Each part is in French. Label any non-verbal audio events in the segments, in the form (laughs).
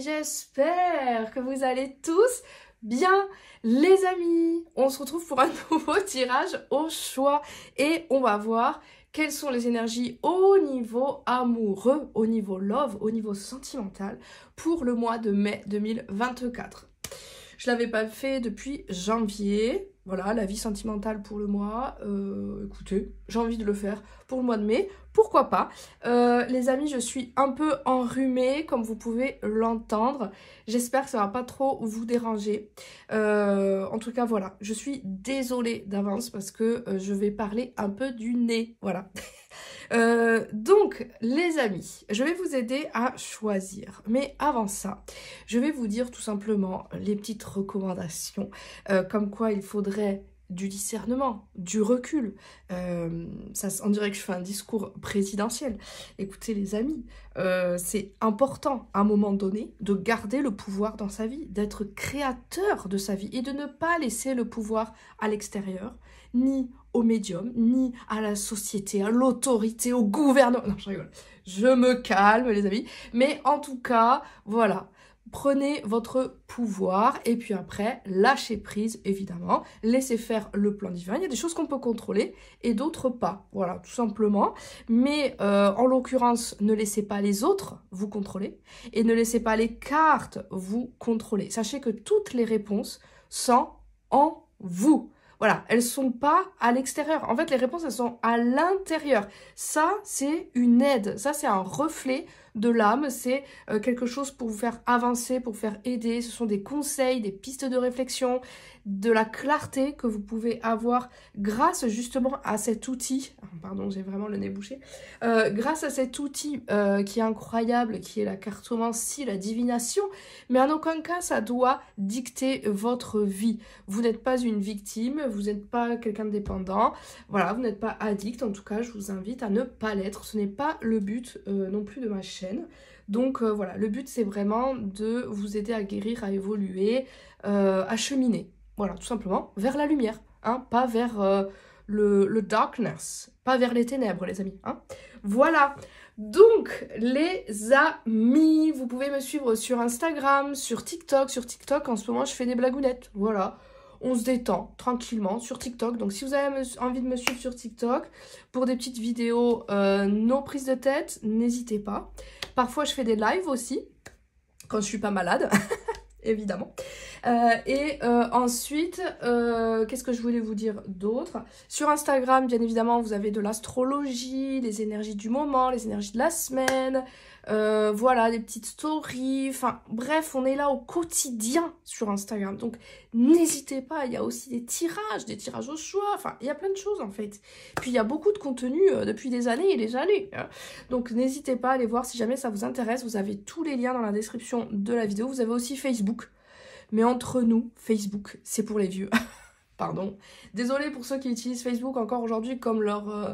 j'espère que vous allez tous bien. Les amis, on se retrouve pour un (laughs) nouveau tirage au choix et on va voir quelles sont les énergies au niveau amoureux, au niveau love, au niveau sentimental pour le mois de mai 2024. Je l'avais pas fait depuis janvier. Voilà, la vie sentimentale pour le mois. Euh, écoutez, j'ai envie de le faire pour le mois de mai. Pourquoi pas euh, Les amis, je suis un peu enrhumée, comme vous pouvez l'entendre. J'espère que ça ne va pas trop vous déranger. Euh, en tout cas, voilà. Je suis désolée d'avance parce que je vais parler un peu du nez. Voilà. (laughs) Euh, donc, les amis, je vais vous aider à choisir. Mais avant ça, je vais vous dire tout simplement les petites recommandations, euh, comme quoi il faudrait du discernement, du recul. Euh, ça, on dirait que je fais un discours présidentiel. Écoutez les amis, c'est important à un moment donné de garder le pouvoir dans sa vie, d'être créateur de sa vie et de ne pas laisser le pouvoir à l'extérieur, ni au médium, ni à la société, à l'autorité, au gouvernement. Non, je rigole. Je me calme, les amis. Mais en tout cas, voilà. Prenez votre pouvoir et puis après, lâchez prise, évidemment. Laissez faire le plan divin. Il y a des choses qu'on peut contrôler et d'autres pas. Voilà, tout simplement. Mais euh, en l'occurrence, ne laissez pas les autres vous contrôler et ne laissez pas les cartes vous contrôler. Sachez que toutes les réponses sont en vous. Voilà, elles sont pas à l'extérieur. En fait, les réponses, elles sont à l'intérieur. Ça, c'est une aide. Ça, c'est un reflet de l'âme. C'est euh, quelque chose pour vous faire avancer, pour vous faire aider. Ce sont des conseils, des pistes de réflexion de la clarté que vous pouvez avoir grâce justement à cet outil, pardon j'ai vraiment le nez bouché, euh, grâce à cet outil euh, qui est incroyable, qui est la cartomancie, la divination, mais en aucun cas ça doit dicter votre vie. Vous n'êtes pas une victime, vous n'êtes pas quelqu'un de dépendant, voilà, vous n'êtes pas addict, en tout cas je vous invite à ne pas l'être, ce n'est pas le but euh, non plus de ma chaîne. Donc voilà, le but c'est vraiment de vous aider à guérir, à évoluer, à cheminer. Voilà, tout simplement, vers la lumière, hein, pas vers euh, le, darkness, pas vers les ténèbres, les amis. Hein. Voilà. Donc, les amis, vous pouvez me suivre sur Instagram, sur TikTok. Sur TikTok, en ce moment, je fais des blagounettes. Voilà. On se détend tranquillement sur TikTok. Donc, si vous avez envie de me suivre sur TikTok pour des petites vidéos euh, non prises de tête, n'hésitez pas. Parfois, je fais des lives aussi quand je suis pas malade. (laughs) évidemment. Euh, et euh, ensuite, euh, qu'est-ce que je voulais vous dire d'autre Sur Instagram, bien évidemment, vous avez de l'astrologie, les énergies du moment, les énergies de la semaine, euh, voilà, des petites stories, enfin bref, on est là au quotidien sur Instagram. Donc n'hésitez pas, il y a aussi des tirages, des tirages au choix, enfin il y a plein de choses en fait. Puis il y a beaucoup de contenu euh, depuis des années et des années. Hein. Donc n'hésitez pas à aller voir si jamais ça vous intéresse, vous avez tous les liens dans la description de la vidéo, vous avez aussi Facebook. Mais entre nous, Facebook, c'est pour les vieux. (laughs) pardon. Désolée pour ceux qui utilisent Facebook encore aujourd'hui comme leur, euh,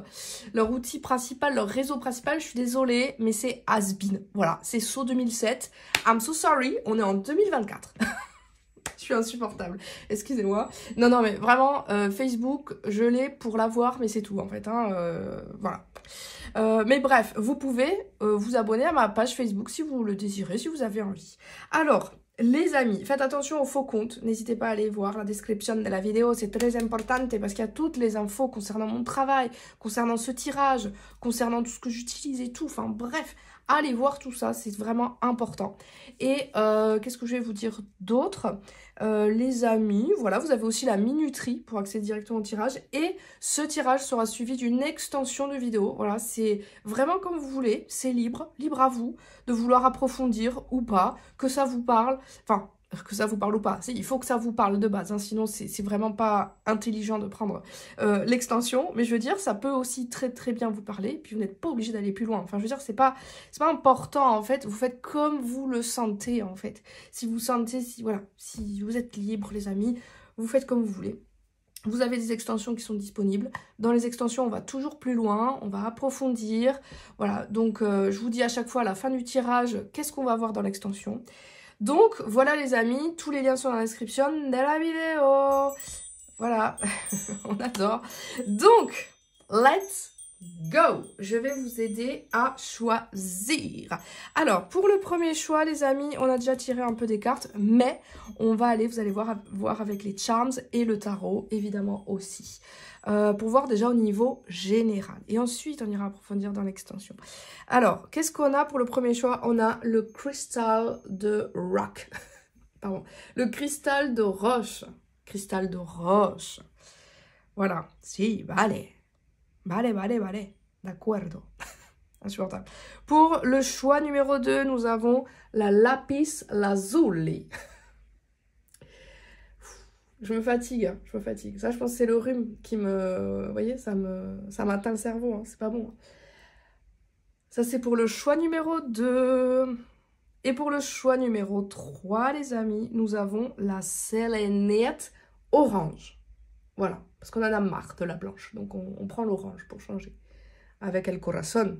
leur outil principal, leur réseau principal, je suis désolée, mais c'est has Voilà, c'est so 2007. I'm so sorry, on est en 2024. (laughs) je suis insupportable. Excusez-moi. Non, non, mais vraiment, euh, Facebook, je l'ai pour l'avoir, mais c'est tout en fait. Hein, euh, voilà. mais bref, vous pouvez vous abonner à ma page Facebook si vous le désirez, si vous avez envie. Alors, les amis, faites attention aux faux comptes. N'hésitez pas à aller voir la description de la vidéo, c'est très important parce qu'il y a toutes les infos concernant mon travail, concernant ce tirage, concernant tout ce que j'utilise et tout. Enfin bref, Allez voir tout ça, c'est vraiment important. Et euh, qu'est-ce que je vais vous dire d'autre euh, Les amis, voilà, vous avez aussi la minuterie pour accéder directement au tirage. Et ce tirage sera suivi d'une extension de vidéo. Voilà, c'est vraiment comme vous voulez, c'est libre, libre à vous de vouloir approfondir ou pas, que ça vous parle. Enfin, que ça vous parle ou pas. Il faut que ça vous parle de base, hein, sinon c'est vraiment pas intelligent de prendre euh, l'extension. Mais je veux dire, ça peut aussi très très bien vous parler, puis vous n'êtes pas obligé d'aller plus loin. Enfin, je veux dire, c'est pas, pas important en fait. Vous faites comme vous le sentez en fait. Si vous sentez, si voilà, si vous êtes libre, les amis, vous faites comme vous voulez. Vous avez des extensions qui sont disponibles. Dans les extensions, on va toujours plus loin, on va approfondir. Voilà, donc euh, je vous dis à chaque fois à la fin du tirage, qu'est-ce qu'on va avoir dans l'extension. Donc voilà les amis, tous les liens sont dans la description de la vidéo. Voilà, (laughs) on adore. Donc, let's Go Je vais vous aider à choisir. Alors, pour le premier choix, les amis, on a déjà tiré un peu des cartes, mais on va aller, vous allez voir, voir avec les charms et le tarot, évidemment aussi, euh, pour voir déjà au niveau général. Et ensuite, on ira approfondir dans l'extension. Alors, qu'est-ce qu'on a pour le premier choix On a le cristal de rock. (laughs) Pardon. Le cristal de roche. Cristal de roche. Voilà. Si, bah allez Vale, vale, vale. D'accord. (laughs) Insupportable. Pour le choix numéro 2, nous avons la lapis lazuli. (laughs) je me fatigue, hein. je me fatigue. Ça, je pense c'est le rhume qui me... Vous voyez, ça me, ça m'atteint le cerveau, hein. c'est pas bon. Hein. Ça, c'est pour le choix numéro 2. Et pour le choix numéro 3, les amis, nous avons la sélénite orange. Voilà, parce qu'on en a marre de la blanche, donc on, prend l'orange pour changer. Avec El Corazon,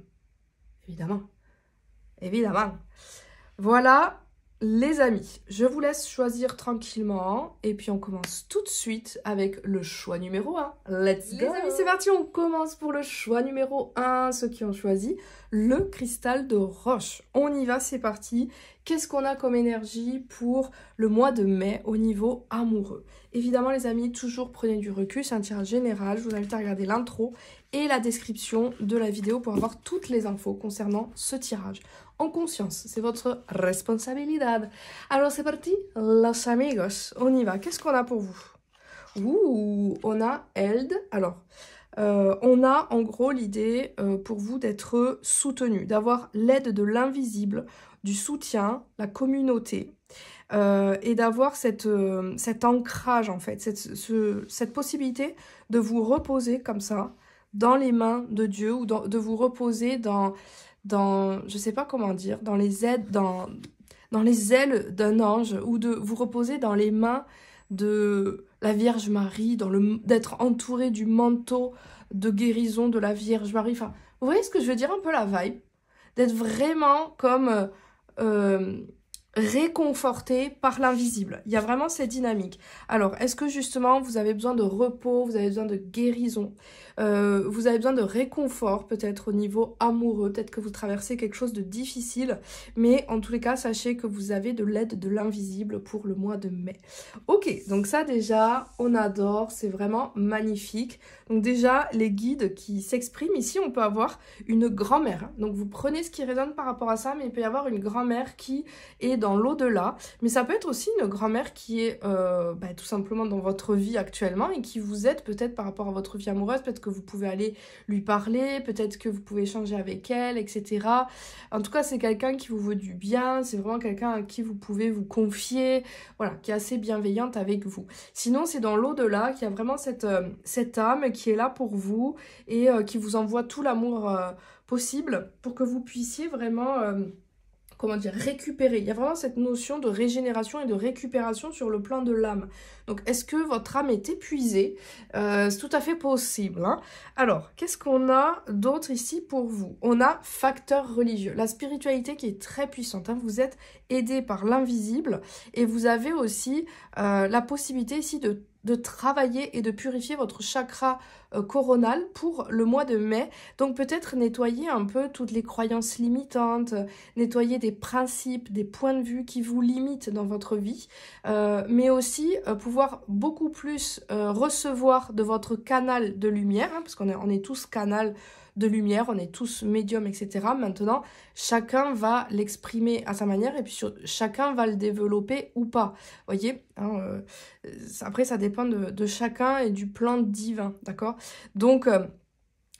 évidemment. Évidemment. Voilà les amis, je vous laisse choisir tranquillement et puis on commence tout de suite avec le choix numéro 1. Let's go Les amis, c'est parti, on commence pour le choix numéro 1, ceux qui ont choisi le cristal de roche. On y va, c'est parti. Qu'est-ce qu'on a comme énergie pour le mois de mai au niveau amoureux Évidemment les amis, toujours prenez du recul, c'est un tirage général. Je vous invite à regarder l'intro et la description de la vidéo pour avoir toutes les infos concernant ce tirage en conscience. C'est votre responsabilité. Alors c'est parti, los amigos, on y va. Qu'est-ce qu'on a pour vous Ouh, on a Eld. Alors, euh, on a en gros l'idée euh, pour vous d'être soutenu, d'avoir l'aide de l'invisible, du soutien, la communauté, euh, et d'avoir cette, cet ancrage en fait, cette, ce, cette, possibilité de vous reposer comme ça dans les mains de Dieu ou de vous reposer dans, dans, je sais pas comment dire, dans les dans, dans les ailes d'un ange, ou de vous reposer dans les mains de la Vierge Marie, dans le d'être entouré du manteau de guérison de la Vierge Marie. Enfin, vous voyez ce que je veux dire un peu la vibe, d'être vraiment comme euh, euh, réconforté par l'invisible. Il y a vraiment cette dynamique. Alors, est-ce que justement, vous avez besoin de repos, vous avez besoin de guérison, euh, vous avez besoin de réconfort peut-être au niveau amoureux, peut-être que vous traversez quelque chose de difficile, mais en tous les cas, sachez que vous avez de l'aide de l'invisible pour le mois de mai. Ok, donc ça déjà, on adore, c'est vraiment magnifique. Donc déjà, les guides qui s'expriment ici, on peut avoir une grand-mère. Hein. Donc vous prenez ce qui résonne par rapport à ça, mais il peut y avoir une grand-mère qui est dans dans l'au-delà, mais ça peut être aussi une grand-mère qui est euh, bah, tout simplement dans votre vie actuellement et qui vous aide peut-être par rapport à votre vie amoureuse, peut-être que vous pouvez aller lui parler, peut-être que vous pouvez changer avec elle, etc. En tout cas, c'est quelqu'un qui vous veut du bien, c'est vraiment quelqu'un à qui vous pouvez vous confier, voilà, qui est assez bienveillante avec vous. Sinon, c'est dans l'au-delà qu'il y a vraiment cette, euh, cette âme qui est là pour vous et euh, qui vous envoie tout l'amour possible pour que vous puissiez vraiment comment dire, récupérer. Il y a vraiment cette notion de régénération et de récupération sur le plan de l'âme. Donc, est-ce que votre âme est épuisée euh, C'est tout à fait possible. Hein. Alors, qu'est-ce qu'on a d'autre ici pour vous On a facteur religieux, la spiritualité qui est très puissante. Hein. vous êtes aidé par l'invisible et vous avez aussi euh, la possibilité ici de de travailler et de purifier votre chakra euh, coronal pour le mois de mai. Donc peut-être nettoyer un peu toutes les croyances limitantes, euh, nettoyer des principes, des points de vue qui vous limitent dans votre vie, euh, mais aussi pouvoir beaucoup plus recevoir de votre canal de lumière, hein, parce qu'on est, on est tous canal de lumière, on est tous médiums, etc. Maintenant, chacun va l'exprimer à sa manière et puis chacun va le développer ou pas. Vous voyez hein, euh, Après, ça dépend de, chacun et du plan divin, d'accord Donc, euh,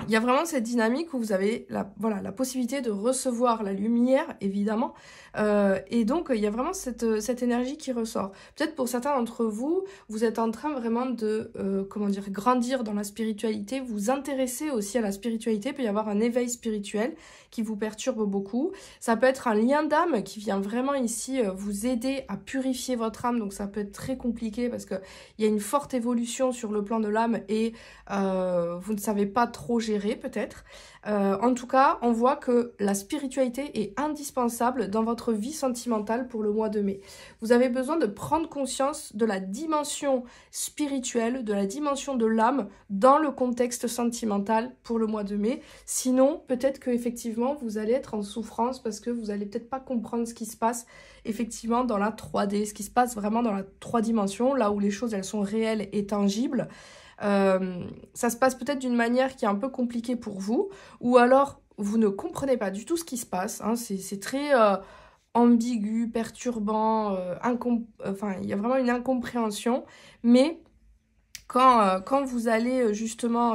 il y a vraiment cette dynamique où vous avez la, voilà, la possibilité de recevoir la lumière, évidemment. Euh, et donc, il y a vraiment cette, euh, cette énergie qui ressort. Peut-être pour certains d'entre vous, vous êtes en train vraiment de, euh, comment dire, grandir dans la spiritualité, vous intéresser aussi à la spiritualité. Il peut y avoir un éveil spirituel qui vous perturbe beaucoup. Ça peut être un lien d'âme qui vient vraiment ici vous aider à purifier votre âme. Donc, ça peut être très compliqué parce qu'il y a une forte évolution sur le plan de l'âme et vous ne savez pas trop gérer peut-être. Euh, en tout cas, on voit que la spiritualité est indispensable dans votre vie sentimentale pour le mois de mai. Vous avez besoin de prendre conscience de la dimension spirituelle, de la dimension de l'âme dans le contexte sentimental pour le mois de mai. Sinon, peut-être que effectivement, vous allez être en souffrance parce que vous allez peut-être pas comprendre ce qui se passe effectivement dans la 3D, ce qui se passe vraiment dans la 3 dimensions, là où les choses elles sont réelles et tangibles. Euh, ça se passe peut-être d'une manière qui est un peu compliquée pour vous, ou alors vous ne comprenez pas du tout ce qui se passe. Hein. c'est très euh, ambigu, perturbant, euh, enfin il y a vraiment une incompréhension, mais quand, quand vous allez justement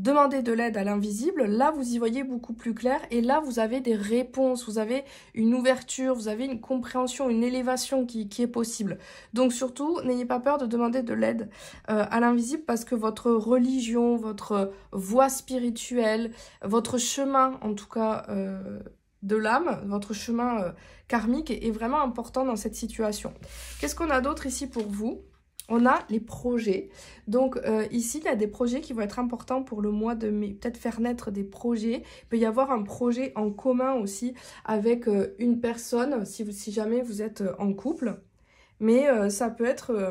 Demandez de l'aide à l'invisible, là vous y voyez beaucoup plus clair et là vous avez des réponses, vous avez une ouverture, vous avez une compréhension, une élévation qui, est possible. Donc surtout, n'ayez pas peur de demander de l'aide euh, à l'invisible parce que votre religion, votre voie spirituelle, votre chemin en tout cas euh, de l'âme, votre chemin euh, karmique est vraiment important dans cette situation. Qu'est-ce qu'on a d'autre ici pour vous on a les projets. Donc euh, ici, il y a des projets qui vont être importants pour le mois de mai. Peut-être faire naître des projets. Il peut y avoir un projet en commun aussi avec euh, une personne, si, si jamais vous êtes euh, en couple. Mais ça peut être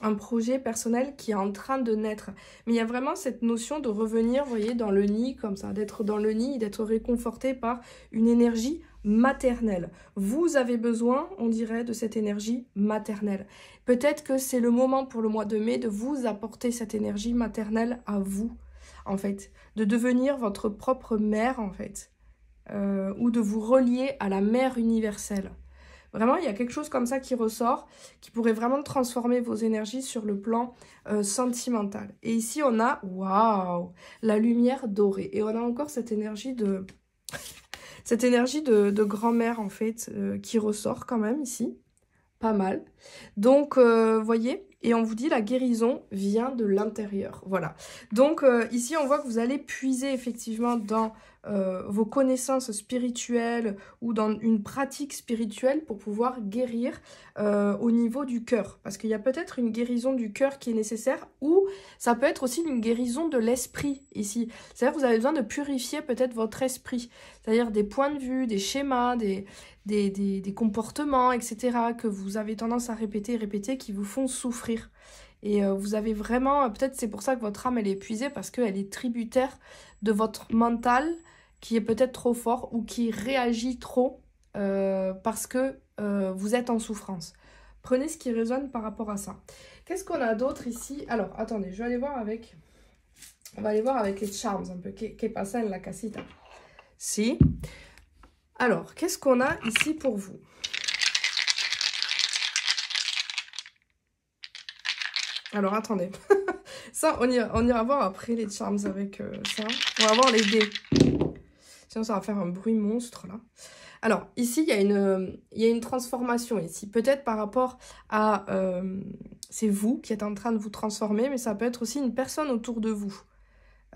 un projet personnel qui est en train de naître. Mais il y a vraiment cette notion de revenir, vous voyez, dans le nid, comme ça, d'être dans le nid, d'être réconforté par une énergie maternelle. Vous avez besoin, on dirait, de cette énergie maternelle. Peut-être que c'est le moment pour le mois de mai de vous apporter cette énergie maternelle à vous, en fait, de devenir votre propre mère, en fait, euh, ou de vous relier à la mère universelle. Vraiment, il y a quelque chose comme ça qui ressort, qui pourrait vraiment transformer vos énergies sur le plan euh, sentimental. Et ici, on a, waouh, la lumière dorée. Et on a encore cette énergie de cette énergie de, grand-mère en fait euh, qui ressort quand même ici, pas mal. Donc euh, voyez, et on vous dit la guérison vient de l'intérieur, voilà. Donc euh, ici on voit que vous allez puiser effectivement dans euh, vos connaissances spirituelles ou dans une pratique spirituelle pour pouvoir guérir euh, au niveau du cœur. Parce qu'il y a peut-être une guérison du cœur qui est nécessaire ou ça peut être aussi une guérison de l'esprit ici. C'est-à-dire que vous avez besoin de purifier peut-être votre esprit, c'est-à-dire des points de vue, des schémas, des, des, des, comportements, etc. que vous avez tendance à répéter, et répéter, qui vous font souffrir. Et euh, vous avez vraiment, peut-être c'est pour ça que votre âme elle est épuisée parce qu'elle est tributaire de votre mental, qui est peut-être trop fort ou qui réagit trop euh, parce que euh, vous êtes en souffrance. Prenez ce qui résonne par rapport à ça. Qu'est-ce qu'on a d'autre ici Alors, attendez, je vais aller voir avec... On va aller voir avec les charms un peu. Qu'est passé la casita Si. Alors, qu'est-ce qu'on a ici pour vous Alors, attendez. (laughs) ça, on ira, on ira voir après les charms avec euh, ça. On va voir les dés. Sinon, ça va faire un bruit monstre, là. Alors, ici, il y a une, il y a une transformation, ici. Peut-être par rapport à... Euh, c'est vous qui êtes en train de vous transformer, mais ça peut être aussi une personne autour de vous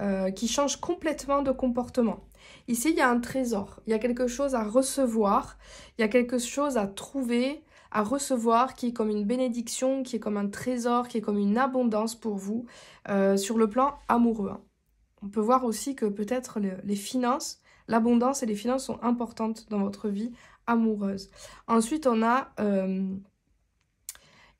euh, qui change complètement de comportement. Ici, il y a un trésor. Il y a quelque chose à recevoir. Il y a quelque chose à trouver, à recevoir, qui est comme une bénédiction, qui est comme un trésor, qui est comme une abondance pour vous euh, sur le plan amoureux. Hein. On peut voir aussi que peut-être les finances l'abondance et les finances sont importantes dans votre vie amoureuse. Ensuite, on a euh,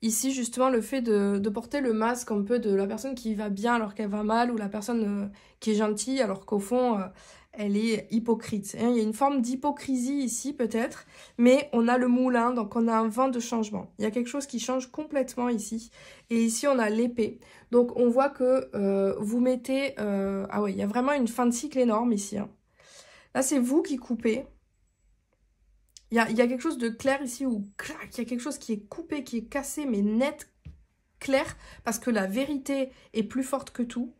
ici justement le fait de, porter le masque un peu de la personne qui va bien alors qu'elle va mal ou la personne euh, qui est gentille alors qu'au fond euh, elle est hypocrite. Hein. Il y a une forme d'hypocrisie ici peut-être, mais on a le moulin, donc on a un vent de changement. Il y a quelque chose qui change complètement ici. Et ici on a l'épée. Donc on voit que vous mettez... ah oui, il y a vraiment une fin de cycle énorme ici. Hein. Là, c'est vous qui coupez. Il y a, quelque chose de clair ici ou clac, il y a quelque chose qui est coupé, qui est cassé, mais net, clair, parce que la vérité est plus forte que tout.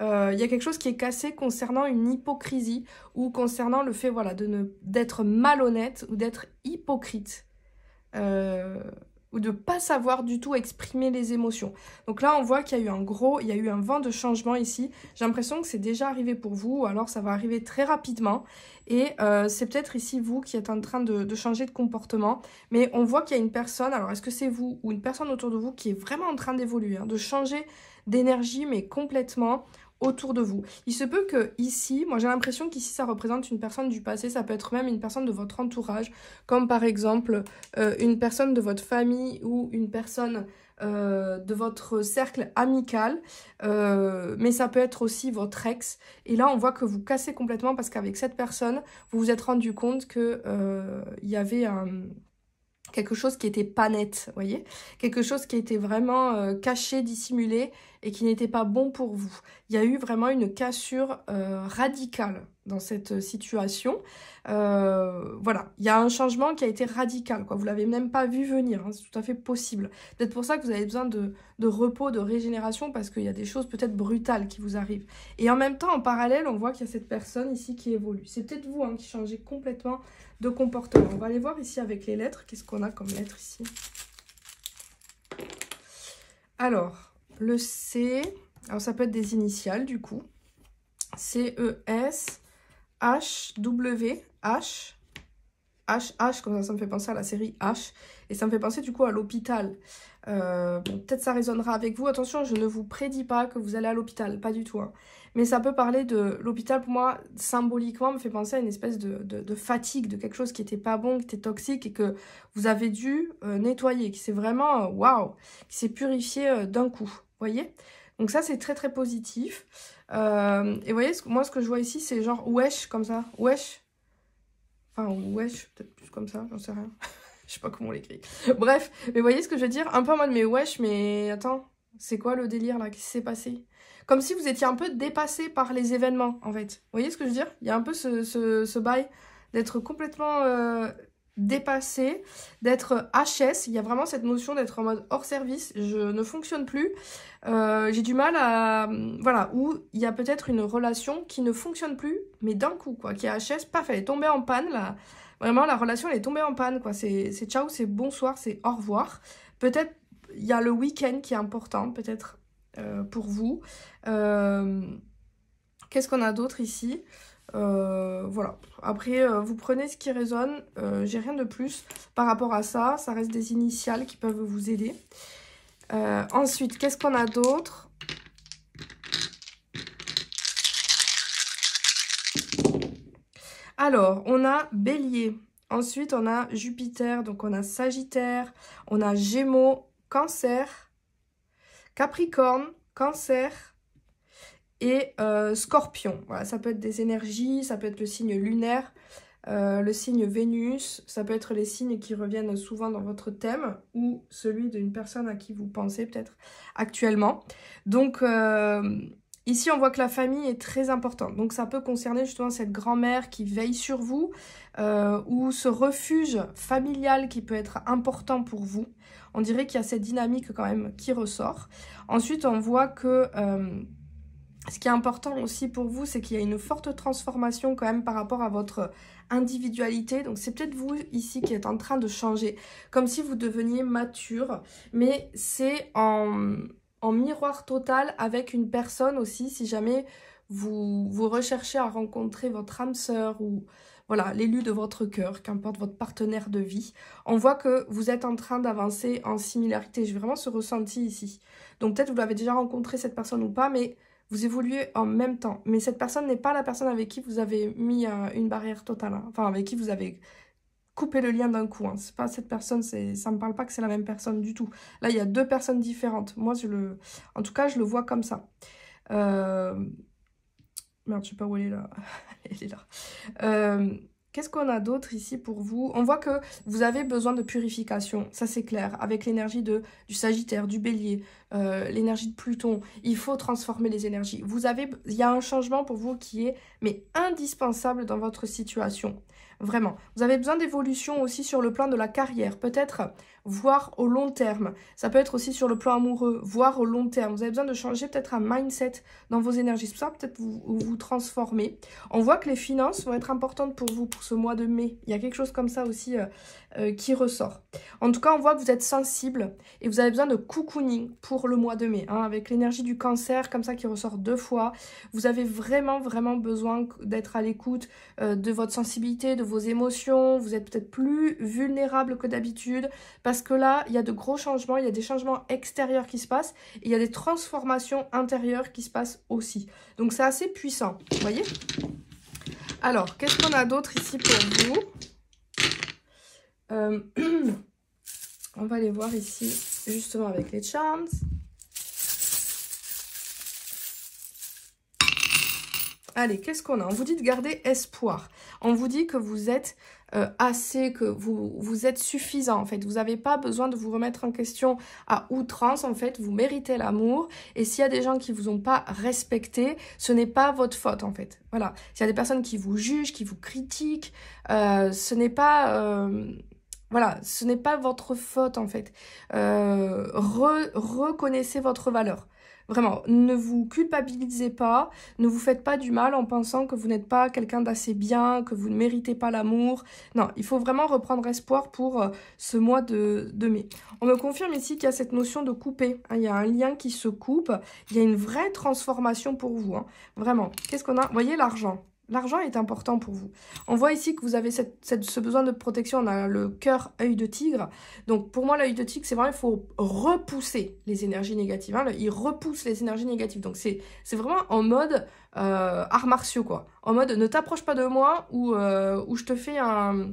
Euh, il y a quelque chose qui est cassé concernant une hypocrisie ou concernant le fait voilà, d'être malhonnête ou d'être hypocrite. Euh, ou de pas savoir du tout exprimer les émotions. Donc là, on voit qu'il y a eu un gros, il y a eu un vent de changement ici. J'ai l'impression que c'est déjà arrivé pour vous, ou alors ça va arriver très rapidement. Et euh, c'est peut-être ici vous qui êtes en train de, changer de comportement. Mais on voit qu'il y a une personne, alors est-ce que c'est vous ou une personne autour de vous qui est vraiment en train d'évoluer, hein, de changer d'énergie, mais complètement autour de vous. Il se peut que ici, moi j'ai l'impression qu'ici ça représente une personne du passé, ça peut être même une personne de votre entourage, comme par exemple euh, une personne de votre famille ou une personne euh, de votre cercle amical, euh, mais ça peut être aussi votre ex. Et là, on voit que vous cassez complètement parce qu'avec cette personne, vous vous êtes rendu compte que il y avait quelque chose qui était pas net, voyez Quelque chose qui était vraiment caché, dissimulé, et qui n'était pas bon pour vous. Il y a eu vraiment une cassure euh, radicale dans cette euh, situation. Euh, voilà, il y a un changement qui a été radical. Quoi. Vous l'avez même pas vu venir, hein. c'est tout à fait possible. Peut-être pour ça que vous avez besoin de, repos, de régénération, parce qu'il y a des choses peut-être brutales qui vous arrivent. Et en même temps, en parallèle, on voit qu'il y a cette personne ici qui évolue. C'est peut-être vous hein, qui changez complètement de comportement. On va aller voir ici avec les lettres. Qu'est-ce qu'on a comme lettres ici Alors, le C, alors ça peut être des initiales du coup. C, E, S, H, W, H, H, H, comme ça, ça me fait penser à la série H. Et ça me fait penser du coup à l'hôpital. Euh, peut-être ça résonnera avec vous. Attention, je ne vous prédis pas que vous allez à l'hôpital, pas du tout. Hein. Mais ça peut parler de... L'hôpital, pour moi, symboliquement, me fait penser à une espèce de, fatigue, de quelque chose qui était pas bon, qui était toxique et que vous avez dû euh, nettoyer, qui s'est vraiment, euh, waouh, qui s'est purifié d'un coup voyez Donc ça, c'est très très positif. Euh, et vous voyez, moi, ce que je vois ici, c'est genre wesh, comme ça. Wesh. Enfin, wesh, peut-être plus comme ça, j'en sais rien. (laughs) je sais pas comment on Bref, mais vous voyez ce que je veux dire Un peu en mode, mais wesh, mais attends, c'est quoi le délire là Qu'est-ce qui s'est passé Comme si vous étiez un peu dépassé par les événements, en fait. Vous voyez ce que je veux dire Il y a un peu ce, bail d'être complètement... Euh, dépasser, d'être HS. Il y a vraiment cette notion d'être en mode hors service, je ne fonctionne plus, euh, j'ai du mal à... Voilà, où il y a peut-être une relation qui ne fonctionne plus, mais d'un coup, quoi, qui est HS, paf, elle est tombée en panne, là. Vraiment, la relation, elle est tombée en panne, quoi. C'est ciao, c'est bonsoir, c'est au revoir. Peut-être, il y a le week-end qui est important, peut-être, euh, pour vous. Euh, qu'est-ce qu'on a d'autre ici euh, voilà. Après, euh, vous prenez ce qui résonne. Euh, j'ai rien de plus par rapport à ça. Ça reste des initiales qui peuvent vous aider. ensuite, qu'est-ce qu'on a d'autre Alors, on a Bélier. Ensuite, on a Jupiter. Donc, on a Sagittaire. On a Gémeaux, Cancer, Capricorne, Cancer, et euh, scorpion. Voilà, ça peut être des énergies, ça peut être le signe lunaire, euh, le signe Vénus, ça peut être les signes qui reviennent souvent dans votre thème ou celui d'une personne à qui vous pensez peut-être actuellement. Donc euh, ici on voit que la famille est très importante. Donc ça peut concerner justement cette grand-mère qui veille sur vous ou ce refuge familial qui peut être important pour vous. On dirait qu'il y a cette dynamique quand même qui ressort. Ensuite on voit que ce qui est important aussi pour vous, c'est qu'il y a une forte transformation quand même par rapport à votre individualité. Donc c'est peut-être vous ici qui êtes en train de changer, comme si vous deveniez mature, mais c'est en, miroir total avec une personne aussi, si jamais vous, vous recherchez à rencontrer votre âme sœur ou voilà, l'élu de votre cœur, qu'importe votre partenaire de vie, on voit que vous êtes en train d'avancer en similarité. J'ai vraiment ce ressenti ici. Donc peut-être vous l'avez déjà rencontré cette personne ou pas, mais vous évoluez en même temps. Mais cette personne n'est pas la personne avec qui vous avez mis euh, une barrière totale, hein. enfin avec qui vous avez coupé le lien d'un coup. Hein. C'est pas cette personne, c'est, ça me parle pas que c'est la même personne du tout. Là, il y a deux personnes différentes. Moi, je le, en tout cas, je le vois comme ça. Euh, merde, je sais pas où elle est là. (laughs) elle est là. Euh, Qu'est-ce qu'on a d'autre ici pour vous On voit que vous avez besoin de purification, ça c'est clair, avec l'énergie du Sagittaire, du Bélier, euh, l'énergie de Pluton. Il faut transformer les énergies. Vous avez, il y a un changement pour vous qui est mais indispensable dans votre situation. Vraiment. Vous avez besoin d'évolution aussi sur le plan de la carrière. Peut-être voir au long terme. Ça peut être aussi sur le plan amoureux, voire au long terme. Vous avez besoin de changer peut-être un mindset dans vos énergies. C'est pour ça peut-être vous vous transformer. On voit que les finances vont être importantes pour vous pour ce mois de mai. Il y a quelque chose comme ça aussi euh, euh, qui ressort. En tout cas, on voit que vous êtes sensible et vous avez besoin de cocooning pour le mois de mai. Hein, avec l'énergie du cancer comme ça qui ressort deux fois, vous avez vraiment, vraiment besoin d'être à l'écoute euh, de votre sensibilité, de vos émotions. Vous êtes peut-être plus vulnérable que d'habitude parce que là, il y a de gros changements, il y a des changements extérieurs qui se passent, il y a des transformations intérieures qui se passent aussi. Donc c'est assez puissant, vous voyez Alors, qu'est-ce qu'on a d'autre ici pour vous euh, (clears throat) On va les voir ici, justement avec les charms. Allez, qu'est-ce qu'on a On vous dit de garder espoir. On vous dit que vous êtes euh, assez, que vous, vous êtes suffisant en fait. Vous n'avez pas besoin de vous remettre en question à outrance en fait. Vous méritez l'amour. Et s'il y a des gens qui vous ont pas respecté, ce n'est pas votre faute en fait. Voilà. S'il y a des personnes qui vous jugent, qui vous critiquent, euh, ce n'est pas... Euh, voilà, ce n'est pas votre faute en fait. reconnaissez votre valeur. Vraiment, ne vous culpabilisez pas, ne vous faites pas du mal en pensant que vous n'êtes pas quelqu'un d'assez bien, que vous ne méritez pas l'amour. Non, il faut vraiment reprendre espoir pour euh, ce mois de, mai. On me confirme ici qu'il y a cette notion de couper. Hein. il y a un lien qui se coupe. Il y a une vraie transformation pour vous. Hein. Vraiment. Qu'est-ce qu'on a voyez l'argent L'argent est important pour vous. On voit ici que vous avez ce besoin de protection. On a le cœur œil de tigre. Donc pour moi, l'œil de tigre, c'est vraiment, il faut repousser les énergies négatives. Hein. Il repousse les énergies négatives. Donc c'est vraiment en mode euh, art martiaux, quoi. En mode ne t'approche pas de moi ou, euh, ou je te fais un,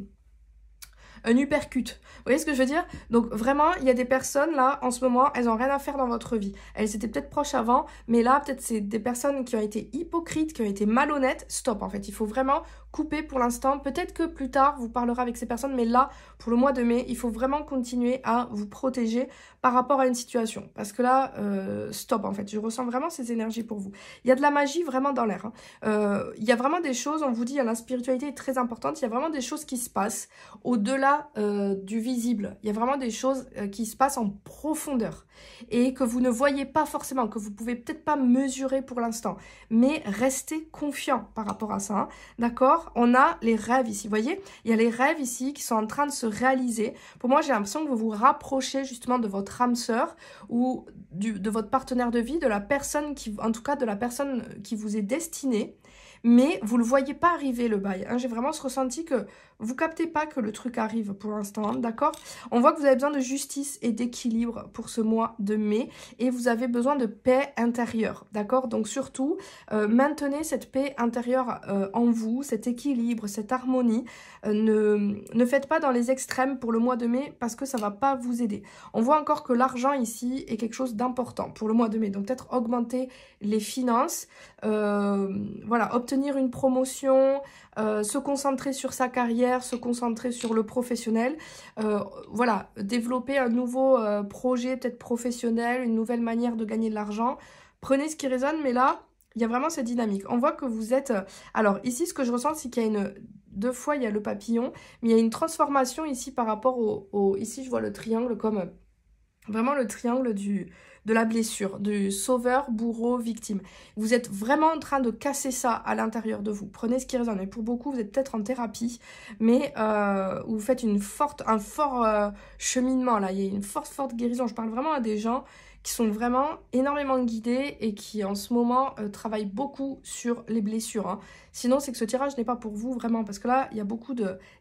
un hypercute. Vous voyez ce que je veux dire Donc vraiment, il y a des personnes là, en ce moment, elles n'ont rien à faire dans votre vie. Elles étaient peut-être proches avant, mais là, peut-être c'est des personnes qui ont été hypocrites, qui ont été malhonnêtes. Stop, en fait. Il faut vraiment couper pour l'instant. Peut-être que plus tard, vous parlerez avec ces personnes, mais là, pour le mois de mai, il faut vraiment continuer à vous protéger par rapport à une situation. Parce que là, euh, stop en fait, je ressens vraiment ces énergies pour vous. Il y a de la magie vraiment dans l'air. Hein. Euh, il y a vraiment des choses, on vous dit, la spiritualité est très importante, il y a vraiment des choses qui se passent au-delà euh, du visible. Il y a vraiment des choses qui se passent en profondeur et que vous ne voyez pas forcément, que vous pouvez peut-être pas mesurer pour l'instant. Mais restez confiant par rapport à ça, hein. d'accord on a les rêves ici. Vous voyez, il y a les rêves ici qui sont en train de se réaliser. Pour moi, j'ai l'impression que vous vous rapprochez justement de votre âme sœur ou de votre partenaire de vie, de la personne qui, en tout cas, de la personne qui vous est destinée. Mais vous ne le voyez pas arriver le bail. Hein. J'ai vraiment ce ressenti que vous captez pas que le truc arrive pour l'instant, hein, d'accord On voit que vous avez besoin de justice et d'équilibre pour ce mois de mai et vous avez besoin de paix intérieure, d'accord Donc surtout, euh, maintenez cette paix intérieure euh, en vous, cet équilibre, cette harmonie. Euh, ne, ne faites pas dans les extrêmes pour le mois de mai parce que ça va pas vous aider. On voit encore que l'argent ici est quelque chose d'important pour le mois de mai. Donc peut-être augmenter les finances, voilà, obtenir une promotion, euh, se concentrer sur sa carrière, se concentrer sur le professionnel, euh, voilà, développer un nouveau euh, projet peut-être professionnel, une nouvelle manière de gagner de l'argent. Prenez ce qui résonne, mais là, il y a vraiment cette dynamique. On voit que vous êtes... Alors ici, ce que je ressens, c'est qu'il y a une... Deux fois, il y a le papillon, mais il y a une transformation ici par rapport au... Ici, je vois le triangle comme... Vraiment le triangle du, de la blessure, du sauveur, bourreau, victime. Vous êtes vraiment en train de casser ça à l'intérieur de vous. Prenez ce qui résonne. Et pour beaucoup, vous êtes peut-être en thérapie, mais euh, vous faites une forte, un fort euh, cheminement là. Il y a une forte, forte guérison. Je parle vraiment à des gens qui sont vraiment énormément guidés et qui en ce moment euh, travaillent beaucoup sur les blessures. Hein. Sinon, c'est que ce tirage n'est pas pour vous vraiment, parce que là, il y a beaucoup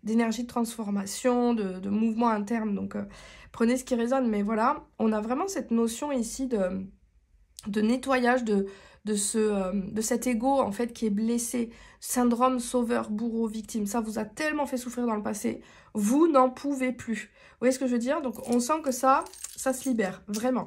d'énergie de, transformation, de, de mouvement interne. Donc, prenez ce qui résonne. Mais voilà, on a vraiment cette notion ici de, de nettoyage de, de, ce, euh, de cet ego en fait qui est blessé. Syndrome sauveur, bourreau, victime. Ça vous a tellement fait souffrir dans le passé. Vous n'en pouvez plus. Vous voyez ce que je veux dire Donc on sent que ça, ça se libère, vraiment.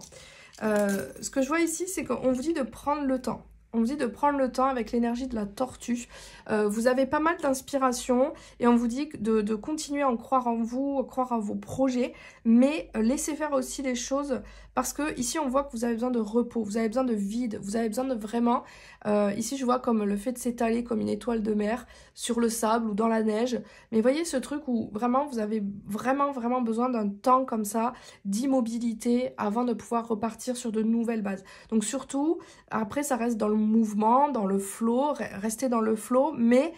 Euh, ce que je vois ici, c'est qu'on vous dit de prendre le temps on vous dit de prendre le temps avec l'énergie de la tortue. Euh, vous avez pas mal d'inspiration et on vous dit de, continuer à en croire en vous, croire en vos projets, mais euh, laissez faire aussi les choses parce que ici, on voit que vous avez besoin de repos, vous avez besoin de vide, vous avez besoin de vraiment... Euh, ici, je vois comme le fait de s'étaler comme une étoile de mer sur le sable ou dans la neige. Mais voyez ce truc où vraiment, vous avez vraiment, vraiment besoin d'un temps comme ça, d'immobilité, avant de pouvoir repartir sur de nouvelles bases. Donc surtout, après, ça reste dans le mouvement, dans le flow, rester dans le flow, mais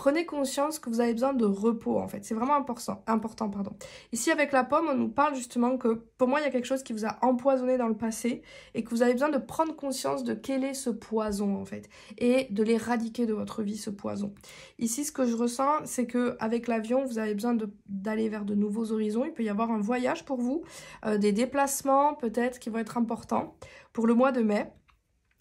Prenez conscience que vous avez besoin de repos en fait. C'est vraiment important. important pardon. Ici avec la pomme, on nous parle justement que pour moi il y a quelque chose qui vous a empoisonné dans le passé et que vous avez besoin de prendre conscience de quel est ce poison en fait et de l'éradiquer de votre vie ce poison. Ici ce que je ressens c'est que avec l'avion vous avez besoin d'aller vers de nouveaux horizons. Il peut y avoir un voyage pour vous, euh, des déplacements peut-être qui vont être importants pour le mois de mai.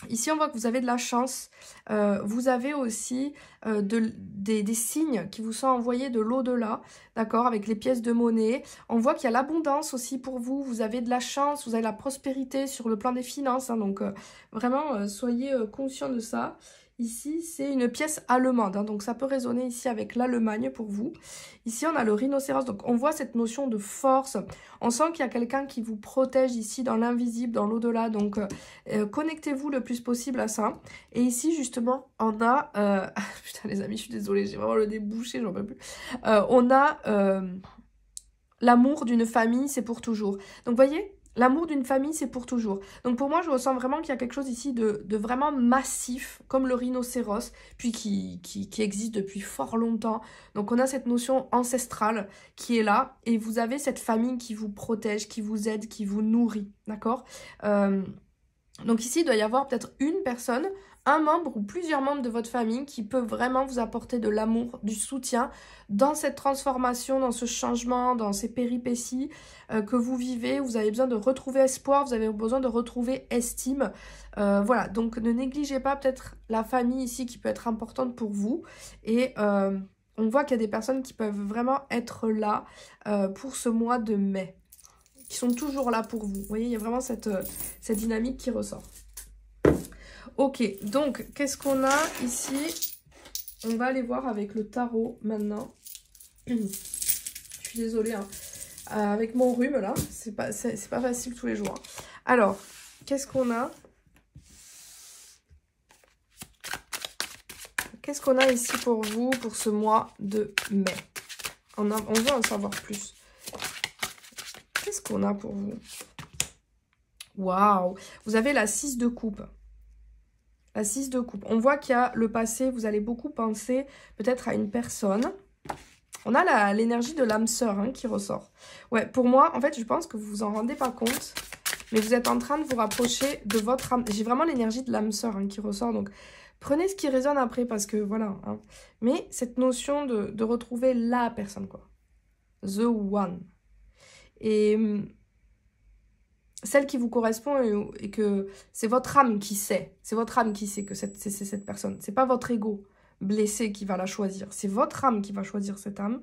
Ici, on voit que vous avez de la chance. Euh, vous avez aussi euh, des, signes qui vous sont envoyés de l'au-delà, d'accord, avec les pièces de monnaie. On voit qu'il y a l'abondance aussi pour vous. Vous avez de la chance, vous avez la prospérité sur le plan des finances. Hein, donc, euh, vraiment, soyez conscient de ça. Ici, c'est une pièce allemande, hein, donc ça peut résonner ici avec l'Allemagne pour vous. Ici, on a le rhinocéros, donc on voit cette notion de force. On sent qu'il y a quelqu'un qui vous protège ici dans l'invisible, dans l'au-delà, donc euh, euh, connectez-vous le plus possible à ça. Et ici, justement, on a... Euh, (laughs) putain, les amis, je suis désolée, j'ai vraiment le débouché, j'en peux plus. on a l'amour d'une famille, c'est pour toujours. Donc, vous voyez, L'amour d'une famille, c'est pour toujours. Donc pour moi, je ressens vraiment qu'il y a quelque chose ici de, vraiment massif, comme le rhinocéros, puis qui, existe depuis fort longtemps. Donc on a cette notion ancestrale qui est là, et vous avez cette famille qui vous protège, qui vous aide, qui vous nourrit, d'accord euh, Donc ici, il doit y avoir peut-être une personne un membre ou plusieurs membres de votre famille qui peut vraiment vous apporter de l'amour, du soutien dans cette transformation, dans ce changement, dans ces péripéties euh, que vous vivez. Vous avez besoin de retrouver espoir, vous avez besoin de retrouver estime. Euh, voilà, donc ne négligez pas peut-être la famille ici qui peut être importante pour vous. Et euh, on voit qu'il y a des personnes qui peuvent vraiment être là pour ce mois de mai, qui sont toujours là pour vous. Vous voyez, il y a vraiment cette, cette dynamique qui ressort. Ok, donc qu'est-ce qu'on a ici On va aller voir avec le tarot maintenant. (clears throat) Je suis désolée, hein. euh, avec mon rhume là, c'est pas, pas facile tous les jours. Hein. Alors, qu'est-ce qu'on a Qu'est-ce qu'on a ici pour vous pour ce mois de mai on, on veut en savoir plus. Qu'est-ce qu'on a pour vous Waouh Vous avez la 6 de coupe. La 6 de coupe. On voit qu'il y a le passé, vous allez beaucoup penser peut-être à une personne. On a l'énergie de l'âme sœur hein, qui ressort. Ouais, pour moi, en fait, je pense que vous vous en rendez pas compte, mais vous êtes en train de vous rapprocher de votre âme. J'ai vraiment l'énergie de l'âme sœur hein, qui ressort, donc prenez ce qui résonne après, parce que voilà. Hein. Mais cette notion de, de retrouver la personne, quoi. The one. Et hum, celle qui vous correspond et, que c'est votre âme qui sait. C'est votre âme qui sait que c'est cette personne. C'est pas votre ego blessé qui va la choisir. C'est votre âme qui va choisir cette âme.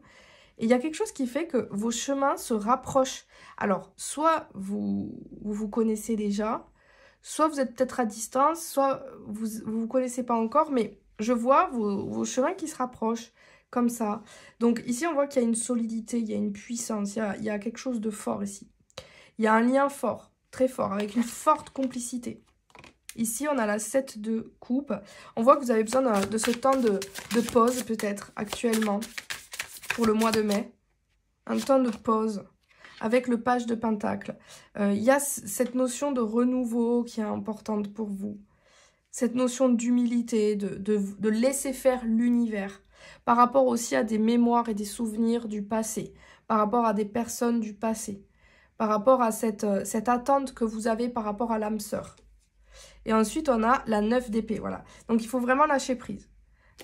Et il y a quelque chose qui fait que vos chemins se rapprochent. Alors, soit vous vous, connaissez déjà, soit vous êtes peut-être à distance, soit vous vous, vous connaissez pas encore, mais je vois vos, chemins qui se rapprochent comme ça. Donc ici, on voit qu'il y a une solidité, il y a une puissance, il y a quelque chose de fort ici. Il y a un lien fort, très fort, avec une forte complicité. Ici, on a la 7 de coupe. On voit que vous avez besoin de, ce temps de, pause, peut-être, actuellement, pour le mois de mai. Un temps de pause avec le page de Pentacle. Euh, il y a cette notion de renouveau qui est importante pour vous. Cette notion d'humilité, de, laisser faire l'univers. Par rapport aussi à des mémoires et des souvenirs du passé. Par rapport à des personnes du passé par rapport à cette, euh, cette attente que vous avez par rapport à l'âme sœur. Et ensuite, on a la 9 d'épée, voilà. Donc, il faut vraiment lâcher prise.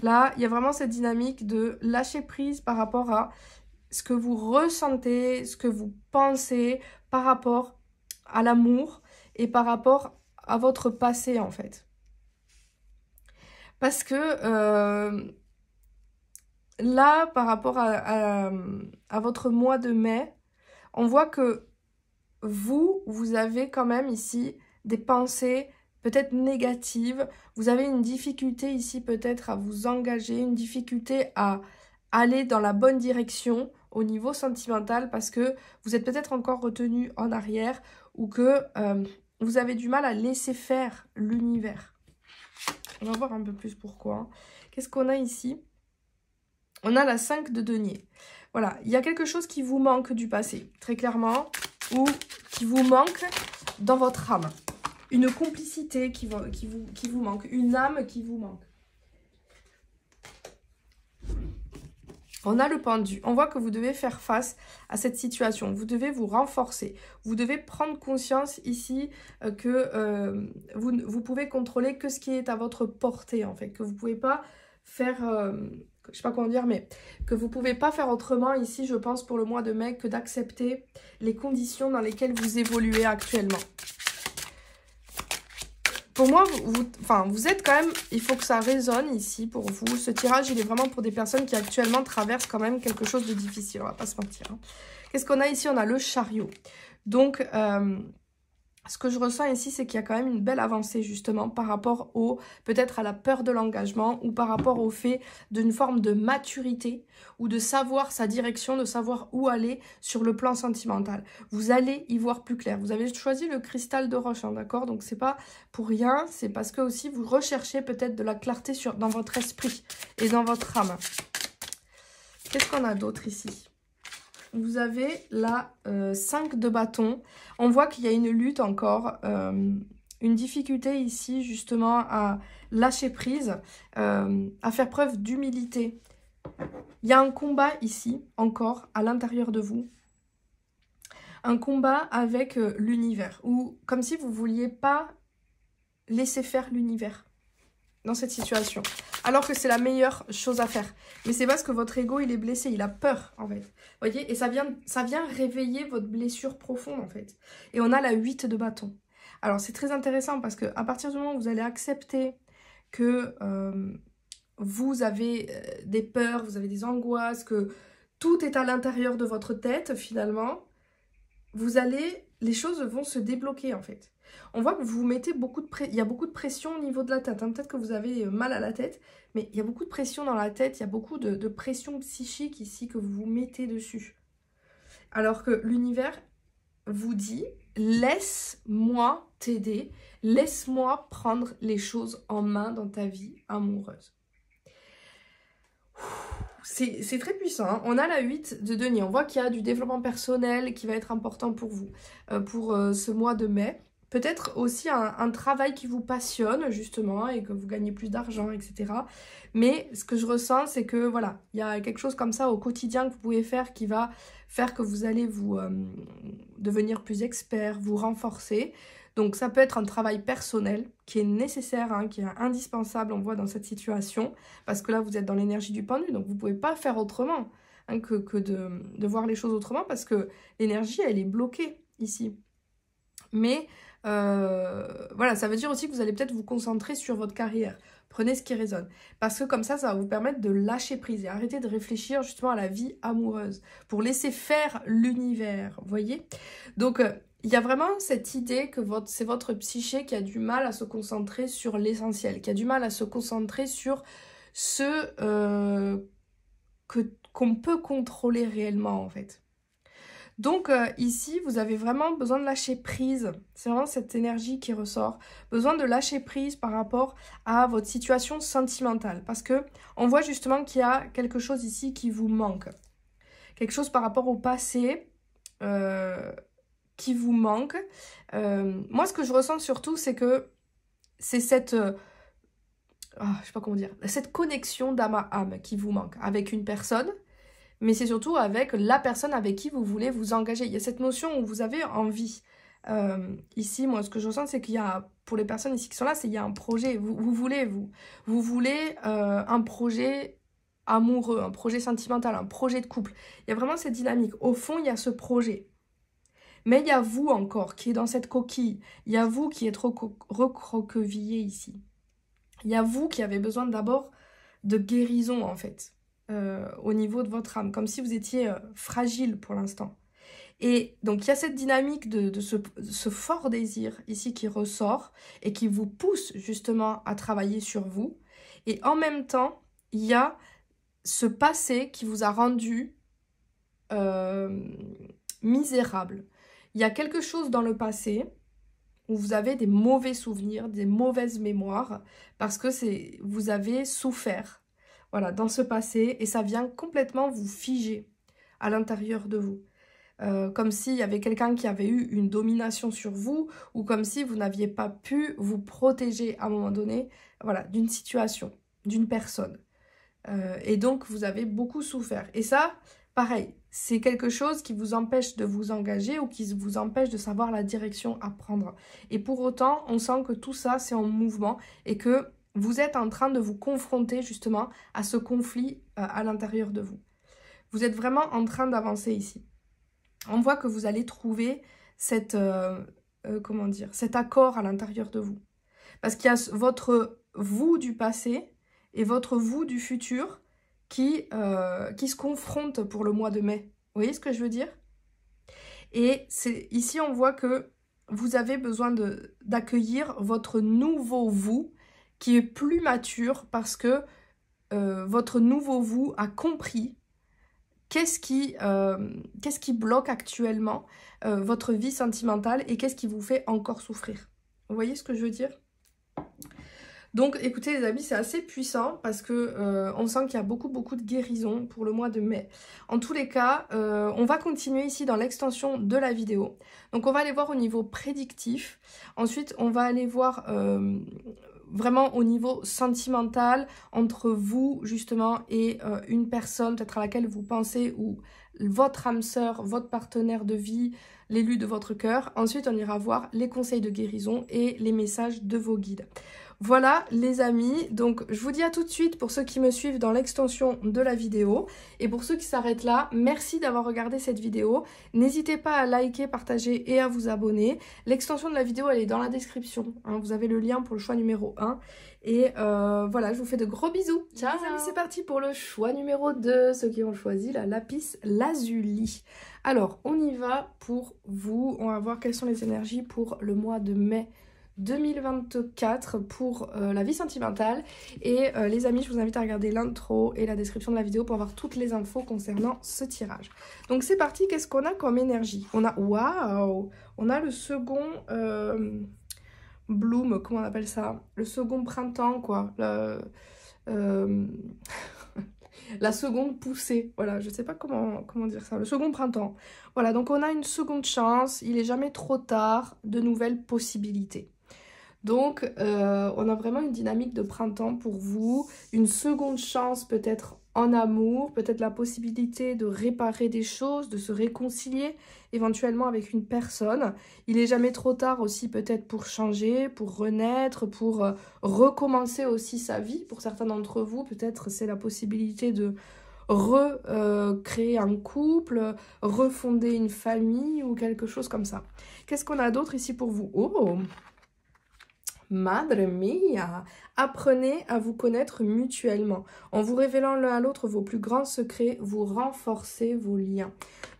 Là, il y a vraiment cette dynamique de lâcher prise par rapport à ce que vous ressentez, ce que vous pensez par rapport à l'amour et par rapport à votre passé, en fait. Parce que euh, là, par rapport à votre mois de mai, on voit que vous, vous avez quand même ici des pensées peut-être négatives, vous avez une difficulté ici peut-être à vous engager, une difficulté à aller dans la bonne direction au niveau sentimental parce que vous êtes peut-être encore retenu en arrière ou que euh, vous avez du mal à laisser faire l'univers. On va voir un peu plus pourquoi. Qu'est-ce qu'on a ici On a la 5 de denier. Voilà, il y a quelque chose qui vous manque du passé, très clairement ou qui vous manque dans votre âme. Une complicité qui, vous, qui, vous, manque, une âme qui vous manque. On a le pendu. On voit que vous devez faire face à cette situation. Vous devez vous renforcer. Vous devez prendre conscience ici euh, que euh, vous, vous pouvez contrôler que ce qui est à votre portée, en fait. Que vous ne pouvez pas faire... Euh, je sais pas comment dire, mais que vous pouvez pas faire autrement ici, je pense, pour le mois de mai, que d'accepter les conditions dans lesquelles vous évoluez actuellement. Pour moi, vous, enfin, vous êtes quand même, il faut que ça résonne ici pour vous. Ce tirage, il est vraiment pour des personnes qui actuellement traversent quand même quelque chose de difficile, on va pas se mentir. Hein. Qu'est-ce qu'on a ici On a le chariot. Donc, euh, ce que je ressens ici, c'est qu'il y a quand même une belle avancée justement par rapport au peut-être à la peur de l'engagement ou par rapport au fait d'une forme de maturité ou de savoir sa direction, de savoir où aller sur le plan sentimental. Vous allez y voir plus clair. Vous avez choisi le cristal de roche, hein, d'accord Donc c'est pas pour rien, c'est parce que aussi vous recherchez peut-être de la clarté dans votre esprit et dans votre âme. Qu'est-ce qu'on a d'autre ici vous avez la 5 euh, de bâton. On voit qu'il y a une lutte encore, euh, une difficulté ici justement à lâcher prise, euh, à faire preuve d'humilité. Il y a un combat ici encore à l'intérieur de vous. Un combat avec l'univers, ou comme si vous vouliez pas laisser faire l'univers dans cette situation. Alors que c'est la meilleure chose à faire. Mais c'est parce que votre ego, il est blessé, il a peur, en fait. voyez Et ça vient, ça vient réveiller votre blessure profonde, en fait. Et on a la 8 de bâton. Alors, c'est très intéressant parce que à partir du moment où vous allez accepter que euh, vous avez euh, des peurs, vous avez des angoisses, que tout est à l'intérieur de votre tête, finalement, vous allez... Les choses vont se débloquer, en fait. On voit que vous mettez beaucoup de il y a beaucoup de pression au niveau de la tête. Hein. Peut-être que vous avez euh, mal à la tête, mais il y a beaucoup de pression dans la tête, il y a beaucoup de, pression psychique ici que vous vous mettez dessus. Alors que l'univers vous dit, laisse-moi t'aider, laisse-moi prendre les choses en main dans ta vie amoureuse. C'est très puissant. Hein. On a la 8 de Denis. On voit qu'il y a du développement personnel qui va être important pour vous euh, pour euh, ce mois de mai peut-être aussi un, travail qui vous passionne justement hein, et que vous gagnez plus d'argent, etc. Mais ce que je ressens, c'est que voilà, il y a quelque chose comme ça au quotidien que vous pouvez faire qui va faire que vous allez vous euh, devenir plus expert, vous renforcer. Donc ça peut être un travail personnel qui est nécessaire, hein, qui est indispensable, on voit dans cette situation, parce que là vous êtes dans l'énergie du pendu, donc vous ne pouvez pas faire autrement hein, que, de, de voir les choses autrement, parce que l'énergie, elle est bloquée ici. Mais euh, voilà, ça veut dire aussi que vous allez peut-être vous concentrer sur votre carrière. Prenez ce qui résonne. Parce que comme ça, ça va vous permettre de lâcher prise et arrêter de réfléchir justement à la vie amoureuse pour laisser faire l'univers, voyez Donc, euh, il y a vraiment cette idée que c'est votre psyché qui a du mal à se concentrer sur l'essentiel, qui a du mal à se concentrer sur ce euh, que, qu'on peut contrôler réellement en fait. Donc euh, ici, vous avez vraiment besoin de lâcher prise. C'est vraiment cette énergie qui ressort. Besoin de lâcher prise par rapport à votre situation sentimentale. Parce que on voit justement qu'il y a quelque chose ici qui vous manque. Quelque chose par rapport au passé euh, qui vous manque. Euh, moi, ce que je ressens surtout, c'est que c'est cette... je ah, je sais pas comment dire, cette connexion d'âme à âme qui vous manque avec une personne mais c'est surtout avec la personne avec qui vous voulez vous engager. Il y a cette notion où vous avez envie. Euh, ici, moi, ce que je ressens, c'est qu'il y a, pour les personnes ici qui sont là, c'est qu'il y a un projet. Vous, voulez, vous, vous voulez euh, un projet amoureux, un projet sentimental, un projet de couple. Il y a vraiment cette dynamique. Au fond, il y a ce projet. Mais il y a vous encore qui est dans cette coquille. Il y a vous qui êtes recroquevillé ici. Il y a vous qui avez besoin d'abord de guérison, en fait. Euh, au niveau de votre âme, comme si vous étiez euh, fragile pour l'instant. Et donc il y a cette dynamique de, ce, fort désir ici qui ressort et qui vous pousse justement à travailler sur vous. Et en même temps, il y a ce passé qui vous a rendu euh, misérable. Il y a quelque chose dans le passé où vous avez des mauvais souvenirs, des mauvaises mémoires, parce que vous avez souffert dans ce passé, et ça vient complètement vous figer à l'intérieur de vous. Euh, comme s'il y avait quelqu'un qui avait eu une domination sur vous, ou comme si vous n'aviez pas pu vous protéger à un moment donné voilà, d'une situation, d'une personne. Euh, et donc, vous avez beaucoup souffert. Et ça, pareil, c'est quelque chose qui vous empêche de vous engager ou qui vous empêche de savoir la direction à prendre. Et pour autant, on sent que tout ça, c'est en mouvement et que vous êtes en train de vous confronter justement à ce conflit euh, à l'intérieur de vous. Vous êtes vraiment en train d'avancer ici. On voit que vous allez trouver cette, euh, euh, comment dire, cet accord à l'intérieur de vous. Parce qu'il y a votre vous du passé et votre vous du futur qui, qui se confrontent pour le mois de mai. Vous voyez ce que je veux dire Et ici on voit que vous avez besoin d'accueillir votre nouveau vous qui est plus mature parce que euh, votre nouveau vous a compris qu'est-ce qui, euh, qui, bloque actuellement euh, votre vie sentimentale et qu'est-ce qui vous fait encore souffrir. Vous voyez ce que je veux dire donc écoutez les amis, c'est assez puissant parce que on sent qu'il y a beaucoup beaucoup de guérison pour le mois de mai. En tous les cas, on va continuer ici dans l'extension de la vidéo. Donc on va aller voir au niveau prédictif. Ensuite, on va aller voir vraiment au niveau sentimental entre vous justement et euh, une personne peut-être à laquelle vous pensez ou votre âme sœur, votre partenaire de vie, l'élu de votre cœur. Ensuite, on ira voir les conseils de guérison et les messages de vos guides. Voilà les amis, donc je vous dis à tout de suite pour ceux qui me suivent dans l'extension de la vidéo et pour ceux qui s'arrêtent là, merci d'avoir regardé cette vidéo. N'hésitez pas à liker, partager et à vous abonner. L'extension de la vidéo elle est dans la description, hein. vous avez le lien pour le choix numéro 1. Et euh, voilà, je vous fais de gros bisous. Ciao les amis, c'est parti pour le choix numéro 2, ceux qui ont choisi la lapis lazuli. Alors on y va pour vous, on va voir quelles sont les énergies pour le mois de mai 2024 pour euh, la vie sentimentale. Et euh, les amis, je vous invite à regarder l'intro et la description de la vidéo pour avoir toutes les infos concernant ce tirage. Donc c'est parti, qu'est-ce qu'on a comme énergie On a, waouh On a le second euh, bloom, comment on appelle ça Le second printemps, quoi. Le, (laughs) la seconde poussée. Voilà, je sais pas comment, comment dire ça. Le second printemps. Voilà, donc on a une seconde chance. Il est jamais trop tard de nouvelles possibilités. Donc, euh, on a vraiment une dynamique de printemps pour vous, une seconde chance peut-être en amour, peut-être la possibilité de réparer des choses, de se réconcilier éventuellement avec une personne. Il n'est jamais trop tard aussi peut-être pour changer, pour renaître, pour euh, recommencer aussi sa vie. Pour certains d'entre vous, peut-être c'est la possibilité de recréer euh, un couple, refonder une famille ou quelque chose comme ça. Qu'est-ce qu'on a d'autre ici pour vous Oh Madre mia Apprenez à vous connaître mutuellement. En vous révélant l'un à l'autre vos plus grands secrets, vous renforcez vos liens.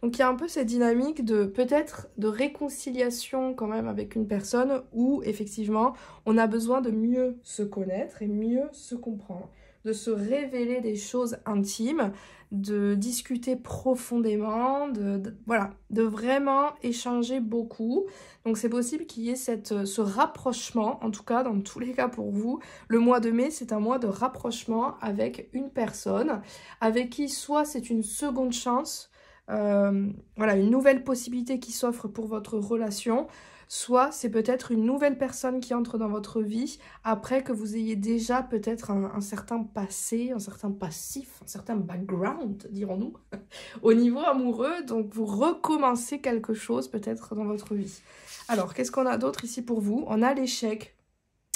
Donc il y a un peu cette dynamique de peut-être de réconciliation quand même avec une personne où effectivement on a besoin de mieux se connaître et mieux se comprendre de se révéler des choses intimes, de discuter profondément, de, voilà, de vraiment échanger beaucoup. Donc c'est possible qu'il y ait euh, ce rapprochement, en tout cas dans tous les cas pour vous. Le mois de mai, c'est un mois de rapprochement avec une personne, avec qui soit c'est une seconde chance, euh, voilà, une nouvelle possibilité qui s'offre pour votre relation, soit c'est peut-être une nouvelle personne qui entre dans votre vie après que vous ayez déjà peut-être un, certain passé, un certain passif, un certain background, dirons-nous, (laughs) au niveau amoureux. Donc vous recommencez quelque chose peut-être dans votre vie. Alors, qu'est-ce qu'on a d'autre ici pour vous On a l'échec.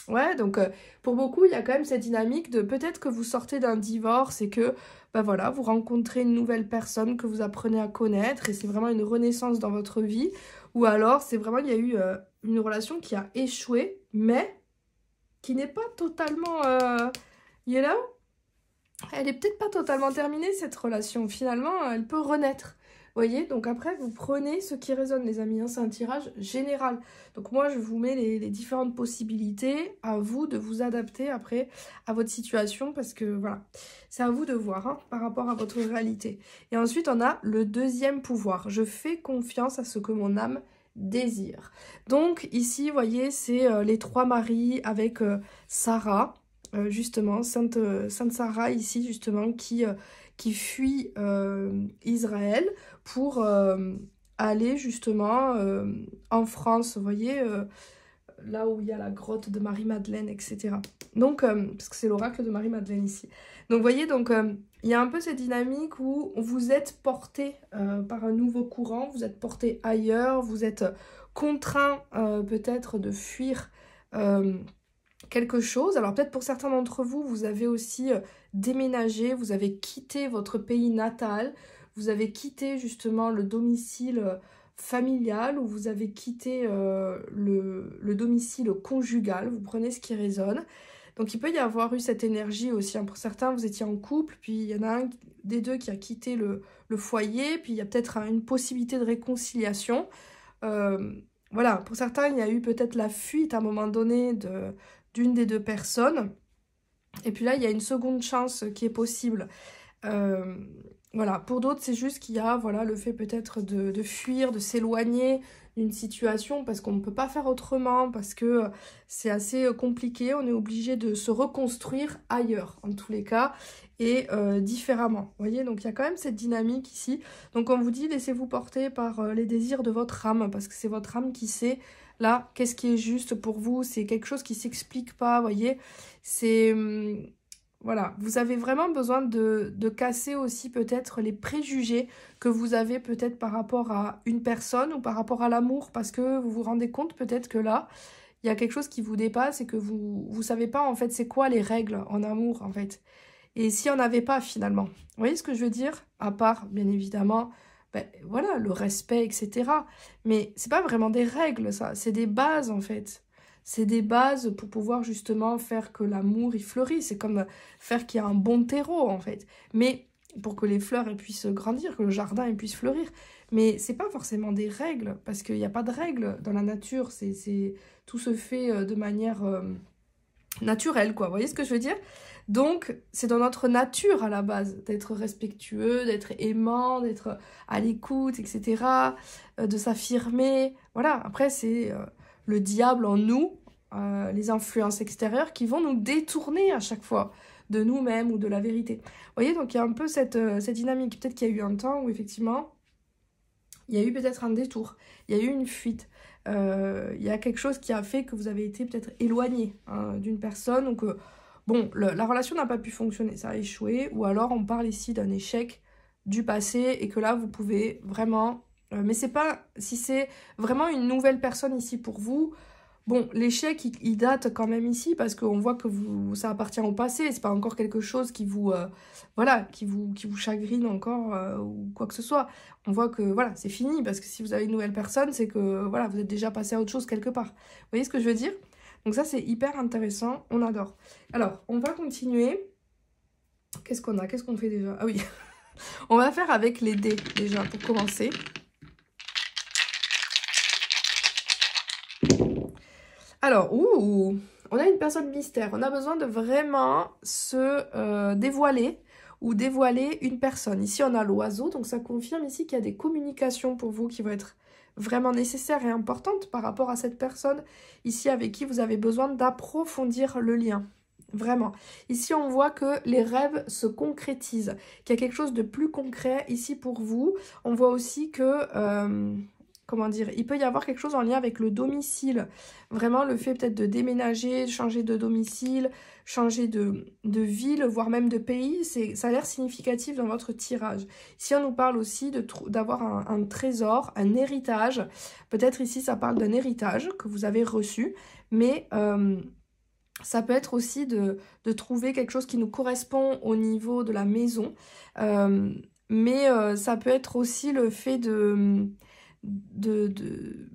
Ouais, donc euh, pour beaucoup, il y a quand même cette dynamique de peut-être que vous sortez d'un divorce et que, bah voilà, vous rencontrez une nouvelle personne que vous apprenez à connaître et c'est vraiment une renaissance dans votre vie. Ou alors, c'est vraiment, il y a eu euh, une relation qui a échoué, mais qui n'est pas totalement... Euh, elle est peut-être pas totalement terminée, cette relation. Finalement, elle peut renaître voyez, donc après, vous prenez ce qui résonne, les amis. Hein, c'est un tirage général. Donc moi, je vous mets les, différentes possibilités. À vous de vous adapter après à votre situation parce que, voilà, c'est à vous de voir hein, par rapport à votre réalité. Et ensuite, on a le deuxième pouvoir. Je fais confiance à ce que mon âme désire. Donc ici, vous voyez, c'est euh, les trois maris avec euh, Sarah, euh, justement, Sainte, Sainte Sarah ici, justement, qui qui fuit euh, Israël pour euh, aller justement euh, en France, vous voyez là où il y a la grotte de Marie-Madeleine, etc. Donc, parce que c'est l'oracle de Marie-Madeleine ici. Donc, vous voyez, donc, il y a un peu cette dynamique où vous êtes porté par un nouveau courant, vous êtes porté ailleurs, vous êtes contraint peut-être de fuir quelque chose. Alors peut-être pour certains d'entre vous, vous avez aussi euh, déménagé, vous avez quitté votre pays natal, vous avez quitté justement le domicile euh, familial ou vous avez quitté euh, le, le, domicile conjugal, vous prenez ce qui résonne. Donc il peut y avoir eu cette énergie aussi. Hein. Pour certains, vous étiez en couple, puis il y en a un des deux qui a quitté le, le foyer, puis il y a peut-être une possibilité de réconciliation. voilà, pour certains, il y a eu peut-être la fuite à un moment donné de, d'une des deux personnes. Et puis là, il y a une seconde chance qui est possible. Euh, voilà, pour d'autres, c'est juste qu'il y a voilà, le fait peut-être de, fuir, de s'éloigner d'une situation parce qu'on ne peut pas faire autrement, parce que c'est assez compliqué, on est obligé de se reconstruire ailleurs, en tous les cas, et euh, différemment. Vous voyez, donc il y a quand même cette dynamique ici. Donc on vous dit, laissez-vous porter par euh, les désirs de votre âme, parce que c'est votre âme qui sait Là, qu'est-ce qui est juste pour vous C'est quelque chose qui s'explique pas, voyez C'est... Hum, voilà, vous avez vraiment besoin de, de casser aussi peut-être les préjugés que vous avez peut-être par rapport à une personne ou par rapport à l'amour, parce que vous vous rendez compte peut-être que là, il y a quelque chose qui vous dépasse et que vous vous savez pas en fait c'est quoi les règles en amour en fait. Et si on en avait pas finalement. Vous voyez ce que je veux dire À part bien évidemment bah, voilà, le respect, etc. Mais c'est pas vraiment des règles, ça. C'est des bases, en fait. C'est des bases pour pouvoir justement faire que l'amour y fleurisse. C'est comme euh, faire qu'il y a un bon terreau, en fait. Mais pour que les fleurs puissent grandir, que le jardin puisse fleurir. Mais c'est pas forcément des règles, parce qu'il n'y a pas de règles dans la nature. C'est Tout se fait euh, de manière euh, naturelle, quoi. Vous voyez ce que je veux dire donc, c'est dans notre nature à la base d'être respectueux, d'être aimant, d'être à l'écoute, etc., euh, de s'affirmer. Voilà, après, c'est euh, le diable en nous, euh, les influences extérieures qui vont nous détourner à chaque fois de nous-mêmes ou de la vérité. Vous voyez, donc il y a un peu cette, cette dynamique. Peut-être qu'il y a eu un temps où effectivement, il y a eu peut-être un détour, il y a eu une fuite, il y a quelque chose qui a fait que vous avez été peut-être éloigné hein, d'une personne ou que Bon, la relation n'a pas pu fonctionner, ça a échoué, ou alors on parle ici d'un échec du passé et que là vous pouvez vraiment. Euh, mais c'est pas. Si c'est vraiment une nouvelle personne ici pour vous, bon, l'échec il, date quand même ici parce qu'on voit que vous, ça appartient au passé, c'est pas encore quelque chose qui vous. Euh, voilà, qui vous, qui vous chagrine encore euh, ou quoi que ce soit. On voit que voilà, c'est fini parce que si vous avez une nouvelle personne, c'est que voilà, vous êtes déjà passé à autre chose quelque part. Vous voyez ce que je veux dire donc ça, c'est hyper intéressant, on adore. Alors, on va continuer. Qu'est-ce qu'on a Qu'est-ce qu'on fait déjà Ah oui, (laughs) on va faire avec les dés déjà pour commencer. Alors, on a une personne mystère. On a besoin de vraiment se euh, dévoiler ou dévoiler une personne. Ici, on a l'oiseau, donc ça confirme ici qu'il y a des communications pour vous qui vont être vraiment nécessaire et importante par rapport à cette personne ici avec qui vous avez besoin d'approfondir le lien. Vraiment. Ici, on voit que les rêves se concrétisent, qu'il y a quelque chose de plus concret ici pour vous. On voit aussi que... Euh, comment dire, il peut y avoir quelque chose en lien avec le domicile. Vraiment, le fait peut-être de déménager, changer de domicile, changer de, ville, voire même de pays, ça a l'air significatif dans votre tirage. Ici, on nous parle aussi d'avoir un, trésor, un héritage. Peut-être ici, ça parle d'un héritage que vous avez reçu, mais... Euh, ça peut être aussi de, trouver quelque chose qui nous correspond au niveau de la maison, euh, mais euh, ça peut être aussi le fait de de,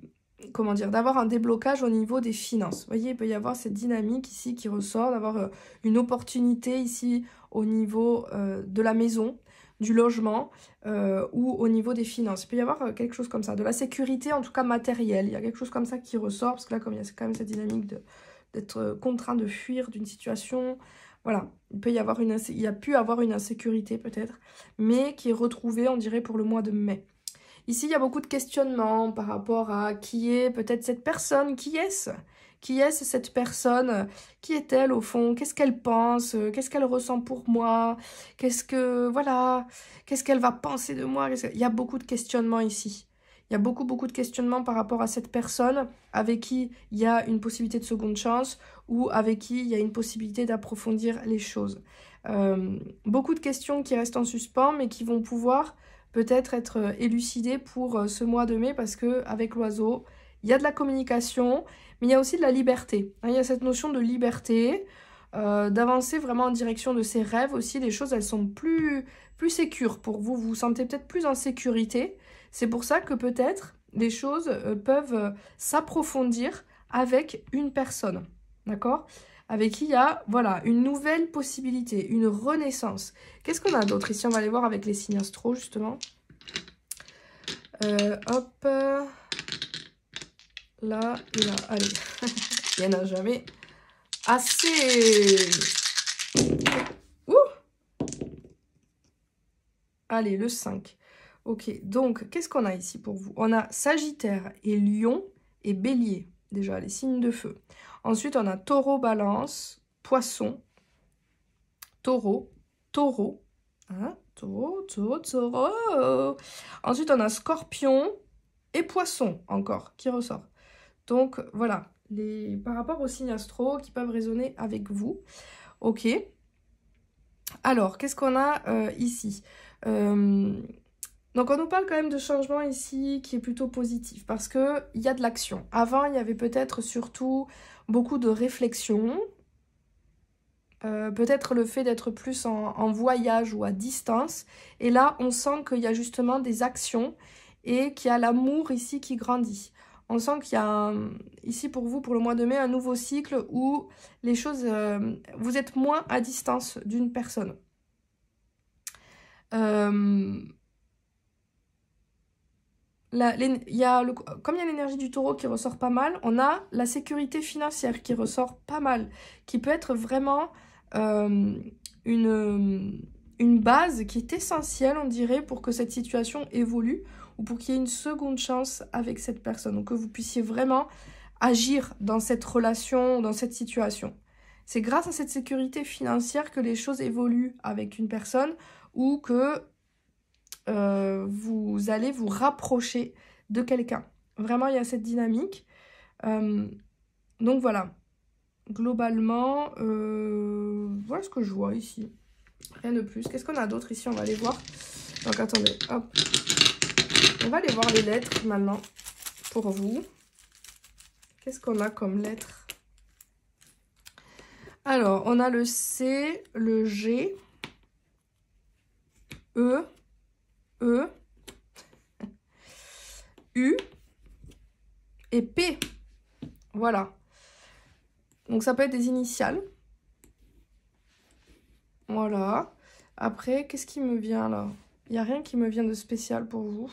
comment dire, d'avoir un déblocage au niveau des finances. Vous voyez, il peut y avoir cette dynamique ici qui ressort, d'avoir euh, une opportunité ici au niveau euh, de la maison, du logement euh, ou au niveau des finances. Il peut y avoir quelque chose comme ça, de la sécurité en tout cas matérielle. Il y a quelque chose comme ça qui ressort, parce que là, comme il y a quand même cette dynamique d'être contraint de fuir d'une situation, voilà, il peut y avoir une, il y a pu avoir une insécurité peut-être, mais qui est retrouvée, on dirait, pour le mois de mai. Ici, il y a beaucoup de questionnements par rapport à qui est peut-être cette personne, qui est-ce Qui est-ce cette personne Qui est-elle au fond Qu'est-ce qu'elle pense Qu'est-ce qu'elle ressent pour moi Qu'est-ce que... voilà Qu'est-ce qu'elle va penser de moi Il y a beaucoup de questionnements ici. Il y a beaucoup, beaucoup de questionnements par rapport à cette personne avec qui il y a une possibilité de seconde chance ou avec qui il y a une possibilité d'approfondir les choses. Euh, beaucoup de questions qui restent en suspens mais qui vont pouvoir peut-être être euh, élucidé pour euh, ce mois de mai parce que avec l'oiseau, il y a de la communication, mais il y a aussi de la liberté. Hein. il y a cette notion de liberté, euh, d'avancer vraiment en direction de ses rêves aussi. Les choses, elles sont plus, plus sécures pour vous. Vous vous sentez peut-être plus en sécurité. C'est pour ça que peut-être les choses peuvent s'approfondir avec une personne. D'accord avec qui il y a voilà, une nouvelle possibilité, une renaissance. Qu'est-ce qu'on a d'autre Ici, on va aller voir avec les signes astro, justement. Euh, hop. Là et là. Allez. (laughs) il n'y en a jamais assez. Ouh Allez, le 5. Ok, donc, qu'est-ce qu'on a ici pour vous On a Sagittaire et Lion et Bélier déjà les signes de feu. Ensuite, on a taureau, balance, poisson, taureau, taureau. Hein? Taureau, taureau, taureau. Ensuite, on a scorpion et poisson encore qui ressort. Donc voilà, les... par rapport aux signes astro qui peuvent résonner avec vous. Ok. Alors, qu'est-ce qu'on a euh, ici euh, donc on nous parle quand même de changement ici qui est plutôt positif parce qu'il y a de l'action. Avant, il y avait peut-être surtout beaucoup de réflexion, euh, peut-être le fait d'être plus en, voyage ou à distance. Et là, on sent qu'il y a justement des actions et qu'il y a l'amour ici qui grandit. On sent qu'il y a ici pour vous, pour le mois de mai, un nouveau cycle où les choses, euh, vous êtes moins à distance d'une personne. Euh, la, y comme il y a l'énergie du taureau qui ressort pas mal, on a la sécurité financière qui ressort pas mal, qui peut être vraiment euh, une, une base qui est essentielle, on dirait, pour que cette situation évolue ou pour qu'il y ait une seconde chance avec cette personne, ou que vous puissiez vraiment agir dans cette relation, dans cette situation. C'est grâce à cette sécurité financière que les choses évoluent avec une personne ou que euh, vous allez vous rapprocher de quelqu'un. Vraiment, il y a cette dynamique. Euh, donc voilà. Globalement, euh, voilà ce que je vois ici. Rien de plus. Qu'est-ce qu'on a d'autre ici On va aller voir. Donc attendez, hop. On va aller voir les lettres maintenant pour vous. Qu'est-ce qu'on a comme lettres Alors, on a le C, le G, E, E, U et P. Voilà. Donc ça peut être des initiales. Voilà. Après, qu'est-ce qui me vient là Il n'y a rien qui me vient de spécial pour vous.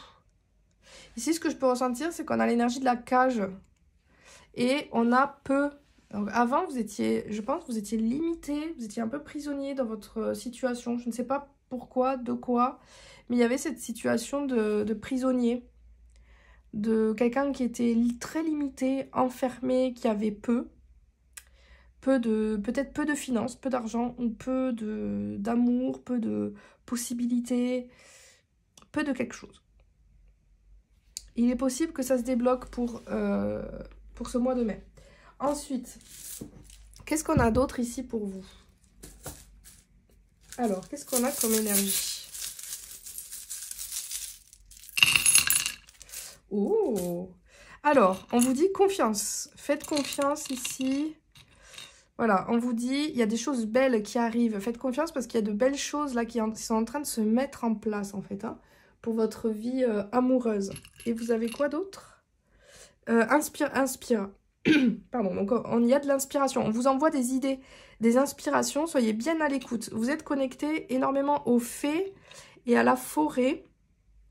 Ici, ce que je peux ressentir, c'est qu'on a l'énergie de la cage. Et on a peu. avant, vous étiez, je pense, vous étiez limité, vous étiez un peu prisonnier dans votre situation. Je ne sais pas pourquoi, de quoi mais il y avait cette situation de, prisonnier, de quelqu'un qui était très limité, enfermé, qui avait peu, peu de peut-être peu de finances, peu d'argent ou peu de d'amour, peu de possibilités, peu de quelque chose. Il est possible que ça se débloque pour, euh, pour ce mois de mai. Ensuite, qu'est-ce qu'on a d'autre ici pour vous Alors, qu'est-ce qu'on a comme énergie Oh Alors, on vous dit confiance. Faites confiance ici. Voilà, on vous dit, il y a des choses belles qui arrivent. Faites confiance parce qu'il y a de belles choses là qui sont en train de se mettre en place en fait. Hein, pour votre vie euh, amoureuse. Et vous avez quoi d'autre Inspire, euh, inspire. (clears throat) Pardon, donc on y a de l'inspiration. On vous envoie des idées, des inspirations. Soyez bien à l'écoute. Vous êtes connecté énormément aux faits et à la forêt.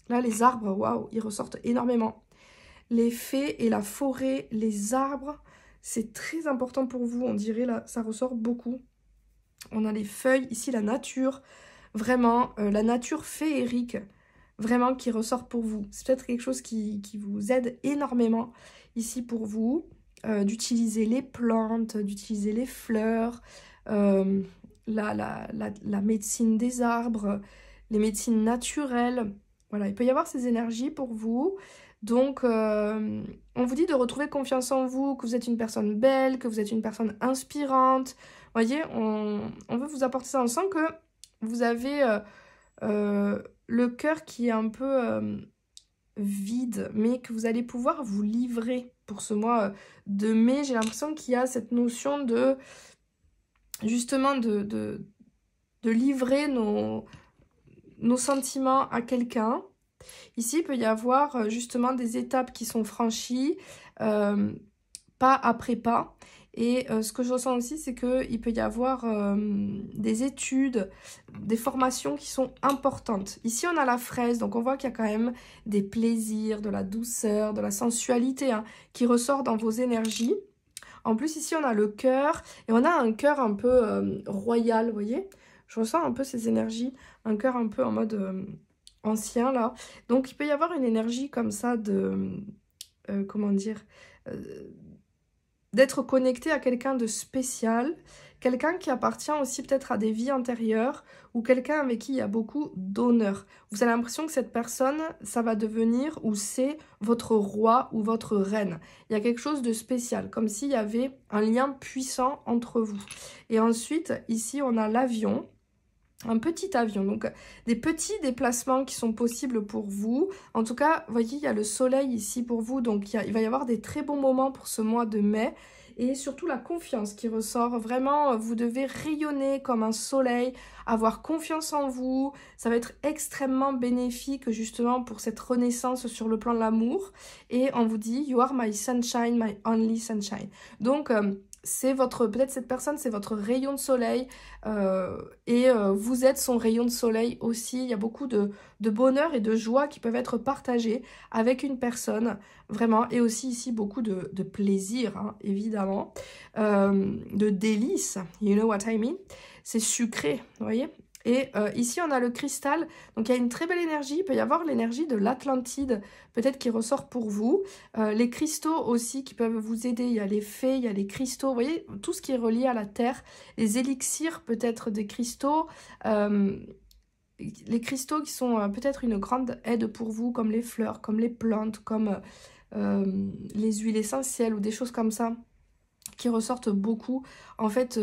Là, les arbres, waouh, ils ressortent énormément. Les fées et la forêt, les arbres, c'est très important pour vous, on dirait là, ça ressort beaucoup. On a les feuilles, ici la nature, vraiment, euh, la nature féerique, vraiment qui ressort pour vous. C'est peut-être quelque chose qui, vous aide énormément ici pour vous, euh, d'utiliser les plantes, d'utiliser les fleurs, euh, la médecine des arbres, les médecines naturelles, voilà, il peut y avoir ces énergies pour vous. Donc, euh, on vous dit de retrouver confiance en vous, que vous êtes une personne belle, que vous êtes une personne inspirante. Vous voyez, on, veut vous apporter ça. en sens que vous avez euh, euh, le cœur qui est un peu vide, mais que vous allez pouvoir vous livrer pour ce mois de mai. J'ai l'impression qu'il y a cette notion de, justement, de, de livrer nos nos sentiments à quelqu'un. Ici, il peut y avoir euh, justement des étapes qui sont franchies, euh, pas après pas. Et euh, ce que je ressens aussi, c'est qu'il peut y avoir des études, des formations qui sont importantes. Ici, on a la fraise, donc on voit qu'il y a quand même des plaisirs, de la douceur, de la sensualité hein, qui ressort dans vos énergies. En plus, ici, on a le cœur, et on a un cœur un peu royal, vous voyez Je ressens un peu ces énergies un cœur un peu en mode euh, ancien là. Donc il peut y avoir une énergie comme ça de... Euh, comment dire euh, D'être connecté à quelqu'un de spécial, quelqu'un qui appartient aussi peut-être à des vies antérieures ou quelqu'un avec qui il y a beaucoup d'honneur. Vous avez l'impression que cette personne, ça va devenir ou c'est votre roi ou votre reine. Il y a quelque chose de spécial, comme s'il y avait un lien puissant entre vous. Et ensuite, ici, on a l'avion un petit avion. Donc des petits déplacements qui sont possibles pour vous. En tout cas, voyez, il y a le soleil ici pour vous. Donc il, va y avoir des très bons moments pour ce mois de mai et surtout la confiance qui ressort. Vraiment, vous devez rayonner comme un soleil, avoir confiance en vous. Ça va être extrêmement bénéfique justement pour cette renaissance sur le plan de l'amour. Et on vous dit, You are my sunshine, my only sunshine. Donc, euh, c'est votre peut-être cette personne c'est votre rayon de soleil euh, et euh, vous êtes son rayon de soleil aussi il y a beaucoup de, bonheur et de joie qui peuvent être partagés avec une personne vraiment et aussi ici beaucoup de, plaisir hein, évidemment euh, de délices you know what I mean c'est sucré vous voyez et euh, ici, on a le cristal. Donc, il y a une très belle énergie. Il peut y avoir l'énergie de l'Atlantide, peut-être qui ressort pour vous. Euh, les cristaux aussi qui peuvent vous aider. Il y a les fées, il y a les cristaux. Vous voyez, tout ce qui est relié à la terre. Les élixirs, peut-être des cristaux. Euh, les cristaux qui sont peut-être une grande aide pour vous, comme les fleurs, comme les plantes, comme les huiles essentielles ou des choses comme ça qui ressortent beaucoup en fait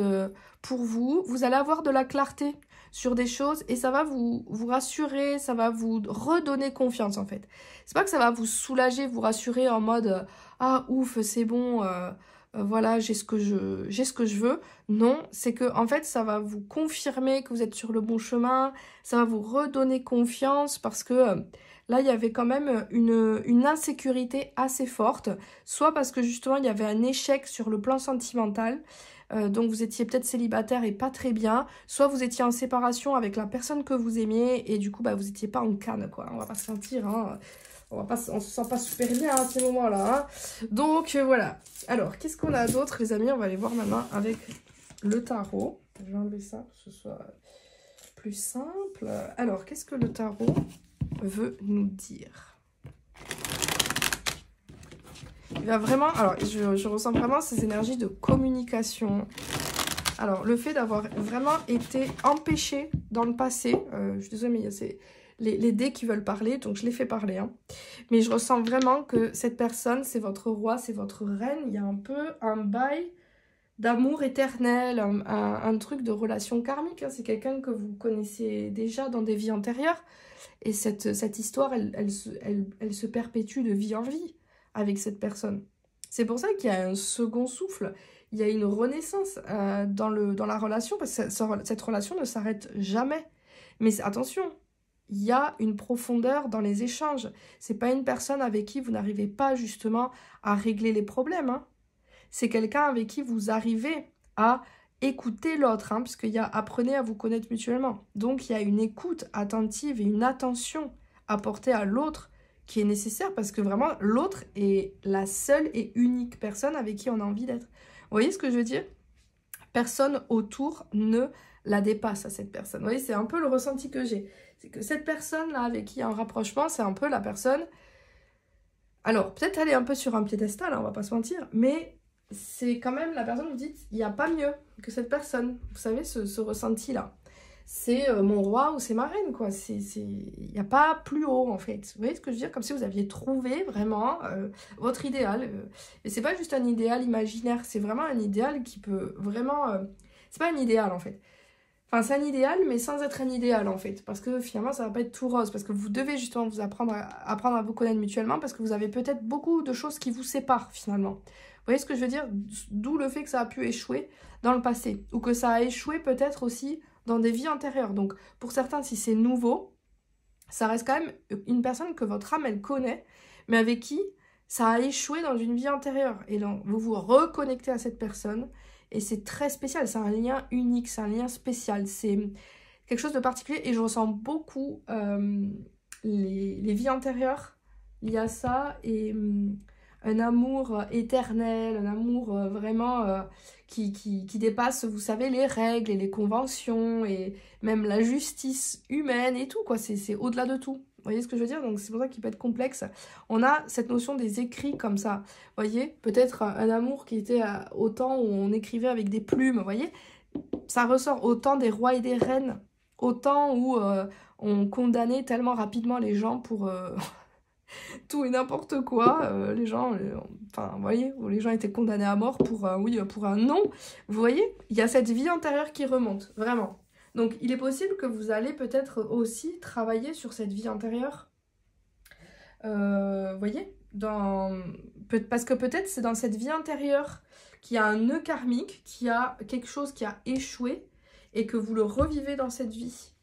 pour vous. Vous allez avoir de la clarté sur des choses et ça va vous, vous rassurer, ça va vous redonner confiance en fait. C'est pas que ça va vous soulager, vous rassurer en mode euh, ah ouf, c'est bon, euh, euh, voilà, j'ai ce que je ce que je veux. Non, c'est que en fait, ça va vous confirmer que vous êtes sur le bon chemin, ça va vous redonner confiance parce que là, il y avait quand même une, une insécurité assez forte, soit parce que justement, il y avait un échec sur le plan sentimental, euh, donc vous étiez peut-être célibataire et pas très bien, soit vous étiez en séparation avec la personne que vous aimiez, et du coup, bah, vous étiez pas en canne, quoi. On va pas se sentir, hein. On, va on se sent pas super bien à ces moments-là. Hein. Donc, euh, voilà. Alors, qu'est-ce qu'on a d'autre, les amis On va aller voir maintenant avec le tarot. Je vais enlever ça pour que ce soit plus simple. Alors, qu'est-ce que le tarot veut nous dire vraiment, alors je, je ressens vraiment ces énergies de communication. Alors le fait d'avoir vraiment été empêché dans le passé, euh, je suis désolée mais il y a les, les, dés qui veulent parler, donc je les fais parler. Hein. Mais je ressens vraiment que cette personne, c'est votre roi, c'est votre reine. Il y a un peu un bail d'amour éternel, un, un, truc de relation karmique. Hein. C'est quelqu'un que vous connaissez déjà dans des vies antérieures. Et cette, cette histoire, elle, elle, elle se perpétue de vie en vie avec cette personne. C'est pour ça qu'il y a un second souffle, il y a une renaissance euh, dans, le, dans la relation, parce que cette relation ne s'arrête jamais. Mais attention, il y a une profondeur dans les échanges. C'est pas une personne avec qui vous n'arrivez pas justement à régler les problèmes. Hein. C'est quelqu'un avec qui vous arrivez à écouter l'autre, hein, parce qu'il y a apprenez à vous connaître mutuellement. Donc il y a une écoute attentive et une attention apportée à l'autre qui est nécessaire parce que vraiment l'autre est la seule et unique personne avec qui on a envie d'être. Vous voyez ce que je veux dire Personne autour ne la dépasse à cette personne. Vous voyez, c'est un peu le ressenti que j'ai. C'est que cette personne-là avec qui il y a un rapprochement, c'est un peu la personne... Alors, peut-être elle est un peu sur un piédestal, hein, on va pas se mentir, mais c'est quand même la personne, vous dites, il n'y a pas mieux que cette personne. Vous savez, ce, ce ressenti-là c'est euh, mon roi ou c'est ma reine, quoi. Il n'y a pas plus haut, en fait. Vous voyez ce que je veux dire Comme si vous aviez trouvé vraiment euh, votre idéal. Euh. Et c'est pas juste un idéal imaginaire, c'est vraiment un idéal qui peut vraiment... C'est pas un idéal, en fait. Enfin, c'est un idéal, mais sans être un idéal, en fait. Parce que finalement, ça va pas être tout rose. Parce que vous devez justement vous apprendre à, apprendre à vous connaître mutuellement, parce que vous avez peut-être beaucoup de choses qui vous séparent, finalement. Vous voyez ce que je veux dire D'où le fait que ça a pu échouer dans le passé. Ou que ça a échoué peut-être aussi dans des vies antérieures. Donc pour certains, si c'est nouveau, ça reste quand même une personne que votre âme, elle connaît, mais avec qui ça a échoué dans une vie antérieure. Et vous vous reconnectez à cette personne, et c'est très spécial, c'est un lien unique, c'est un lien spécial, c'est quelque chose de particulier, et je ressens beaucoup euh, les, vies antérieures y a ça, et hum, un amour euh, éternel, un amour euh, vraiment qui, dépasse, dépassent, vous savez, les règles et les conventions et même la justice humaine et tout, quoi. C'est au-delà de tout. Vous voyez ce que je veux dire Donc c'est pour ça qu'il peut être complexe. On a cette notion des écrits comme ça. Vous voyez Peut-être un amour qui était au temps où on écrivait avec des plumes, vous voyez Ça ressort au temps des rois et des reines, au temps où euh, on condamnait tellement rapidement les gens pour... Euh, (laughs) tout et n'importe quoi. Euh, les gens, euh, enfin, vous voyez, les gens étaient condamnés à mort pour un oui, euh, pour un non. Vous voyez, il y a cette vie intérieure qui remonte, vraiment. Donc, il est possible que vous allez peut-être aussi travailler sur cette vie intérieure. vous voyez dans... Parce que peut-être c'est dans cette vie intérieure qu'il y a un nœud karmique, qui a quelque chose qui a échoué et que vous le revivez dans cette vie.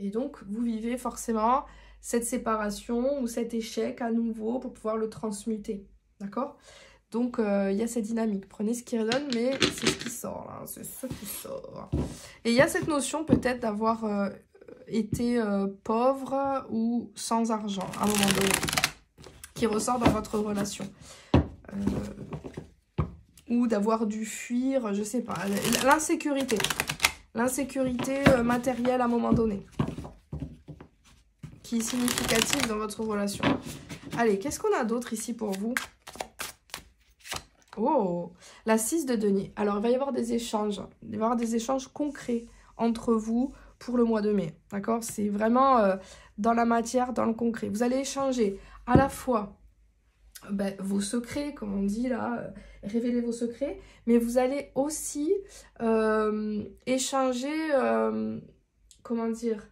Et donc, vous vivez forcément cette séparation ou cet échec à nouveau pour pouvoir le transmuter. D'accord donc, euh, il y a cette dynamique. Prenez ce qui redonne mais c'est ce qui sort, là. C'est ce qui sort. Et il y a cette notion, peut-être, d'avoir euh, été euh, pauvre ou sans argent, à un moment donné, qui ressort dans votre relation. ou d'avoir dû fuir, je ne sais pas. L'insécurité. L'insécurité matérielle, à un moment donné qui est significatif dans votre relation. Allez, qu'est-ce qu'on a d'autre ici pour vous Oh, la 6 de Denis. Alors, il va y avoir des échanges. Il va y avoir des échanges concrets entre vous pour le mois de mai. D'accord C'est vraiment euh, dans la matière, dans le concret. Vous allez échanger à la fois ben, vos secrets, comme on dit là, euh, révéler vos secrets, mais vous allez aussi euh, échanger, comment dire,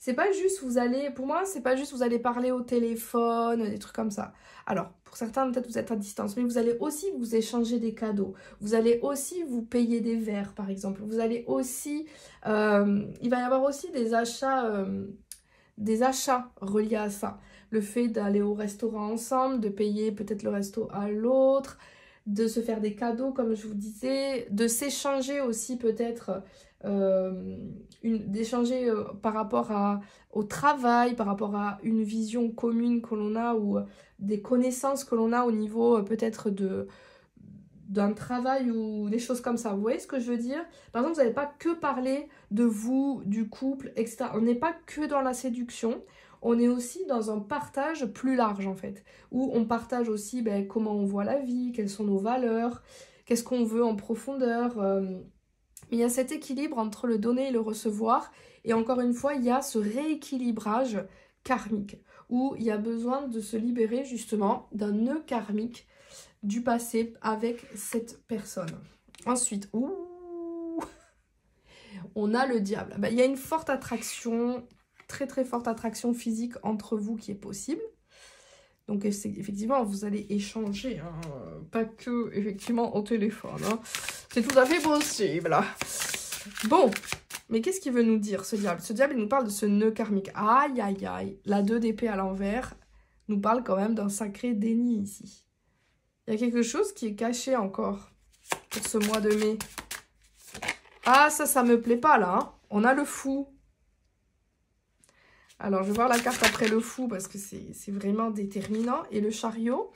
c'est pas juste vous allez, pour moi, c'est pas juste vous allez parler au téléphone, des trucs comme ça. Alors, pour certains, peut-être vous êtes à distance, mais vous allez aussi vous échanger des cadeaux. Vous allez aussi vous payer des verres, par exemple. Vous allez aussi, euh, il va y avoir aussi des achats, euh, des achats reliés à ça. Le fait d'aller au restaurant ensemble, de payer peut-être le resto à l'autre, de se faire des cadeaux, comme je vous disais, de s'échanger aussi peut-être, euh, d'échanger euh, par rapport à, au travail, par rapport à une vision commune que l'on a ou euh, des connaissances que l'on a au niveau peut-être de d'un travail ou des choses comme ça. Vous voyez ce que je veux dire Par exemple, vous n'allez pas que parler de vous, du couple, etc. On n'est pas que dans la séduction on est aussi dans un partage plus large en fait, où on partage aussi ben, comment on voit la vie, quelles sont nos valeurs, qu'est-ce qu'on veut en profondeur. Euh. Mais il y a cet équilibre entre le donner et le recevoir, et encore une fois, il y a ce rééquilibrage karmique, où il y a besoin de se libérer justement d'un nœud karmique du passé avec cette personne. Ensuite, on a le diable. Ben, il y a une forte attraction très très forte attraction physique entre vous qui est possible. Donc effectivement, vous allez échanger, hein. pas que effectivement au téléphone. Hein. C'est tout à fait possible. Bon, mais qu'est-ce qu'il veut nous dire ce diable Ce diable, il nous parle de ce nœud karmique. Aïe, aïe, aïe. La 2 d'épée à l'envers nous parle quand même d'un sacré déni ici. Il y a quelque chose qui est caché encore pour ce mois de mai. Ah, ça, ça me plaît pas là. Hein. On a le fou. Alors, je vais voir la carte après le fou parce que c'est vraiment déterminant. Et le chariot.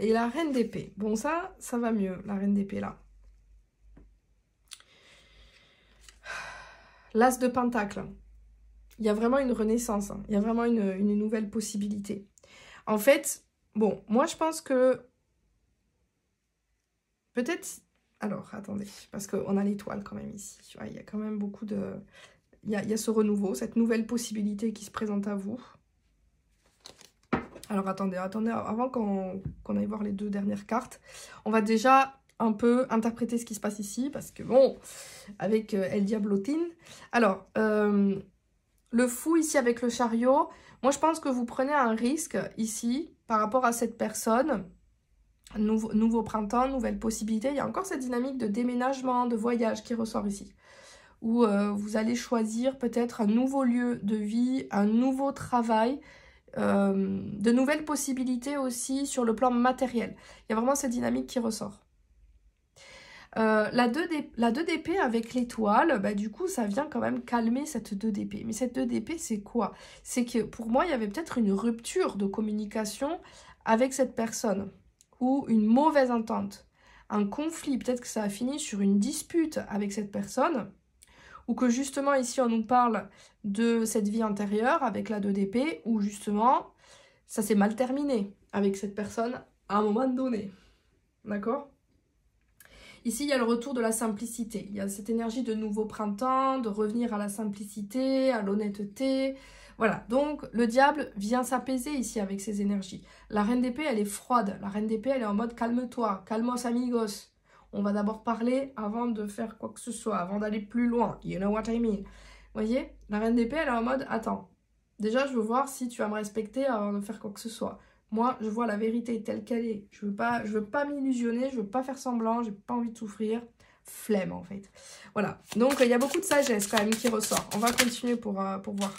Et la reine d'épée. Bon, ça, ça va mieux, la reine d'épée, là. L'as de pentacle. Il y a vraiment une renaissance. Hein. Il y a vraiment une, une nouvelle possibilité. En fait, bon, moi, je pense que... Peut-être alors, attendez, parce qu'on a l'étoile quand même ici. Il y a quand même beaucoup de... Il y a, ce renouveau, cette nouvelle possibilité qui se présente à vous. Alors, attendez, attendez, avant qu'on aille voir les deux dernières cartes, on va déjà un peu interpréter ce qui se passe ici, parce que bon, avec euh, El Diablotine. Alors, euh, le fou ici avec le chariot, moi je pense que vous prenez un risque ici, par rapport à cette personne, Nouveau, printemps, nouvelles possibilités. Il y a encore cette dynamique de déménagement, de voyage qui ressort ici. Où euh, vous allez choisir peut-être un nouveau lieu de vie, un nouveau travail, euh, de nouvelles possibilités aussi sur le plan matériel. Il y a vraiment cette dynamique qui ressort. Euh, la, 2 dp avec l'étoile, bah, du coup, ça vient quand même calmer cette 2DP. Mais cette 2DP, c'est quoi C'est que pour moi, il y avait peut-être une rupture de communication avec cette personne ou une mauvaise entente, un conflit, peut-être que ça a fini sur une dispute avec cette personne, ou que justement ici on nous parle de cette vie antérieure avec la 2DP, ou justement ça s'est mal terminé avec cette personne à un moment donné. D'accord Ici, il y a le retour de la simplicité. Il y a cette énergie de nouveau printemps, de revenir à la simplicité, à l'honnêteté, voilà, donc le diable vient s'apaiser ici avec ses énergies. La reine d'épée, elle est froide. La reine d'épée, elle est en mode calme-toi, calmos amigos. On va d'abord parler avant de faire quoi que ce soit, avant d'aller plus loin. You know what I mean. Voyez, la reine d'épée, elle est en mode attends. Déjà, je veux voir si tu vas me respecter avant de faire quoi que ce soit. Moi, je vois la vérité telle qu'elle est. Je veux pas, je veux pas m'illusionner, je veux pas faire semblant, j'ai pas envie de souffrir flemme en fait. Voilà, donc il y a beaucoup de sagesse quand même qui ressort. On va continuer pour, euh, pour voir.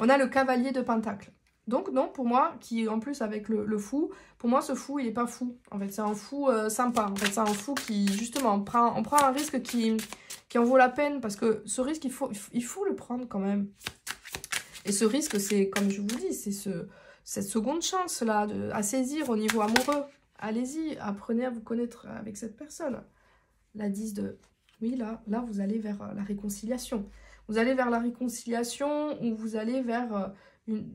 On a le cavalier de pentacle. Donc non, pour moi, qui en plus avec le, fou, pour moi ce fou il n'est pas fou. En fait c'est un fou euh, sympa, en fait c'est un fou qui justement prend, on prend un risque qui, en vaut la peine parce que ce risque il faut, il faut le prendre quand même. Et ce risque c'est comme je vous dis, c'est ce, cette seconde chance là à saisir au niveau amoureux. Allez-y, apprenez à vous connaître avec cette personne. La 10 de... Oui là, là vous allez vers la réconciliation. Vous allez vers la réconciliation ou vous allez vers... Euh, une,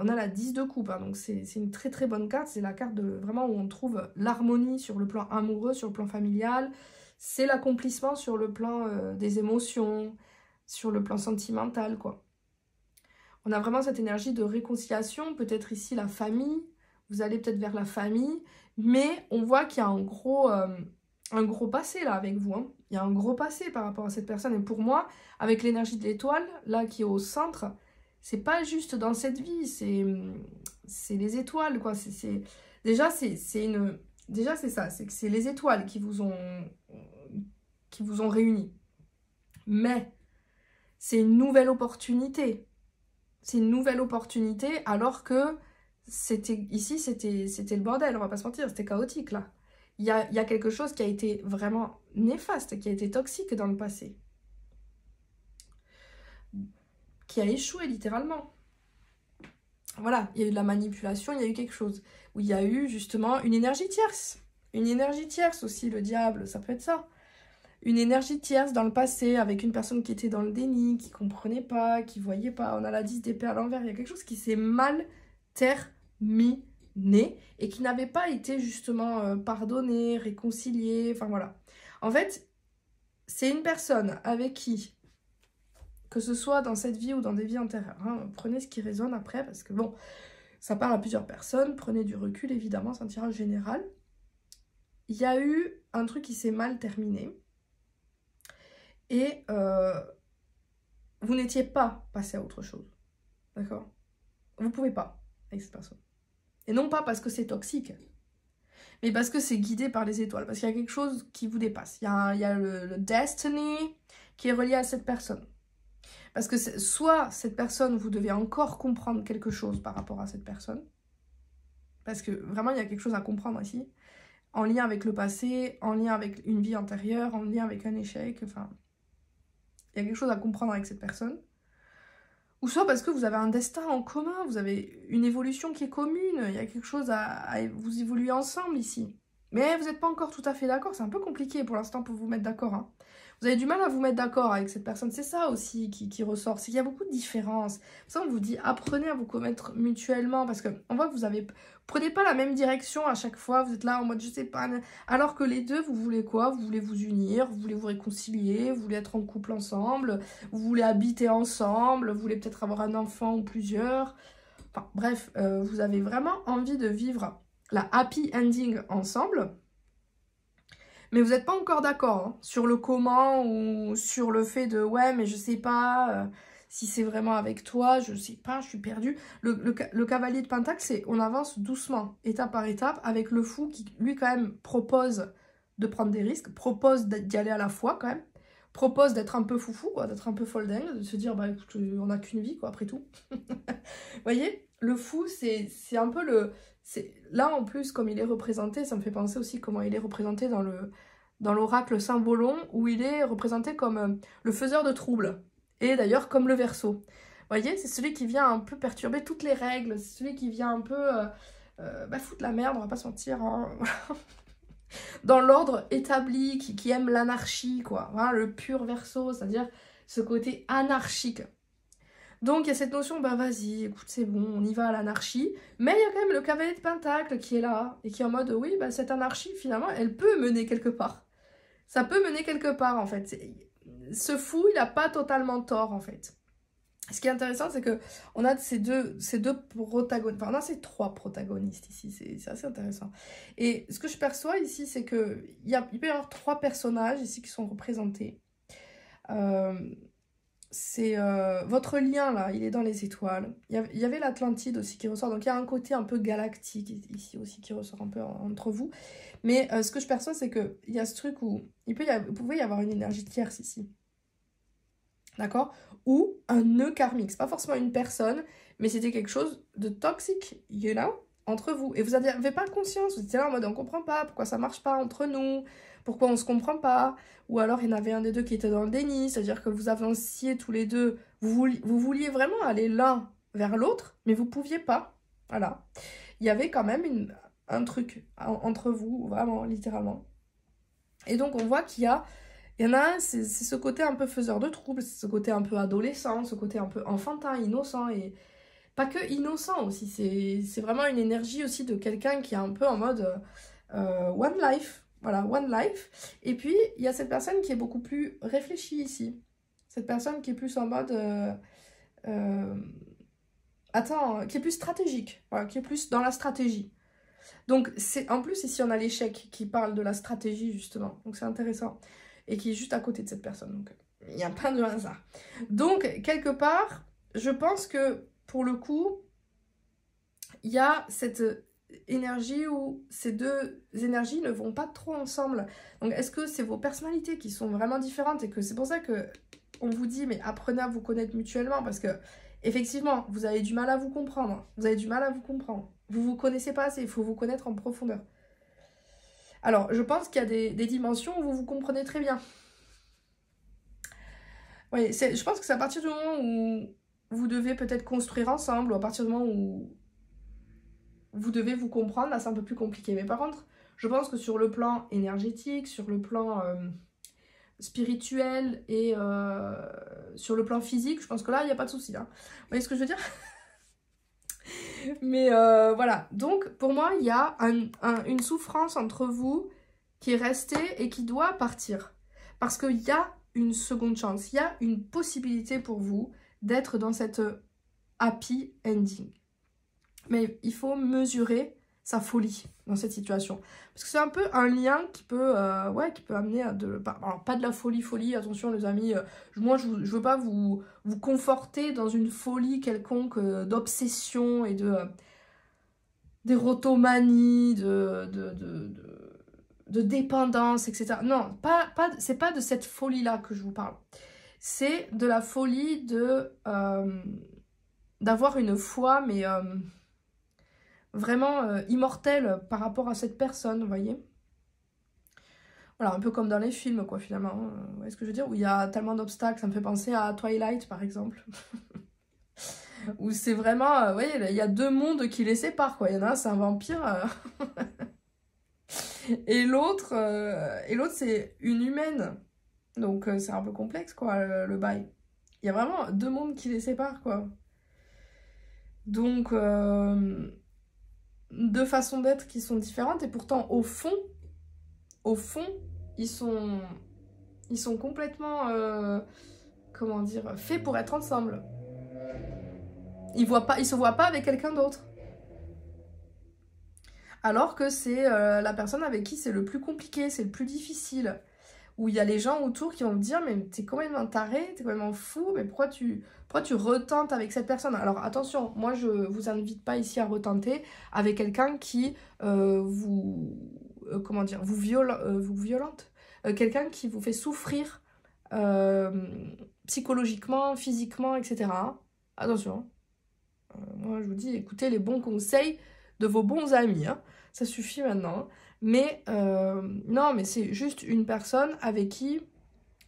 on a la 10 de coupe, hein, donc c'est une très très bonne carte. C'est la carte de, vraiment où on trouve l'harmonie sur le plan amoureux, sur le plan familial. C'est l'accomplissement sur le plan euh, des émotions, sur le plan sentimental, quoi. On a vraiment cette énergie de réconciliation, peut-être ici la famille, vous allez peut-être vers la famille, mais on voit qu'il y a un gros, euh, un gros passé là avec vous. Hein il y a un gros passé par rapport à cette personne. Et pour moi, avec l'énergie de l'étoile, là qui est au centre, c'est pas juste dans cette vie, c'est les étoiles, quoi. C'est déjà c'est une déjà c'est ça, c'est que c'est les étoiles qui vous ont qui vous ont réunis. Mais c'est une nouvelle opportunité. C'est une nouvelle opportunité alors que c'était ici c'était c'était le bordel, on va pas se mentir, c'était chaotique là il y a, quelque chose qui a été vraiment néfaste, qui a été toxique dans le passé, qui a échoué littéralement. Voilà, il y a eu de la manipulation, il y a eu quelque chose. Où il y a eu justement une énergie tierce. Une énergie tierce aussi, le diable, ça peut être ça. Une énergie tierce dans le passé, avec une personne qui était dans le déni, qui comprenait pas, qui voyait pas. On a la 10 d'épée à l'envers, il y a quelque chose qui s'est mal terminé et qui n'avait pas été justement euh, pardonné, réconciliée, enfin voilà. En fait, c'est une personne avec qui, que ce soit dans cette vie ou dans des vies antérieures, hein, prenez ce qui résonne après parce que bon, ça parle à plusieurs personnes, prenez du recul évidemment, c'est un tirage général. Il y a eu un truc qui s'est mal terminé et euh, vous n'étiez pas passé à autre chose, d'accord Vous pouvez pas avec cette personne. Et non pas parce que c'est toxique, mais parce que c'est guidé par les étoiles, parce qu'il y a quelque chose qui vous dépasse. Il y a, le, le, destiny qui est relié à cette personne. Parce que soit cette personne, vous devez encore comprendre quelque chose par rapport à cette personne, parce que vraiment il y a quelque chose à comprendre ici, en lien avec le passé, en lien avec une vie antérieure, en lien avec un échec, enfin, il y a quelque chose à comprendre avec cette personne ou soit parce que vous avez un destin en commun, vous avez une évolution qui est commune, il y a quelque chose à, vous évoluer ensemble ici. Mais vous n'êtes pas encore tout à fait d'accord, c'est un peu compliqué pour l'instant pour vous mettre d'accord. Hein. Vous avez du mal à vous mettre d'accord avec cette personne. C'est ça aussi qui, qui ressort. C'est qu'il y a beaucoup de différences. ça, on vous dit apprenez à vous commettre mutuellement parce qu'on voit que vous avez prenez pas la même direction à chaque fois. Vous êtes là en mode je sais pas. Alors que les deux, vous voulez quoi Vous voulez vous unir, vous voulez vous réconcilier, vous voulez être en couple ensemble, vous voulez habiter ensemble, vous voulez peut-être avoir un enfant ou plusieurs. Enfin, bref, euh, vous avez vraiment envie de vivre la happy ending ensemble mais vous n'êtes pas encore d'accord hein, sur le comment ou sur le fait de ouais mais je sais pas euh, si c'est vraiment avec toi, je sais pas, je suis perdue. Le, cavalier de Pentacle, c'est on avance doucement, étape par étape, avec le fou qui lui quand même propose de prendre des risques, propose d'y aller à la fois quand même, propose d'être un peu foufou, d'être un peu folding, de se dire bah écoute, on n'a qu'une vie quoi, après tout. (laughs) Vous voyez, le fou c'est un peu le Là, en plus, comme il est représenté, ça me fait penser aussi comment il est représenté dans l'oracle symbolon où il est représenté comme euh, le faiseur de troubles, et d'ailleurs comme le verso. voyez, c'est celui qui vient un peu perturber toutes les règles, c'est celui qui vient un peu euh, euh bah, foutre la merde, on va pas se hein. (laughs) dans l'ordre établi, qui, aime l'anarchie, quoi. Hein, le pur verso, c'est-à-dire ce côté anarchique. Donc il y a cette notion, bah vas-y, écoute, c'est bon, on y va à l'anarchie. Mais il y a quand même le cavalier de Pentacle qui est là et qui est en mode, oui, bah, cette anarchie, finalement, elle peut mener quelque part. Ça peut mener quelque part, en fait. Ce fou, il n'a pas totalement tort, en fait. Ce qui est intéressant, c'est que on a ces deux, ces deux protagonistes, enfin, on a ces trois protagonistes ici, c'est assez intéressant. Et ce que je perçois ici, c'est qu'il y a, peut y avoir trois personnages ici qui sont représentés. Euh, c'est euh, votre lien là, il est dans les étoiles. Il y avait l'Atlantide aussi qui ressort, donc il y a un côté un peu galactique ici aussi qui ressort un peu entre vous. Mais euh, ce que je perçois, c'est qu'il y a ce truc où il peut y avoir, y avoir une énergie tierce ici. D'accord Ou un nœud karmique. C'est pas forcément une personne, mais c'était quelque chose de toxique, you know, entre vous. Et vous n'avez pas conscience, vous étiez là en mode on comprend pas, pourquoi ça marche pas entre nous pourquoi on se comprend pas, ou alors il y en avait un des deux qui était dans le déni, c'est-à-dire que vous avanciez tous les deux, vous, vouliez, vraiment aller l'un vers l'autre, mais vous pouviez pas. Voilà. Il y avait quand même un truc entre vous, vraiment, littéralement. Et donc on voit qu'il y a il y en a un, c'est ce côté un peu faiseur de troubles, c'est ce côté un peu adolescent, ce côté un peu enfantin, innocent et pas que innocent aussi. C'est vraiment une énergie aussi de quelqu'un qui est un peu en mode euh, one life, voilà, One Life. Et puis, il y a cette personne qui est beaucoup plus réfléchie ici. Cette personne qui est plus en mode... Euh, euh, attends, qui est plus stratégique. qui est plus dans la stratégie. Donc, c'est en plus, ici, on a l'échec qui parle de la stratégie, justement. Donc, c'est intéressant. Et qui est juste à côté de cette personne. Donc, il y a pas de hasard. Donc, quelque part, je pense que, pour le coup, il y a cette énergie où ces deux énergies ne vont pas trop ensemble. Donc est-ce que c'est vos personnalités qui sont vraiment différentes et que c'est pour ça que on vous dit mais apprenez à vous connaître mutuellement parce que effectivement vous avez du mal à vous comprendre, vous avez du mal à vous comprendre, vous vous connaissez pas assez, il faut vous connaître en profondeur. Alors je pense qu'il y a des, des, dimensions où vous vous comprenez très bien. Oui, je pense que c'est à partir du moment où vous devez peut-être construire ensemble, ou à partir du moment où vous devez vous comprendre, là c'est un peu plus compliqué. Mais par contre, je pense que sur le plan énergétique, sur le plan euh, spirituel et euh, sur le plan physique, je pense que là, il n'y a pas de souci. Hein. Vous voyez ce que je veux dire Mais euh, voilà, donc pour moi, il y a une souffrance entre vous qui est restée et qui doit partir. Parce qu'il y a une seconde chance, il y a une possibilité pour vous d'être dans cette happy ending. Mais il faut mesurer sa folie dans cette situation. Parce que c'est un peu un lien qui peut, euh, ouais, qui peut amener à de... Alors, pas de la folie, folie, attention les amis, euh, moi je, ne veux pas vous, vous conforter dans une folie quelconque euh, d'obsession et de... d'érotomanie, de de, de, dépendance, etc. Non, pas, pas, c'est pas de cette folie-là que je vous parle. C'est de la folie de... d'avoir une foi, mais vraiment euh, immortel par rapport à cette personne, vous voyez Voilà, un peu comme dans les films, quoi, finalement. Hein. Vous voyez ce que je veux dire Où il y a tellement d'obstacles, ça me fait penser à Twilight, par exemple. (laughs) Où c'est vraiment, euh, vous voyez, il y a deux mondes qui les séparent, quoi. Il y en a un, c'est un vampire. Euh. (laughs) et l'autre, et l'autre c'est une humaine. Donc c'est un peu complexe, quoi, le, bail. Il y a vraiment deux mondes qui les séparent, quoi. Donc deux façons d'être qui sont différentes et pourtant au fond, au fond, ils sont, ils sont complètement, euh, comment dire, faits pour être ensemble. Ils voient pas, ils se voient pas avec quelqu'un d'autre. Alors que c'est euh, la personne avec qui c'est le plus compliqué, c'est le plus difficile où il y a les gens autour qui vont me dire mais t'es un taré, t'es un fou, mais pourquoi tu, pourquoi tu retentes avec cette personne Alors attention, moi je vous invite pas ici à retenter avec quelqu'un qui euh, vous euh, comment dire vous, viole, euh, vous violente, quelqu'un qui vous fait souffrir psychologiquement, physiquement, etc. Attention, moi je vous dis écoutez les bons conseils de vos bons amis, hein. ça suffit maintenant. Mais euh, non, mais c'est juste une personne avec qui,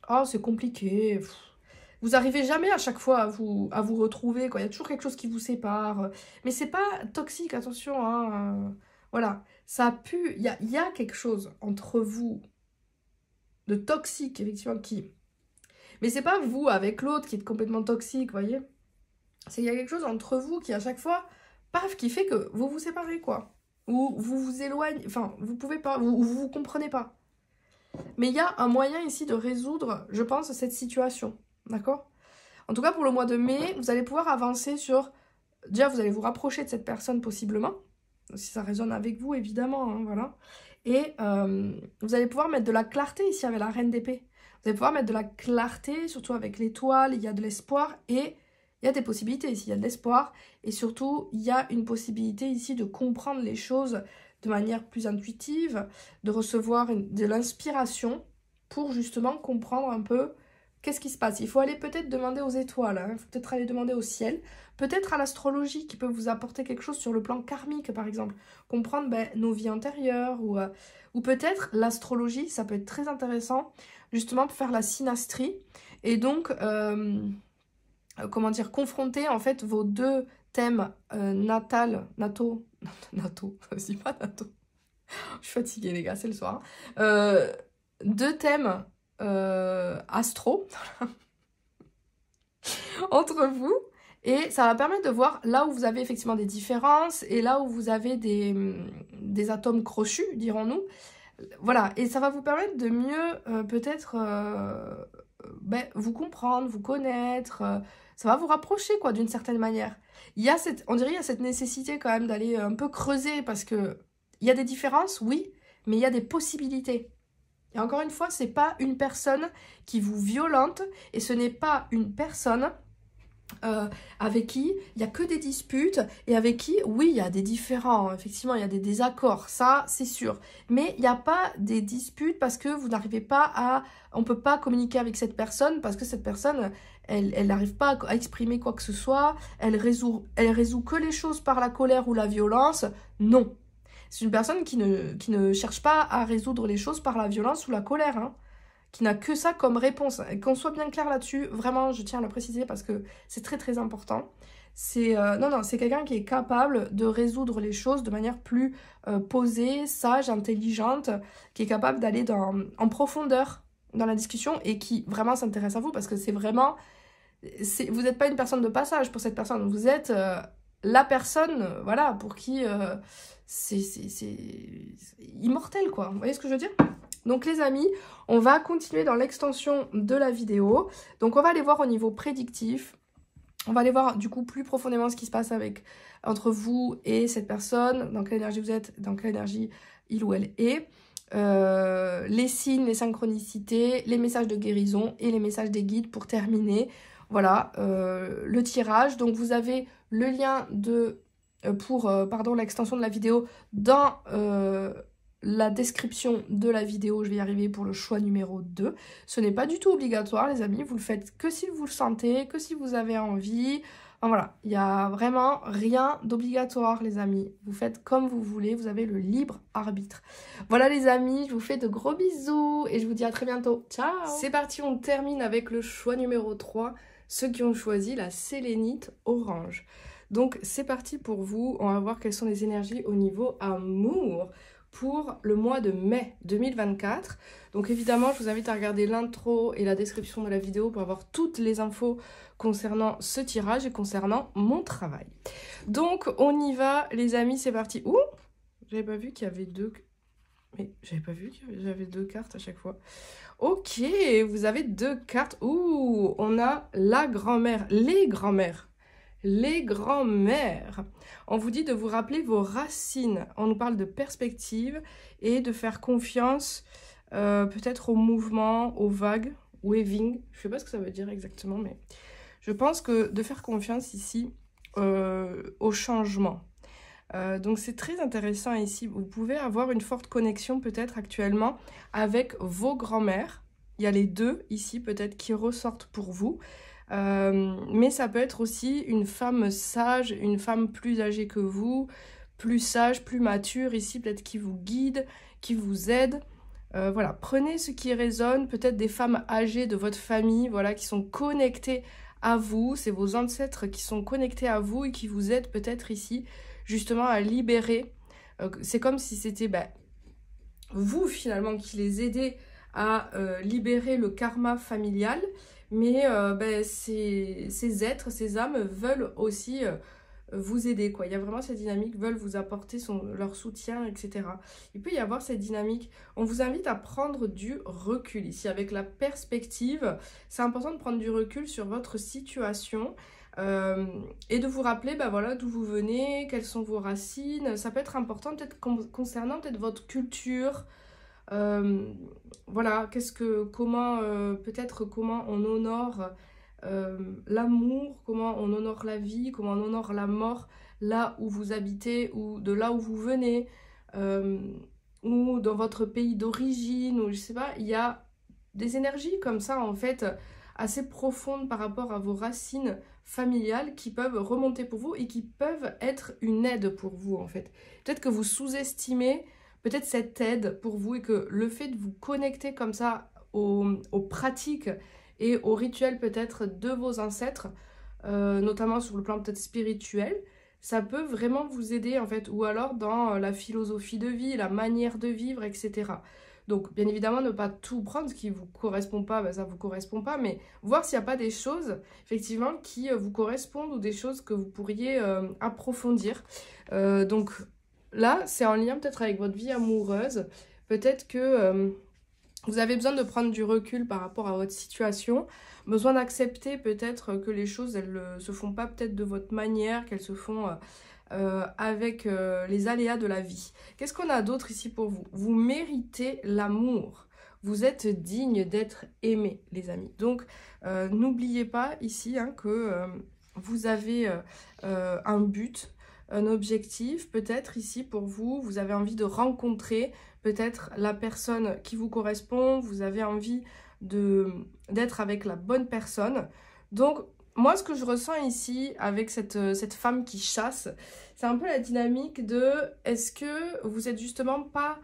oh, c'est compliqué. Vous arrivez jamais à chaque fois à vous, à vous retrouver, quoi. Il y a toujours quelque chose qui vous sépare. Mais c'est pas toxique, attention, hein. Euh, voilà, ça a pu, il y a, y a quelque chose entre vous de toxique, effectivement, qui... Mais c'est pas vous avec l'autre qui êtes complètement toxique, voyez C'est qu'il y a quelque chose entre vous qui, à chaque fois, paf, qui fait que vous vous séparez, quoi. Ou vous vous éloignez, enfin, vous pouvez pas, vous, vous, vous comprenez pas. Mais il y a un moyen ici de résoudre, je pense, cette situation. D'accord En tout cas, pour le mois de mai, vous allez pouvoir avancer sur... Déjà, vous allez vous rapprocher de cette personne possiblement, si ça résonne avec vous, évidemment, hein, voilà. Et euh, vous allez pouvoir mettre de la clarté ici avec la reine d'épée. Vous allez pouvoir mettre de la clarté, surtout avec l'étoile, il y a de l'espoir et il y a des possibilités ici, il y a de l'espoir. Et surtout, il y a une possibilité ici de comprendre les choses de manière plus intuitive, de recevoir de l'inspiration pour justement comprendre un peu qu'est-ce qui se passe. Il faut aller peut-être demander aux étoiles, hein. il faut peut-être aller demander au ciel, peut-être à l'astrologie qui peut vous apporter quelque chose sur le plan karmique par exemple, comprendre ben, nos vies antérieures ou, euh, ou peut-être l'astrologie, ça peut être très intéressant justement pour faire la synastrie et donc... Euh, euh, comment dire, confronter en fait vos deux thèmes euh, natal, nato, (laughs) nato, si (laughs) pas nato, je suis fatiguée les gars, c'est le soir, hein. euh, deux thèmes astro (laughs) entre vous et ça va permettre de voir là où vous avez effectivement des différences et là où vous avez des, des atomes crochus, dirons-nous. Voilà, et ça va vous permettre de mieux peut-être ben, vous comprendre, vous connaître, ça va vous rapprocher, quoi, d'une certaine manière. Il y a cette, on dirait, il y a cette nécessité quand même d'aller euh, un peu creuser parce que il y a des différences, oui, mais il y a des possibilités. Et encore une fois, ce n'est pas une personne qui vous violente et ce n'est pas une personne euh, avec qui il n'y a que des disputes et avec qui, oui, il y a des différends, hein. effectivement, il y a des désaccords, ça c'est sûr. Mais il n'y a pas des disputes parce que vous n'arrivez pas à... On ne peut pas communiquer avec cette personne parce que cette personne, elle n'arrive pas à exprimer quoi que ce soit, elle résout, elle résout que les choses par la colère ou la violence. Non. C'est une personne qui ne, qui ne cherche pas à résoudre les choses par la violence ou la colère. Hein qui n'a que ça comme réponse. Qu'on soit bien clair là-dessus, vraiment, je tiens à le préciser parce que c'est très très important. C'est euh, non non, c'est quelqu'un qui est capable de résoudre les choses de manière plus euh, posée, sage, intelligente, qui est capable d'aller en profondeur dans la discussion et qui vraiment s'intéresse à vous parce que c'est vraiment vous n'êtes pas une personne de passage pour cette personne, vous êtes euh, la personne voilà pour qui c'est immortel quoi. Vous voyez ce que je veux dire donc les amis, on va continuer dans l'extension de la vidéo. Donc on va aller voir au niveau prédictif. On va aller voir du coup plus profondément ce qui se passe avec entre vous et cette personne, dans quelle énergie vous êtes, dans quelle énergie il ou elle est. Euh, les signes, les synchronicités, les messages de guérison et les messages des guides pour terminer. Voilà, euh, le tirage. Donc vous avez le lien de euh, pour pardon l'extension de la vidéo dans la description de la vidéo, je vais y arriver pour le choix numéro 2. Ce n'est pas du tout obligatoire les amis, vous le faites que si vous le sentez, que si vous avez envie. voilà, il n'y a vraiment rien d'obligatoire les amis. Vous faites comme vous voulez, vous avez le libre arbitre. Voilà les amis, je vous fais de gros bisous et je vous dis à très bientôt. Ciao C'est parti, on termine avec le choix numéro 3, ceux qui ont choisi la sélénite orange. Donc c'est parti pour vous, on va voir quelles sont les énergies au niveau amour pour le mois de mai 2024. Donc évidemment, je vous invite à regarder l'intro et la description de la vidéo pour avoir toutes les infos concernant ce tirage et concernant mon travail. Donc on y va les amis, c'est parti. Ouh J'avais pas vu qu'il y avait deux... Mais j'avais pas vu que j'avais deux cartes à chaque fois. Ok, vous avez deux cartes. Ouh, on a la grand-mère, les grand-mères les grands-mères. On vous dit de vous rappeler vos racines. On nous parle de perspective et de faire confiance euh, peut-être au mouvement, aux vagues, waving. Je ne sais pas ce que ça veut dire exactement, mais je pense que de faire confiance ici euh, au changement. Euh, donc c'est très intéressant ici. Vous pouvez avoir une forte connexion peut-être actuellement avec vos grands-mères. Il y a les deux ici peut-être qui ressortent pour vous. Euh, mais ça peut être aussi une femme sage, une femme plus âgée que vous, plus sage, plus mature ici, peut-être qui vous guide, qui vous aide. Euh, voilà, prenez ce qui résonne, peut-être des femmes âgées de votre famille, voilà, qui sont connectées à vous, c'est vos ancêtres qui sont connectés à vous et qui vous aident peut-être ici justement à libérer. Euh, c'est comme si c'était ben, vous finalement qui les aidez à libérer le karma familial mais euh, ben, ces, êtres, ces âmes veulent aussi euh, vous aider. Quoi. Il y a vraiment cette dynamique, veulent vous apporter leur soutien, etc. Il peut y avoir cette dynamique. On vous invite à prendre du recul ici, avec la perspective. C'est important de prendre du recul sur votre situation. Euh, et de vous rappeler ben, voilà, d'où vous venez, quelles sont vos racines. Ça peut être important peut-être concernant peut-être votre culture, euh, voilà, qu'est-ce que, comment, euh, peut-être comment on honore euh, l'amour, comment on honore la vie, comment on honore la mort là où vous habitez ou de là où vous venez ou dans votre pays d'origine ou je sais pas, il y a des énergies comme ça en fait assez profondes par rapport à vos racines familiales qui peuvent remonter pour vous et qui peuvent être une aide pour vous en fait. Peut-être que vous sous-estimez peut-être cette aide pour vous et que le fait de vous connecter comme ça aux, pratiques et aux rituels peut-être de vos ancêtres, euh, notamment sur le plan peut-être spirituel, ça peut vraiment vous aider en fait, ou alors dans euh, la philosophie de vie, la manière de vivre, etc. Donc bien évidemment ne pas tout prendre, ce qui vous correspond pas, ben, ça vous correspond pas, mais voir s'il n'y a pas des choses effectivement qui euh, vous correspondent ou des choses que vous pourriez approfondir. donc Là, c'est en lien peut-être avec votre vie amoureuse. Peut-être que euh, vous avez besoin de prendre du recul par rapport à votre situation, besoin d'accepter peut-être que les choses, elles ne se font pas peut-être de votre manière, qu'elles se font... Euh, euh, avec les aléas de la vie. Qu'est-ce qu'on a d'autre ici pour vous Vous méritez l'amour. Vous êtes digne d'être aimé, les amis. Donc, n'oubliez pas ici hein, que vous avez un but, un objectif, peut-être ici pour vous, vous avez envie de rencontrer peut-être la personne qui vous correspond, vous avez envie d'être avec la bonne personne. Donc moi ce que je ressens ici avec cette, cette femme qui chasse, c'est un peu la dynamique de est-ce que vous êtes justement pas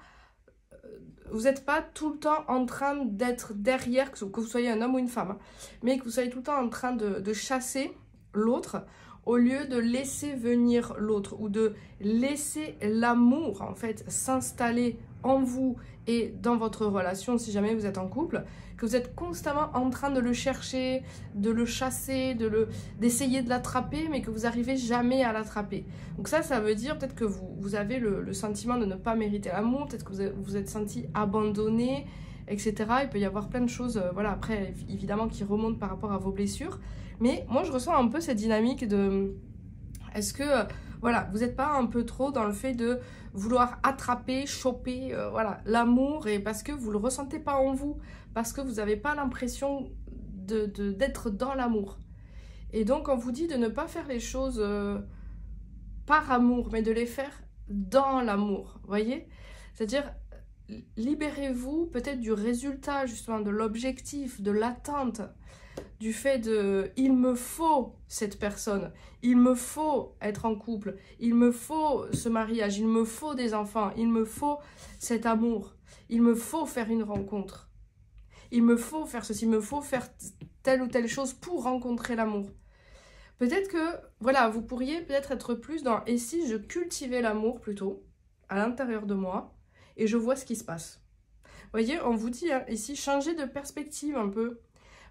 euh, vous êtes pas tout le temps en train d'être derrière, que vous soyez un homme ou une femme, hein, mais que vous soyez tout le temps en train de chasser l'autre au lieu de laisser venir l'autre ou de laisser l'amour en fait s'installer en vous et dans votre relation si jamais vous êtes en couple, que vous êtes constamment en train de le chercher, de le chasser, de le d'essayer de l'attraper mais que vous n'arrivez jamais à l'attraper. Donc ça ça veut dire peut-être que vous, avez le, le, sentiment de ne pas mériter l'amour, peut-être que vous vous êtes senti abandonné, etc. Il peut y avoir plein de choses, euh, voilà, après évidemment qui remontent par rapport à vos blessures. Mais moi, je ressens un peu cette dynamique de... Est-ce que, euh, voilà, vous n'êtes pas un peu trop dans le fait de vouloir attraper, choper, euh, voilà, l'amour et parce que vous ne le ressentez pas en vous, parce que vous n'avez pas l'impression d'être de, d'être dans l'amour. Et donc, on vous dit de ne pas faire les choses euh, par amour, mais de les faire dans l'amour, voyez C'est-à-dire, libérez-vous peut-être du résultat, justement, de l'objectif, de l'attente, du fait de il me faut cette personne, il me faut être en couple, il me faut ce mariage, il me faut des enfants, il me faut cet amour, il me faut faire une rencontre, il me faut faire ceci, il me faut faire telle ou telle chose pour rencontrer l'amour. Peut-être que, voilà, vous pourriez peut-être être plus dans « et si je cultivais l'amour plutôt à l'intérieur de moi et je vois ce qui se passe ?» Vous voyez, on vous dit ici, hein, changer de perspective un peu,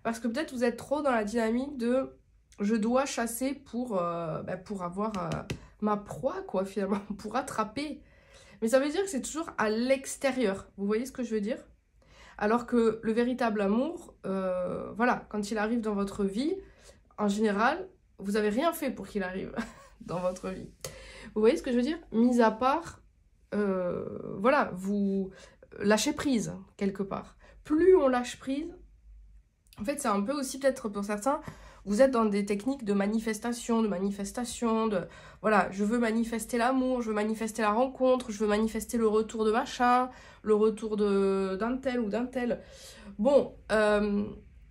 parce que peut-être vous êtes trop dans la dynamique de je dois chasser pour, euh, bah, pour avoir euh, ma proie, quoi, finalement, (laughs) pour attraper. Mais ça veut dire que c'est toujours à l'extérieur. Vous voyez ce que je veux dire Alors que le véritable amour, euh, voilà, quand il arrive dans votre vie, en général, vous n'avez rien fait pour qu'il arrive (laughs) dans votre vie. Vous voyez ce que je veux dire Mis à part, voilà, vous lâchez prise quelque part. Plus on lâche prise, en fait, c'est un peu aussi peut-être pour certains, vous êtes dans des techniques de manifestation, de manifestation, de voilà, je veux manifester l'amour, je veux manifester la rencontre, je veux manifester le retour de machin, le retour d'un tel ou d'un tel. Bon, euh,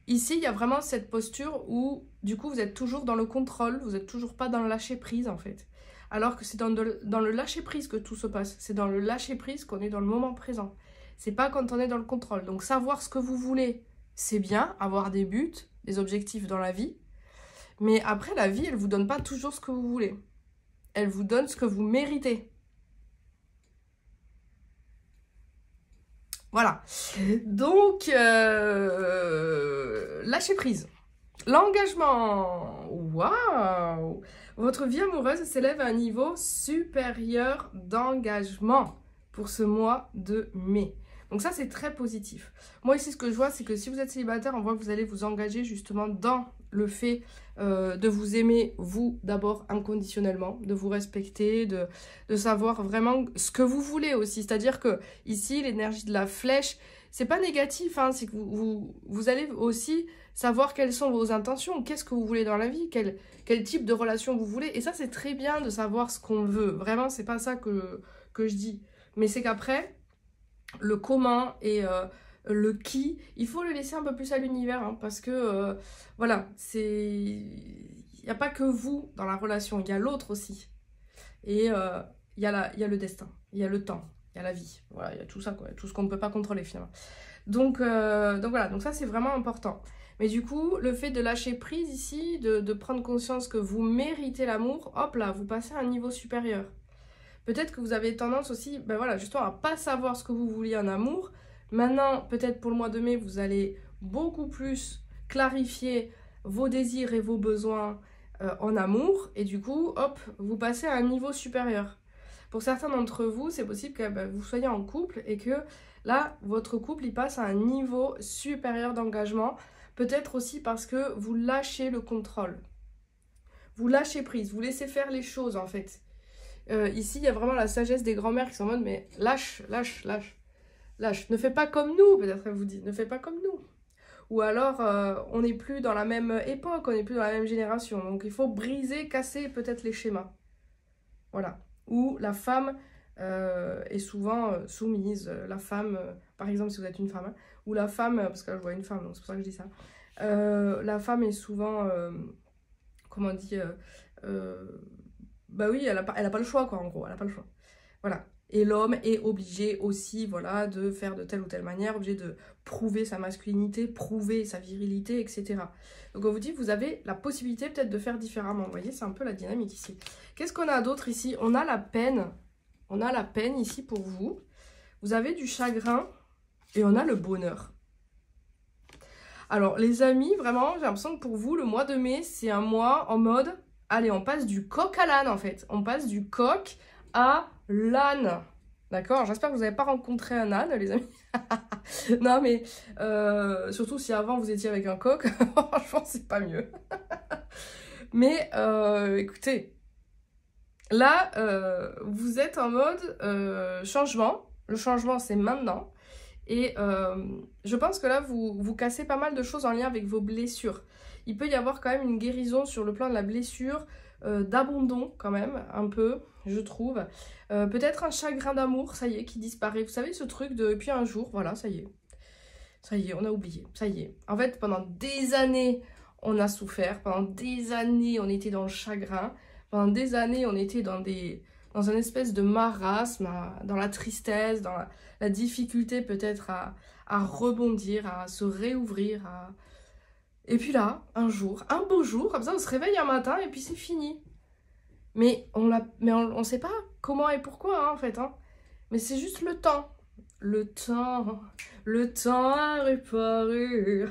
ici, il y a vraiment cette posture où, du coup, vous êtes toujours dans le contrôle, vous n'êtes toujours pas dans le lâcher-prise, en fait. Alors que c'est dans, dans, le lâcher-prise que tout se passe, c'est dans le lâcher-prise qu'on est dans le moment présent. C'est pas quand on est dans le contrôle. Donc savoir ce que vous voulez, c'est bien, avoir des buts, des objectifs dans la vie. Mais après, la vie, elle vous donne pas toujours ce que vous voulez. Elle vous donne ce que vous méritez. Voilà. Donc, euh, lâchez prise. L'engagement. Waouh Votre vie amoureuse s'élève à un niveau supérieur d'engagement pour ce mois de mai. Donc ça, c'est très positif. Moi, ici, ce que je vois, c'est que si vous êtes célibataire, on voit que vous allez vous engager justement dans le fait euh, de vous aimer, vous, d'abord, inconditionnellement, de vous respecter, de, savoir vraiment ce que vous voulez aussi. C'est-à-dire que ici, l'énergie de la flèche, c'est pas négatif, hein, c'est que vous, vous, allez aussi savoir quelles sont vos intentions, qu'est-ce que vous voulez dans la vie, quel, quel type de relation vous voulez. Et ça, c'est très bien de savoir ce qu'on veut. Vraiment, c'est pas ça que, que je dis. Mais c'est qu'après, le comment et euh, le qui, il faut le laisser un peu plus à l'univers, hein, parce que, euh, voilà, c'est... Il n'y a pas que vous dans la relation, il y a l'autre aussi. Et euh, il y, a le destin, il y a le temps, il y a la vie, il y a tout ça, quoi, tout ce qu'on ne peut pas contrôler finalement. Donc, voilà, donc ça c'est vraiment important. Mais du coup, le fait de lâcher prise ici, de, de prendre conscience que vous méritez l'amour, hop là, vous passez à un niveau supérieur. Peut-être que vous avez tendance aussi, ben voilà, justement, à pas savoir ce que vous vouliez en amour. Maintenant, peut-être pour le mois de mai, vous allez beaucoup plus clarifier vos désirs et vos besoins euh, en amour, et du coup, hop, vous passez à un niveau supérieur. Pour certains d'entre vous, c'est possible que ben, vous soyez en couple et que là, votre couple, il passe à un niveau supérieur d'engagement, peut-être aussi parce que vous lâchez le contrôle. Vous lâchez prise, vous laissez faire les choses en fait. Euh, ici, il y a vraiment la sagesse des grands-mères qui sont en mode, mais lâche, lâche, lâche, lâche. Ne fais pas comme nous, peut-être elle vous dit, ne fais pas comme nous. Ou alors, euh, on n'est plus dans la même époque, on n'est plus dans la même génération. Donc, il faut briser, casser peut-être les schémas. Voilà. Ou la femme euh, est souvent soumise. La femme, par exemple, si vous êtes une femme, hein. ou la femme, parce que là, je vois une femme, donc c'est pour ça que je dis ça. la femme est souvent, comment on dit bah oui, elle n'a pas, pas, le choix, quoi, en gros, elle a pas le choix. Voilà. Et l'homme est obligé aussi, voilà, de faire de telle ou telle manière, obligé de prouver sa masculinité, prouver sa virilité, etc. Donc on vous dit, vous avez la possibilité peut-être de faire différemment. Vous voyez, c'est un peu la dynamique ici. Qu'est-ce qu'on a d'autre ici On a la peine. On a la peine ici pour vous. Vous avez du chagrin et on a le bonheur. Alors les amis, vraiment, j'ai l'impression que pour vous, le mois de mai, c'est un mois en mode Allez, on passe du coq à l'âne en fait. On passe du coq à l'âne. D'accord J'espère que vous n'avez pas rencontré un âne, les amis. (laughs) non, mais euh, surtout si avant vous étiez avec un coq, Je (laughs) franchement, c'est pas mieux. (laughs) mais euh, écoutez, là, euh, vous êtes en mode changement. Le changement, c'est maintenant. Et je pense que là, vous, vous cassez pas mal de choses en lien avec vos blessures il peut y avoir quand même une guérison sur le plan de la blessure, euh, d'abandon quand même, un peu, je trouve. Euh, peut-être un chagrin d'amour, ça y est, qui disparaît. Vous savez, ce truc de... puis un jour, voilà, ça y est. Ça y est, on a oublié, ça y est. En fait, pendant des années, on a souffert. Pendant des années, on était dans le chagrin. Pendant des années, on était dans des dans un espèce de marasme, hein, dans la tristesse, dans la, difficulté peut-être à, à, rebondir, à se réouvrir, à, et puis là, un jour, un beau jour, comme ça, on se réveille un matin et puis c'est fini. Mais on l'a, mais on, sait pas comment et pourquoi hein, en fait. Hein. Mais c'est juste le temps, le temps, le temps a réparé.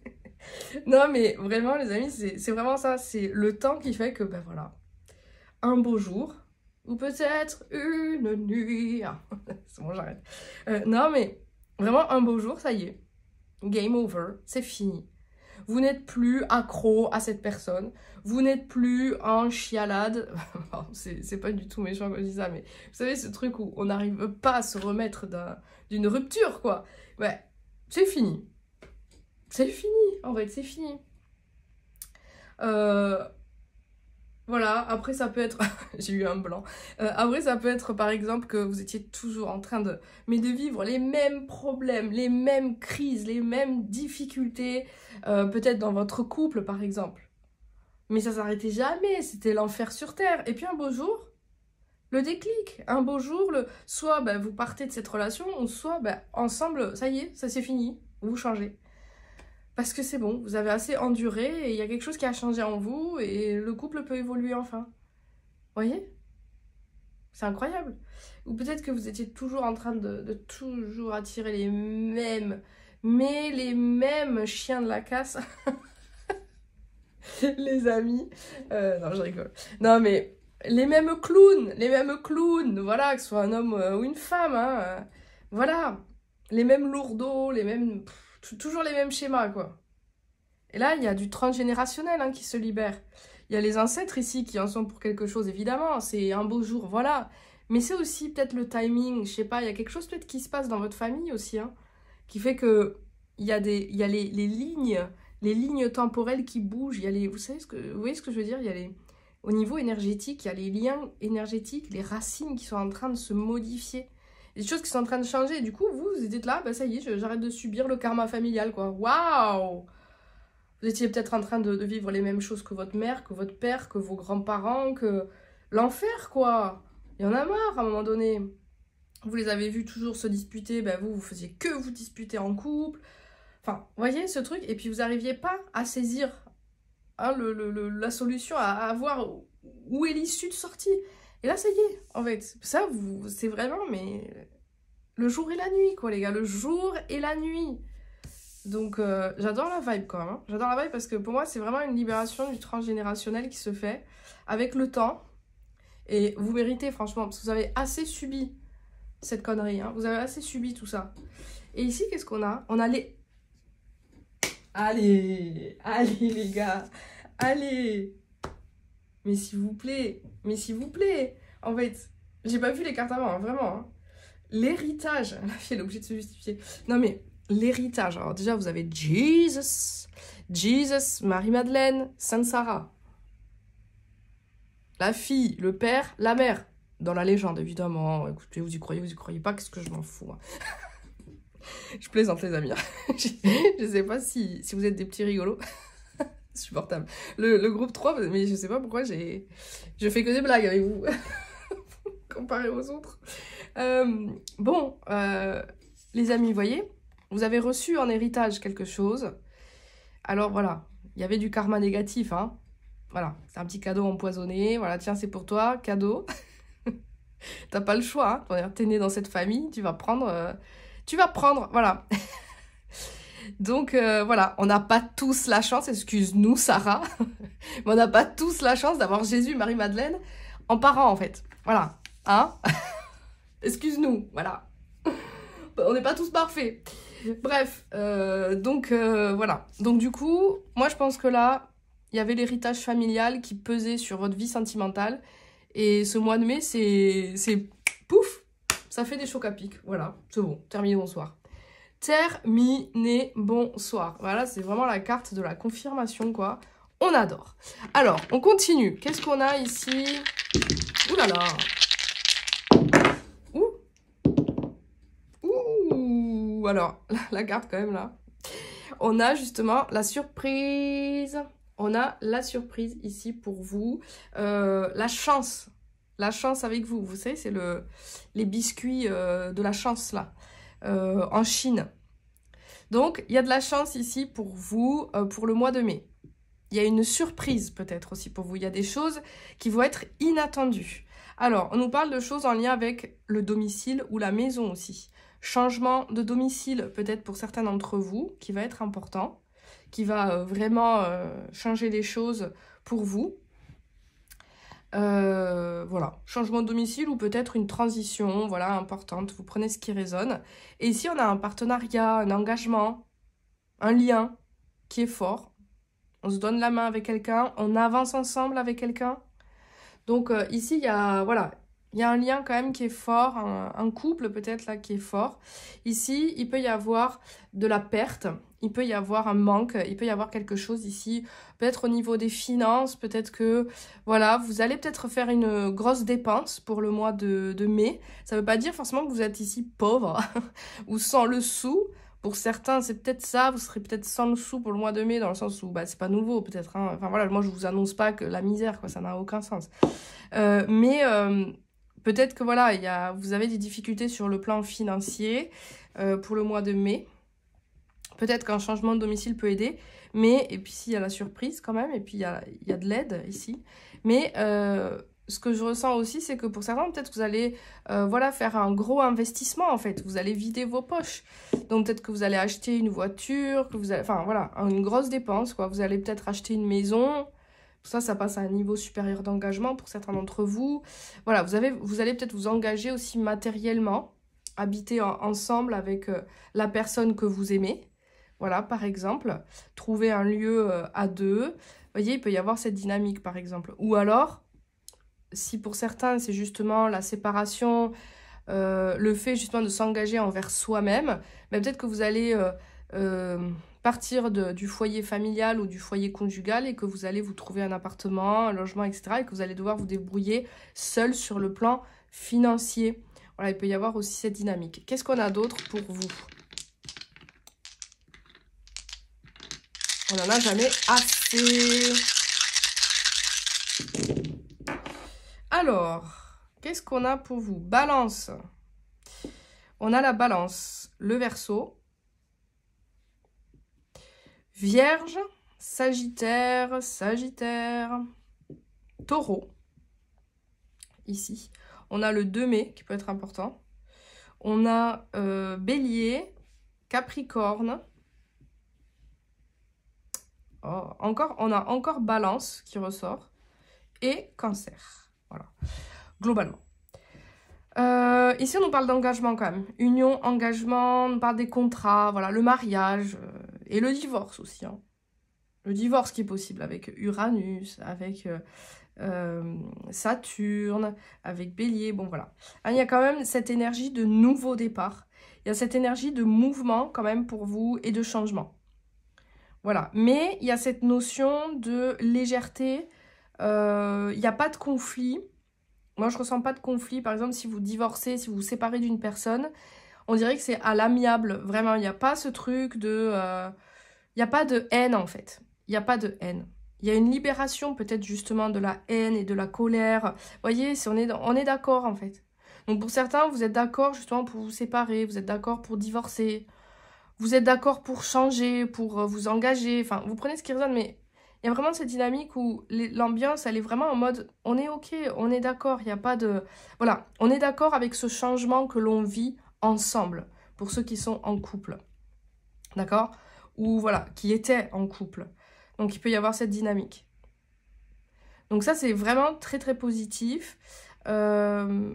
(laughs) non mais vraiment les amis, c'est vraiment ça, c'est le temps qui fait que ben voilà, un beau jour ou peut-être une nuit. Ah, (laughs) c'est bon j'arrête. Euh, non mais vraiment un beau jour, ça y est, game over, c'est fini. Vous n'êtes plus accro à cette personne. Vous n'êtes plus un chialade. (laughs) c'est pas du tout méchant quand je dis ça, mais vous savez, ce truc où on n'arrive pas à se remettre d'une rupture, quoi. Ouais, c'est fini. C'est fini, en fait, c'est fini. Euh, voilà, après ça peut être... (laughs) J'ai eu un blanc. Euh, après ça peut être par exemple que vous étiez toujours en train de... Mais de vivre les mêmes problèmes, les mêmes crises, les mêmes difficultés, euh, peut-être dans votre couple par exemple. Mais ça s'arrêtait jamais, c'était l'enfer sur Terre. Et puis un beau jour, le déclic. Un beau jour, le... soit ben, vous partez de cette relation, ou soit ben, ensemble, ça y est, ça c'est fini, vous changez. Parce que c'est bon, vous avez assez enduré et il y a quelque chose qui a changé en vous et le couple peut évoluer enfin. Voyez C'est incroyable. Ou peut-être que vous étiez toujours en train de, toujours attirer les mêmes, mais les mêmes chiens de la casse. (laughs) les amis. Euh, non, je rigole. Non, mais les mêmes clowns, les mêmes clowns, voilà, que ce soit un homme ou une femme. Hein. Voilà, les mêmes lourdeaux, les mêmes toujours les mêmes schémas, quoi. Et là, il y a du transgénérationnel hein, qui se libère. Il y a les ancêtres ici qui en sont pour quelque chose, évidemment. C'est un beau jour, voilà. Mais c'est aussi peut-être le timing, je sais pas, il y a quelque chose peut-être qui se passe dans votre famille aussi, hein, qui fait que il y a, des, les, lignes, les lignes temporelles qui bougent. y a vous, savez ce que, vous voyez ce que je veux dire y a les, Au niveau énergétique, il y a les liens énergétiques, les racines qui sont en train de se modifier des choses qui sont en train de changer. du coup, vous, vous là, bah ça y est, j'arrête de subir le karma familial, quoi. Waouh Vous étiez peut-être en train de, vivre les mêmes choses que votre mère, que votre père, que vos grands-parents, que l'enfer, quoi. Il y en a marre à un moment donné. Vous les avez vus toujours se disputer, bah vous, vous faisiez que vous disputer en couple. Enfin, voyez ce truc, et puis vous n'arriviez pas à saisir hein, la solution, à, à voir où est l'issue de sortie. Et là, ça y est, en fait. Ça, c'est vraiment, mais le jour et la nuit, quoi, les gars. Le jour et la nuit. Donc, euh, j'adore la vibe quand même. Hein. J'adore la vibe parce que pour moi, c'est vraiment une libération du transgénérationnel qui se fait avec le temps. Et vous méritez, franchement, parce que vous avez assez subi cette connerie. Hein. Vous avez assez subi tout ça. Et ici, qu'est-ce qu'on a On a les... Allez Allez, les gars Allez mais s'il vous plaît, mais s'il vous plaît. En fait, j'ai pas vu les cartes avant, hein, vraiment. Hein. L'héritage, (laughs) la fille, est obligée de se justifier. Non, mais l'héritage. Alors, déjà, vous avez Jesus, Jesus, Marie-Madeleine, Sainte sara La fille, le père, la mère. Dans la légende, évidemment. Écoutez, vous y croyez, vous y croyez pas, qu'est-ce que je m'en fous. Hein. (laughs) je plaisante, les amis. (laughs) je sais pas si, si vous êtes des petits rigolos supportable. Le, groupe 3, mais je sais pas pourquoi j'ai. Je fais que des blagues avec vous. (laughs) Comparé aux autres. Euh, bon, euh, les amis, voyez, vous avez reçu en héritage quelque chose. Alors voilà, il y avait du karma négatif, hein. Voilà, c'est un petit cadeau empoisonné. Voilà, tiens, c'est pour toi, cadeau. (laughs) T'as pas le choix, hein. t'es né dans cette famille, tu vas prendre. Euh, tu vas prendre, voilà. (laughs) Donc euh, voilà, on n'a pas tous la chance, excuse-nous Sarah, (laughs) mais on n'a pas tous la chance d'avoir Jésus, Marie-Madeleine en parents en fait. Voilà, hein (laughs) Excuse-nous, voilà. (laughs) on n'est pas tous parfaits. Bref, euh, donc euh, voilà. Donc du coup, moi je pense que là, il y avait l'héritage familial qui pesait sur votre vie sentimentale. Et ce mois de mai, c'est... pouf Ça fait des chocs à pic, voilà. C'est bon, terminé, bonsoir terminé. Bonsoir. Voilà, c'est vraiment la carte de la confirmation, quoi. On adore. Alors, on continue. Qu'est-ce qu'on a ici Ouh là là Ouh Ouh Alors, (laughs) la carte quand même, là. On a justement la surprise. On a la surprise ici pour vous. Euh, la chance. La chance avec vous. Vous savez, c'est le, les biscuits euh, de la chance, là. Euh, en Chine. Donc, il y a de la chance ici pour vous euh, pour le mois de mai. Il y a une surprise peut-être aussi pour vous. Il y a des choses qui vont être inattendues. Alors, on nous parle de choses en lien avec le domicile ou la maison aussi. Changement de domicile peut-être pour certains d'entre vous qui va être important, qui va euh, vraiment changer les choses pour vous. Euh, voilà, changement de domicile ou peut-être une transition, voilà, importante. Vous prenez ce qui résonne. Et ici, on a un partenariat, un engagement, un lien qui est fort. On se donne la main avec quelqu'un, on avance ensemble avec quelqu'un. Donc euh, ici, il y a, voilà, il y a un lien quand même qui est fort, un, couple peut-être là qui est fort. Ici, il peut y avoir de la perte, il peut y avoir un manque, il peut y avoir quelque chose ici, peut-être au niveau des finances, peut-être que, voilà, vous allez peut-être faire une grosse dépense pour le mois de, mai. Ça ne veut pas dire forcément que vous êtes ici pauvre (laughs) ou sans le sou, pour certains, c'est peut-être ça, vous serez peut-être sans le sou pour le mois de mai, dans le sens où bah, c'est pas nouveau, peut-être. Hein. Enfin voilà, moi je vous annonce pas que la misère, quoi, ça n'a aucun sens. Euh, mais euh, peut-être que voilà, y a, vous avez des difficultés sur le plan financier euh, pour le mois de mai. Peut-être qu'un changement de domicile peut aider, mais, et puis s'il y a la surprise quand même, et puis il y a, de l'aide ici. Mais euh, ce que je ressens aussi, c'est que pour certains, peut-être que vous allez euh, voilà, faire un gros investissement en fait. Vous allez vider vos poches. Donc peut-être que vous allez acheter une voiture, que vous enfin voilà, une grosse dépense quoi. Vous allez peut-être acheter une maison, ça, ça passe à un niveau supérieur d'engagement pour certains d'entre vous. Voilà, vous, avez, vous allez peut-être vous engager aussi matériellement, habiter ensemble avec euh, la personne que vous aimez. Voilà, par exemple, trouver un lieu euh, à deux. Vous voyez, il peut y avoir cette dynamique, par exemple. Ou alors, si pour certains, c'est justement la séparation, euh, le fait justement de s'engager envers soi-même, mais ben, peut-être que vous allez partir du foyer familial ou du foyer conjugal et que vous allez vous trouver un appartement, un logement, etc. et que vous allez devoir vous débrouiller seul sur le plan financier. Voilà, il peut y avoir aussi cette dynamique. Qu'est-ce qu'on a d'autre pour vous On n'en a jamais assez. Alors, qu'est-ce qu'on a pour vous Balance. On a la balance, le verso, Vierge, Sagittaire, Sagittaire, Taureau. Ici, on a le 2 mai qui peut être important. On a euh, Bélier, Capricorne. Oh, encore, on a encore Balance qui ressort. Et Cancer. Voilà, globalement. Euh, ici, on nous parle d'engagement quand même. Union, engagement, on parle des contrats, voilà, le mariage, euh, et le divorce aussi. Hein. Le divorce qui est possible avec Uranus, avec euh, euh, Saturne, avec Bélier. Bon, voilà. Ah, il y a quand même cette énergie de nouveau départ. Il y a cette énergie de mouvement quand même pour vous et de changement. Voilà. Mais il y a cette notion de légèreté. Euh, il n'y a pas de conflit. Moi, je ressens pas de conflit. Par exemple, si vous divorcez, si vous vous séparez d'une personne, on dirait que c'est à l'amiable. Vraiment, il n'y a pas ce truc de... Euh, il n'y a pas de haine, en fait. Il n'y a pas de haine. Il y a une libération, peut-être, justement, de la haine et de la colère. Vous voyez, si on est, on est d'accord, en fait. Donc, pour certains, vous êtes d'accord, justement, pour vous séparer. Vous êtes d'accord pour divorcer. Vous êtes d'accord pour changer, pour euh, vous engager. Enfin, vous prenez ce qui résonne, mais... Il y a vraiment cette dynamique où l'ambiance, elle est vraiment en mode on est ok, on est d'accord, il n'y a pas de. Voilà, on est d'accord avec ce changement que l'on vit ensemble, pour ceux qui sont en couple, d'accord Ou voilà, qui étaient en couple. Donc il peut y avoir cette dynamique. Donc ça, c'est vraiment très très positif. Euh,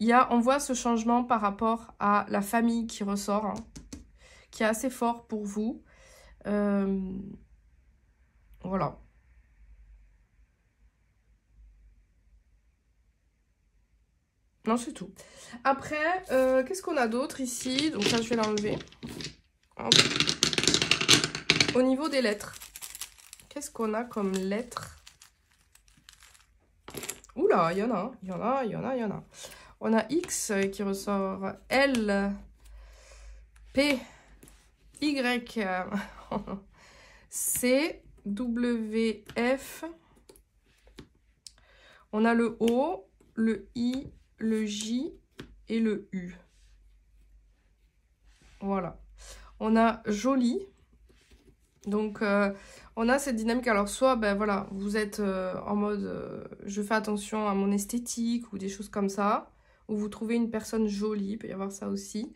il y a, on voit ce changement par rapport à la famille qui ressort, hein, qui est assez fort pour vous. Euh, voilà. Non, c'est tout. Après, euh, qu'est-ce qu'on a d'autre ici Donc ça, je vais l'enlever. Au niveau des lettres. Qu'est-ce qu'on a comme lettres Oula, il y en a, il y en a, il y en a, il y en a. On a X qui ressort, L, P, Y, (laughs) C, W, F. On a le O, le I, le J et le U. Voilà. On a joli. Donc, euh, on a cette dynamique. Alors, soit, ben voilà, vous êtes euh, en mode euh, je fais attention à mon esthétique ou des choses comme ça, ou vous trouvez une personne jolie, il peut y avoir ça aussi.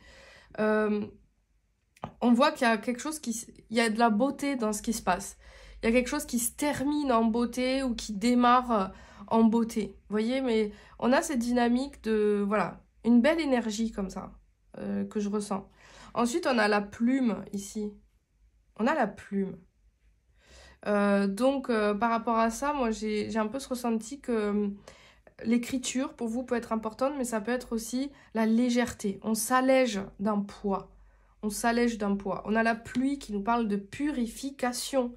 on voit qu'il y a quelque chose qui. Il y a de la beauté dans ce qui se passe. Il y a quelque chose qui se termine en beauté ou qui démarre en beauté. Vous voyez, mais on a cette dynamique de, voilà, une belle énergie comme ça euh, que je ressens. Ensuite, on a la plume ici. On a la plume. Euh, donc, euh, par rapport à ça, moi, j'ai un peu ce ressenti que hum, l'écriture, pour vous, peut être importante, mais ça peut être aussi la légèreté. On s'allège d'un poids. On s'allège d'un poids. On a la pluie qui nous parle de purification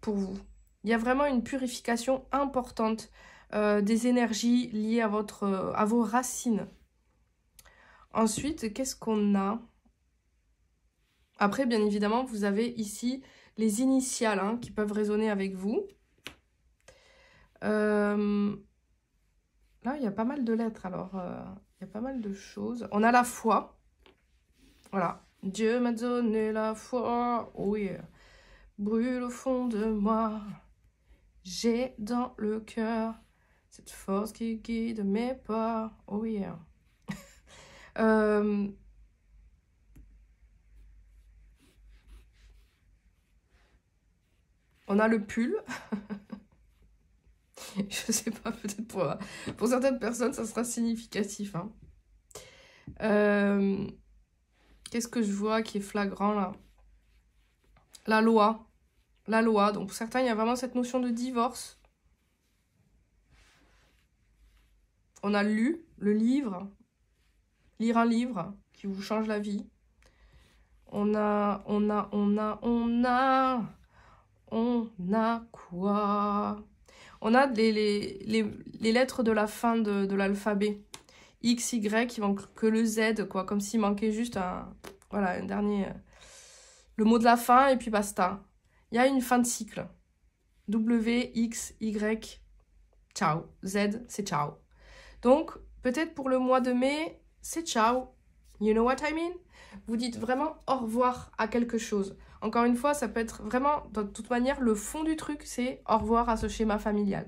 pour vous. Il y a vraiment une purification importante euh, des énergies liées à, votre, à vos racines. Ensuite, qu'est-ce qu'on a Après, bien évidemment, vous avez ici les initiales hein, qui peuvent résonner avec vous. Euh, là, il y a pas mal de lettres, alors euh, il y a pas mal de choses. On a la foi. Voilà. Dieu m'a donné la foi. Oh, oui. Brûle au fond de moi. J'ai dans le cœur cette force qui guide mes pas. Oh yeah. (laughs) Euh, on a le pull. (laughs) Je sais pas, peut-être pour, pour certaines personnes, ça sera significatif. Hein. Euh, qu'est-ce que je vois qui est flagrant là La loi. La loi. Donc pour certains, il y a vraiment cette notion de divorce. on a lu le livre, lire un livre qui vous change la vie. On a, on a, on a, on a, on a quoi On a les, lettres de la fin de, l'alphabet. X, Y, qui manque que le Z, quoi. Comme s'il manquait juste un, voilà, un dernier... Euh, le mot de la fin, et puis basta. Il y a une fin de cycle. W, X, Y, ciao. Z, c'est ciao. Donc, peut-être pour le mois de mai, c'est ciao. You know what I mean? Vous dites vraiment au revoir à quelque chose. Encore une fois, ça peut être vraiment, de toute manière, le fond du truc, c'est au revoir à ce schéma familial.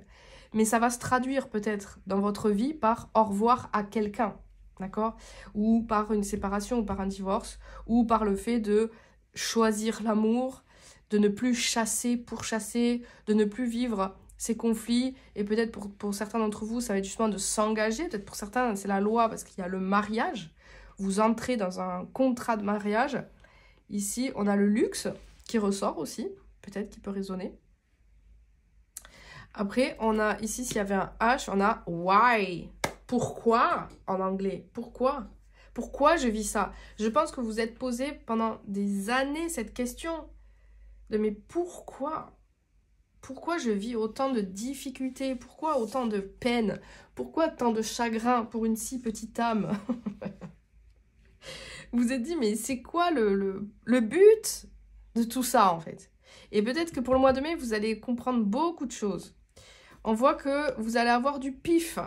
Mais ça va se traduire peut-être dans votre vie par au revoir à quelqu'un, d'accord Ou par une séparation, ou par un divorce, ou par le fait de choisir l'amour, de ne plus chasser pour chasser, de ne plus vivre ces conflits. Et peut-être pour, certains d'entre vous, ça va être justement de s'engager. Peut-être pour certains, c'est la loi parce qu'il y a le mariage. Vous entrez dans un contrat de mariage. Ici, on a le luxe qui ressort aussi. Peut-être qu'il peut résonner. Après, on a ici, s'il y avait un H, on a why. Pourquoi en anglais Pourquoi Pourquoi je vis ça Je pense que vous êtes posé pendant des années cette question de mais pourquoi pourquoi je vis autant de difficultés, pourquoi autant de peine, pourquoi tant de chagrin pour une si petite âme Vous (laughs) vous êtes dit, mais c'est quoi le, le, but de tout ça en fait Et peut-être que pour le mois de mai, vous allez comprendre beaucoup de choses. On voit que vous allez avoir du pif.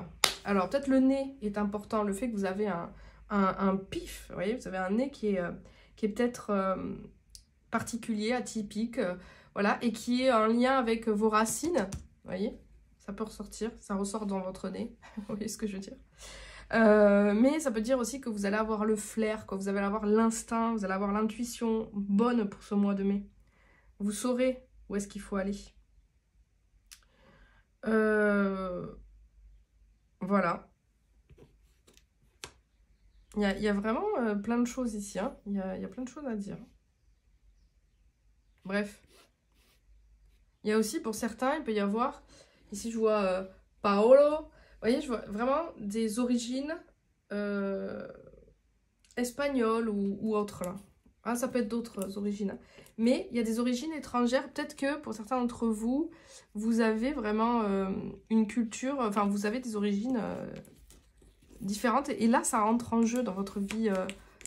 Alors peut-être le nez est important, le fait que vous avez un, un, pif, vous voyez, vous avez un nez qui est, euh, qui est peut-être euh, particulier, atypique, euh, voilà, et qui est en lien avec vos racines. Vous voyez Ça peut ressortir, ça ressort dans votre nez. (laughs) vous voyez ce que je veux dire euh, mais ça peut dire aussi que vous allez avoir le flair, que vous allez avoir l'instinct, vous allez avoir l'intuition bonne pour ce mois de mai. Vous saurez où est-ce qu'il faut aller. Euh, voilà. Il y, a, vraiment euh, plein de choses ici. Hein. Il y a plein de choses à dire. Bref. Il y a aussi pour certains, il peut y avoir, ici je vois euh, Paolo, vous voyez, je vois vraiment des origines euh, espagnoles ou, ou autres là. Ah, ça peut être d'autres origines. Mais il y a des origines étrangères. Peut-être que pour certains d'entre vous, vous avez vraiment euh, une culture, enfin vous avez des origines différentes. Et là, ça rentre en jeu dans votre vie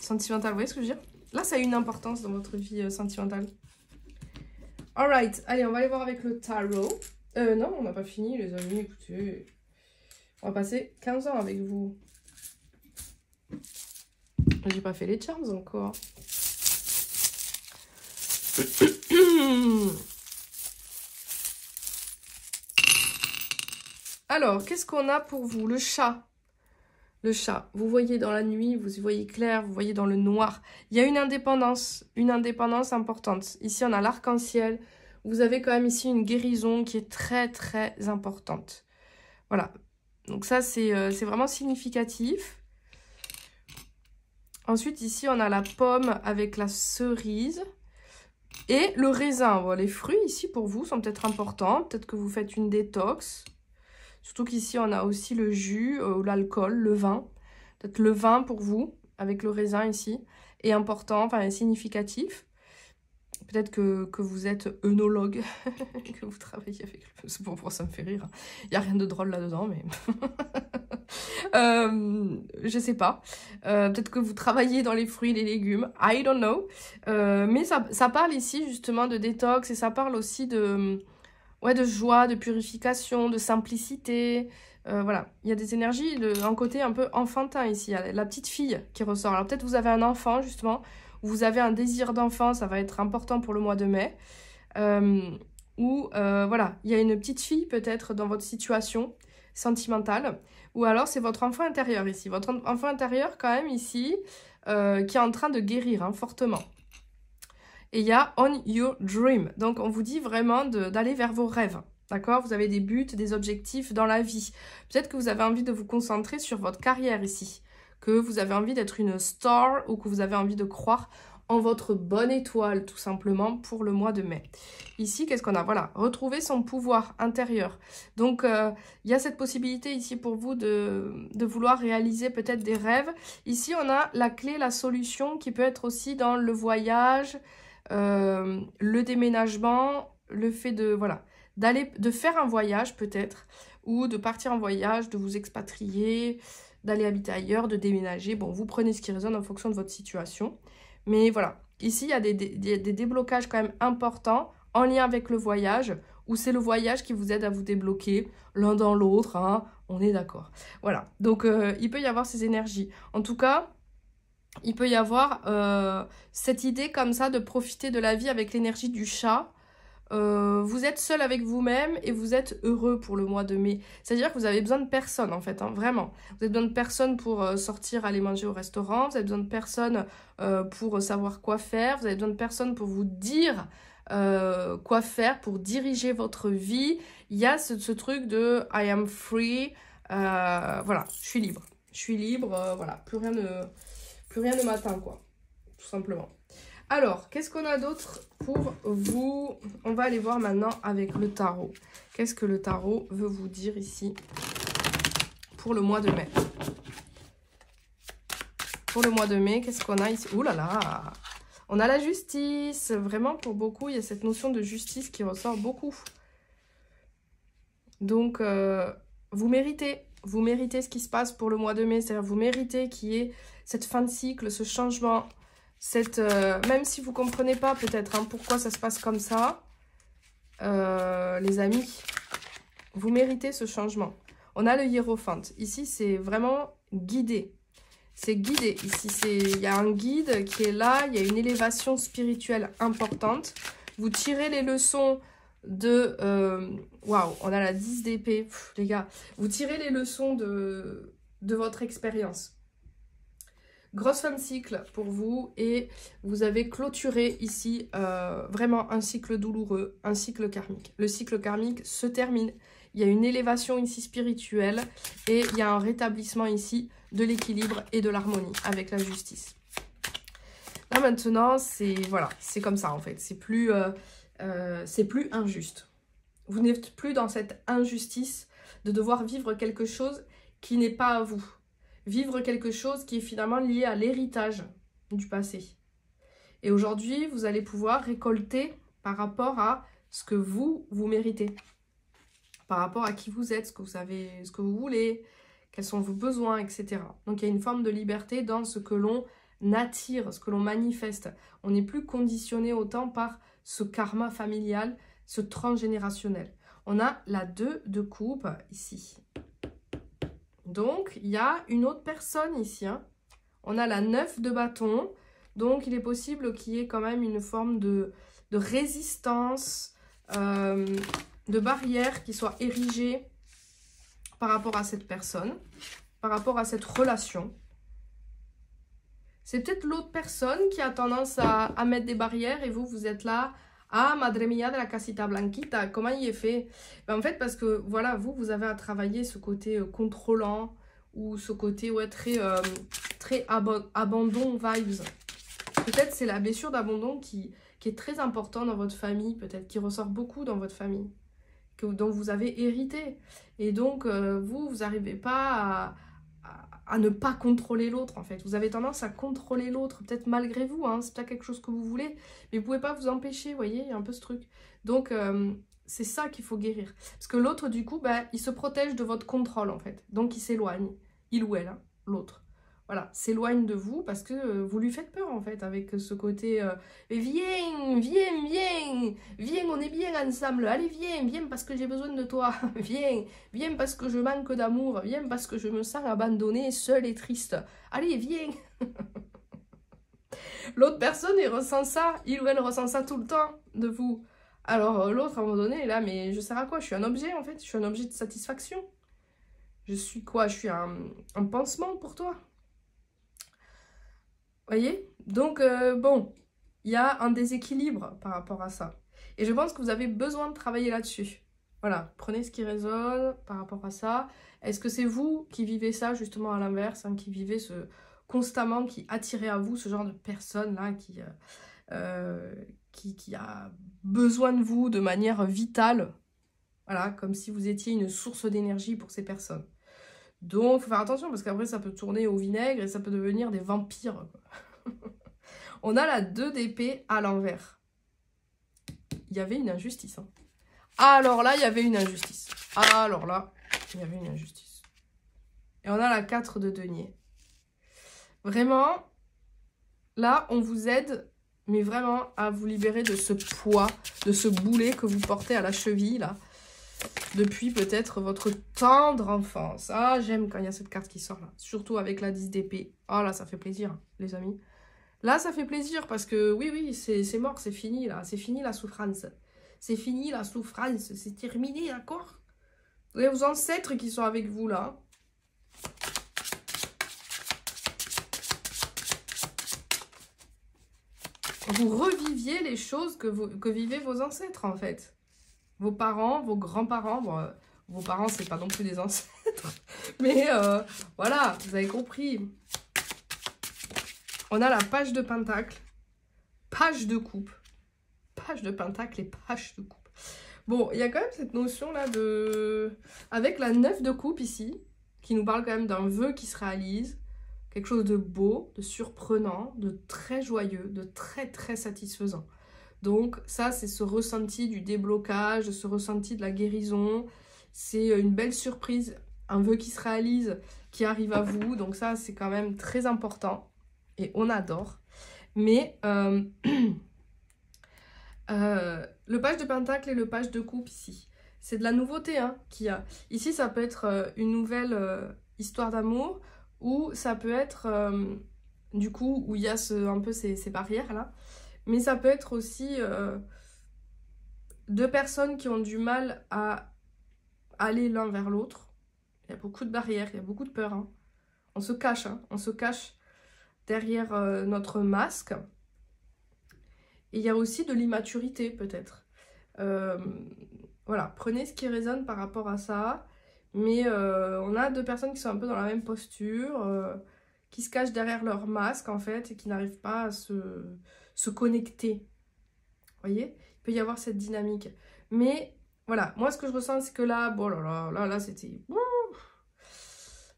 sentimentale. Vous voyez ce que je veux dire Là, ça a une importance dans votre vie sentimentale. Alright, allez, on va aller voir avec le tarot. Euh, non, on n'a pas fini, les amis, écoutez. On va passer 15 ans avec vous. J'ai pas fait les charms encore. (coughs) Alors, qu'est-ce qu'on a pour vous Le chat. Le chat, vous voyez dans la nuit, vous voyez clair, vous voyez dans le noir. Il y a une indépendance, une indépendance importante. Ici, on a l'arc-en-ciel. Vous avez quand même ici une guérison qui est très, très importante. Voilà. Donc ça, c'est euh, vraiment significatif. Ensuite, ici, on a la pomme avec la cerise. Et le raisin, les fruits ici pour vous sont peut-être importants. Peut-être que vous faites une détox. Surtout qu'ici, on a aussi le jus, euh, ou l'alcool, le vin. Peut-être le vin pour vous, avec le raisin ici, est important, enfin est significatif. Peut-être que, vous êtes œnologue, (laughs) que vous travaillez avec le... bon, pour ça me fait rire. Hein. Il n'y a rien de drôle là-dedans, mais... Je (laughs) euh, je sais pas. Euh, peut-être que vous travaillez dans les fruits, et les légumes. I don't know. mais ça, parle ici, justement, de détox et ça parle aussi de ouais, de joie, de purification, de simplicité. Euh, voilà, il y a des énergies, un côté un peu enfantin ici, la petite fille qui ressort. Alors peut-être vous avez un enfant justement, ou vous avez un désir d'enfant, ça va être important pour le mois de mai. Euh, ou euh, voilà, il y a une petite fille peut-être dans votre situation sentimentale, ou alors c'est votre enfant intérieur ici. Votre enfant intérieur quand même ici, qui est en train de guérir hein, fortement. Et il y a On Your Dream. Donc on vous dit vraiment d'aller vers vos rêves. D'accord Vous avez des buts, des objectifs dans la vie. Peut-être que vous avez envie de vous concentrer sur votre carrière ici. Que vous avez envie d'être une star ou que vous avez envie de croire en votre bonne étoile, tout simplement, pour le mois de mai. Ici, qu'est-ce qu'on a Voilà, retrouver son pouvoir intérieur. Donc, euh, il y a cette possibilité ici pour vous de, de vouloir réaliser peut-être des rêves. Ici, on a la clé, la solution qui peut être aussi dans le voyage, euh, le déménagement, le fait de voilà d'aller de faire un voyage peut-être ou de partir en voyage, de vous expatrier, d'aller habiter ailleurs, de déménager. Bon, vous prenez ce qui résonne en fonction de votre situation. Mais voilà, ici il y a des, déblocages quand même importants en lien avec le voyage ou c'est le voyage qui vous aide à vous débloquer l'un dans l'autre, hein, on est d'accord. Voilà, donc euh, il peut y avoir ces énergies. En tout cas, il peut y avoir euh, cette idée comme ça de profiter de la vie avec l'énergie du chat. Euh, vous êtes seul avec vous-même et vous êtes heureux pour le mois de mai. C'est-à-dire que vous avez besoin de personne en fait, hein, vraiment. Vous avez besoin de personne pour euh, sortir, aller manger au restaurant, vous avez besoin de personne pour savoir quoi faire, vous avez besoin de personne pour vous dire quoi faire, pour diriger votre vie. Il y a ce, truc de I am free, voilà, je suis libre. Je suis libre, voilà, plus rien ne plus rien de matin, quoi. Tout simplement. Alors, qu'est-ce qu'on a d'autre pour vous On va aller voir maintenant avec le tarot. Qu'est-ce que le tarot veut vous dire ici pour le mois de mai Pour le mois de mai, qu'est-ce qu'on a ici Ouh là là On a la justice Vraiment, pour beaucoup, il y a cette notion de justice qui ressort beaucoup. Donc, euh, vous méritez. Vous méritez ce qui se passe pour le mois de mai. C'est-à-dire, vous méritez qu'il y ait cette fin de cycle, ce changement, cette, euh, même si vous ne comprenez pas peut-être hein, pourquoi ça se passe comme ça, euh, les amis, vous méritez ce changement. On a le hiérophante. Ici, c'est vraiment guidé. C'est guidé. Ici, il y a un guide qui est là. Il y a une élévation spirituelle importante. Vous tirez les leçons de... Euh, waouh, on a la 10 d'épée. Les gars, vous tirez les leçons de, de votre expérience. Grosse fin de cycle pour vous et vous avez clôturé ici euh, vraiment un cycle douloureux, un cycle karmique. Le cycle karmique se termine. Il y a une élévation ici spirituelle et il y a un rétablissement ici de l'équilibre et de l'harmonie avec la justice. Là maintenant, c'est voilà, c'est comme ça en fait. C'est plus, euh, euh, c'est plus injuste. Vous n'êtes plus dans cette injustice de devoir vivre quelque chose qui n'est pas à vous vivre quelque chose qui est finalement lié à l'héritage du passé. Et aujourd'hui, vous allez pouvoir récolter par rapport à ce que vous, vous méritez, par rapport à qui vous êtes, ce que vous avez, ce que vous voulez, quels sont vos besoins, etc. Donc il y a une forme de liberté dans ce que l'on attire, ce que l'on manifeste. On n'est plus conditionné autant par ce karma familial, ce transgénérationnel. On a la 2 de coupe ici. Donc, il y a une autre personne ici. Hein. On a la 9 de bâton. Donc, il est possible qu'il y ait quand même une forme de, résistance, euh, de barrière qui soit érigée par rapport à cette personne, par rapport à cette relation. C'est peut-être l'autre personne qui a tendance à, à mettre des barrières et vous, vous êtes là ah, Madre Mia de la Casita Blanquita, comment il est fait ben, En fait, parce que voilà, vous, vous avez à travailler ce côté euh, contrôlant ou ce côté ouais, très, euh, très abandon vibes. Peut-être c'est la blessure d'abandon qui, qui est très importante dans votre famille, peut-être qui ressort beaucoup dans votre famille, que, dont vous avez hérité. Et donc, euh, vous, vous n'arrivez pas à à ne pas contrôler l'autre en fait. Vous avez tendance à contrôler l'autre, peut-être malgré vous, hein, c'est pas quelque chose que vous voulez, mais vous pouvez pas vous empêcher, vous voyez, il y a un peu ce truc. Donc euh, c'est ça qu'il faut guérir. Parce que l'autre du coup, bah, il se protège de votre contrôle en fait, donc il s'éloigne, il ou elle, hein, l'autre voilà, s'éloigne de vous parce que euh, vous lui faites peur en fait avec ce côté euh, viens, viens, viens, viens, on est bien ensemble, allez viens, viens parce que j'ai besoin de toi, (laughs) viens, viens parce que je manque d'amour, viens parce que je me sens abandonnée, seule et triste, allez viens. (laughs) l'autre personne, il ressent ça, il ou elle ressent ça tout le temps de vous. Alors euh, l'autre, à un moment donné, là, mais je sers à quoi Je suis un objet en fait, je suis un objet de satisfaction. Je suis quoi Je suis un pansement pour toi voyez Donc, euh, bon, il y a un déséquilibre par rapport à ça. Et je pense que vous avez besoin de travailler là-dessus. Voilà, prenez ce qui résonne par rapport à ça. Est-ce que c'est vous qui vivez ça justement à l'inverse, hein, qui vivez ce constamment, qui attirez à vous ce genre de personne-là qui, euh, euh, qui, qui, a besoin de vous de manière vitale Voilà, comme si vous étiez une source d'énergie pour ces personnes. Donc, faut faire attention parce qu'après, ça peut tourner au vinaigre et ça peut devenir des vampires. (laughs) On a la 2 d'épée à l'envers. Il y avait une injustice. Hein. Alors là, il y avait une injustice. Alors là, il y avait une injustice. Et on a la 4 de denier. Vraiment, là, on vous aide, mais vraiment, à vous libérer de ce poids, de ce boulet que vous portez à la cheville, là depuis peut-être votre tendre enfance. Ah, j'aime quand il y a cette carte qui sort là, surtout avec la 10 d'épée. Ah là, ça fait plaisir, les amis. Là, ça fait plaisir parce que oui, oui, c'est mort, c'est fini là, c'est fini la souffrance. C'est fini la souffrance, c'est terminé, d'accord Vous vos ancêtres qui sont avec vous là. Vous reviviez les choses que, vous, que vivaient vos ancêtres en fait vos parents, vos grands-parents, euh, vos parents, c'est pas non plus des ancêtres, (laughs) mais euh, voilà, vous avez compris. On a la page de pentacle, page de coupe, page de pentacle et page de coupe. Bon, il y a quand même cette notion-là de... Avec la neuf de coupe ici, qui nous parle quand même d'un vœu qui se réalise, quelque chose de beau, de surprenant, de très joyeux, de très très satisfaisant. Donc ça, c'est ce ressenti du déblocage, ce ressenti de la guérison. C'est euh, une belle surprise, un vœu qui se réalise, qui arrive à vous. Donc ça, c'est quand même très important. Et on adore. Mais euh, (clears throat) euh, le page de pentacle et le page de coupe ici, c'est de la nouveauté hein, qu'il y a. Ici, ça peut être une nouvelle histoire d'amour ou ça peut être, du coup, où il y a un peu ces barrières-là. Mais ça peut être aussi euh, deux personnes qui ont du mal à aller l'un vers l'autre. Il y a beaucoup de barrières, il y a beaucoup de peur. Hein. On se cache, hein. on se cache derrière euh, notre masque. Et il y a aussi de l'immaturité peut-être. Euh, voilà, prenez ce qui résonne par rapport à ça. Mais on a deux personnes qui sont un peu dans la même posture, qui se cachent derrière leur masque en fait et qui n'arrivent pas à se, se connecter. Vous voyez Il peut y avoir cette dynamique. Mais voilà, moi ce que je ressens, c'est que là, bon là là, là, là c'était...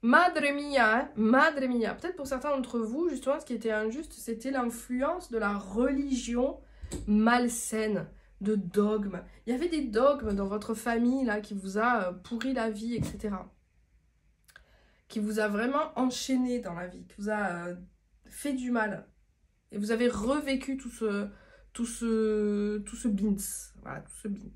Madre mia, hein madre mia. Peut-être pour certains d'entre vous, justement, ce qui était injuste, c'était l'influence de la religion malsaine, de dogmes. Il y avait des dogmes dans votre famille, là, qui vous a euh, pourri la vie, etc. Qui vous a vraiment enchaîné dans la vie, qui vous a euh, fait du mal. Et vous avez revécu tout ce, tout ce, tout ce bins. Voilà, tout ce bins.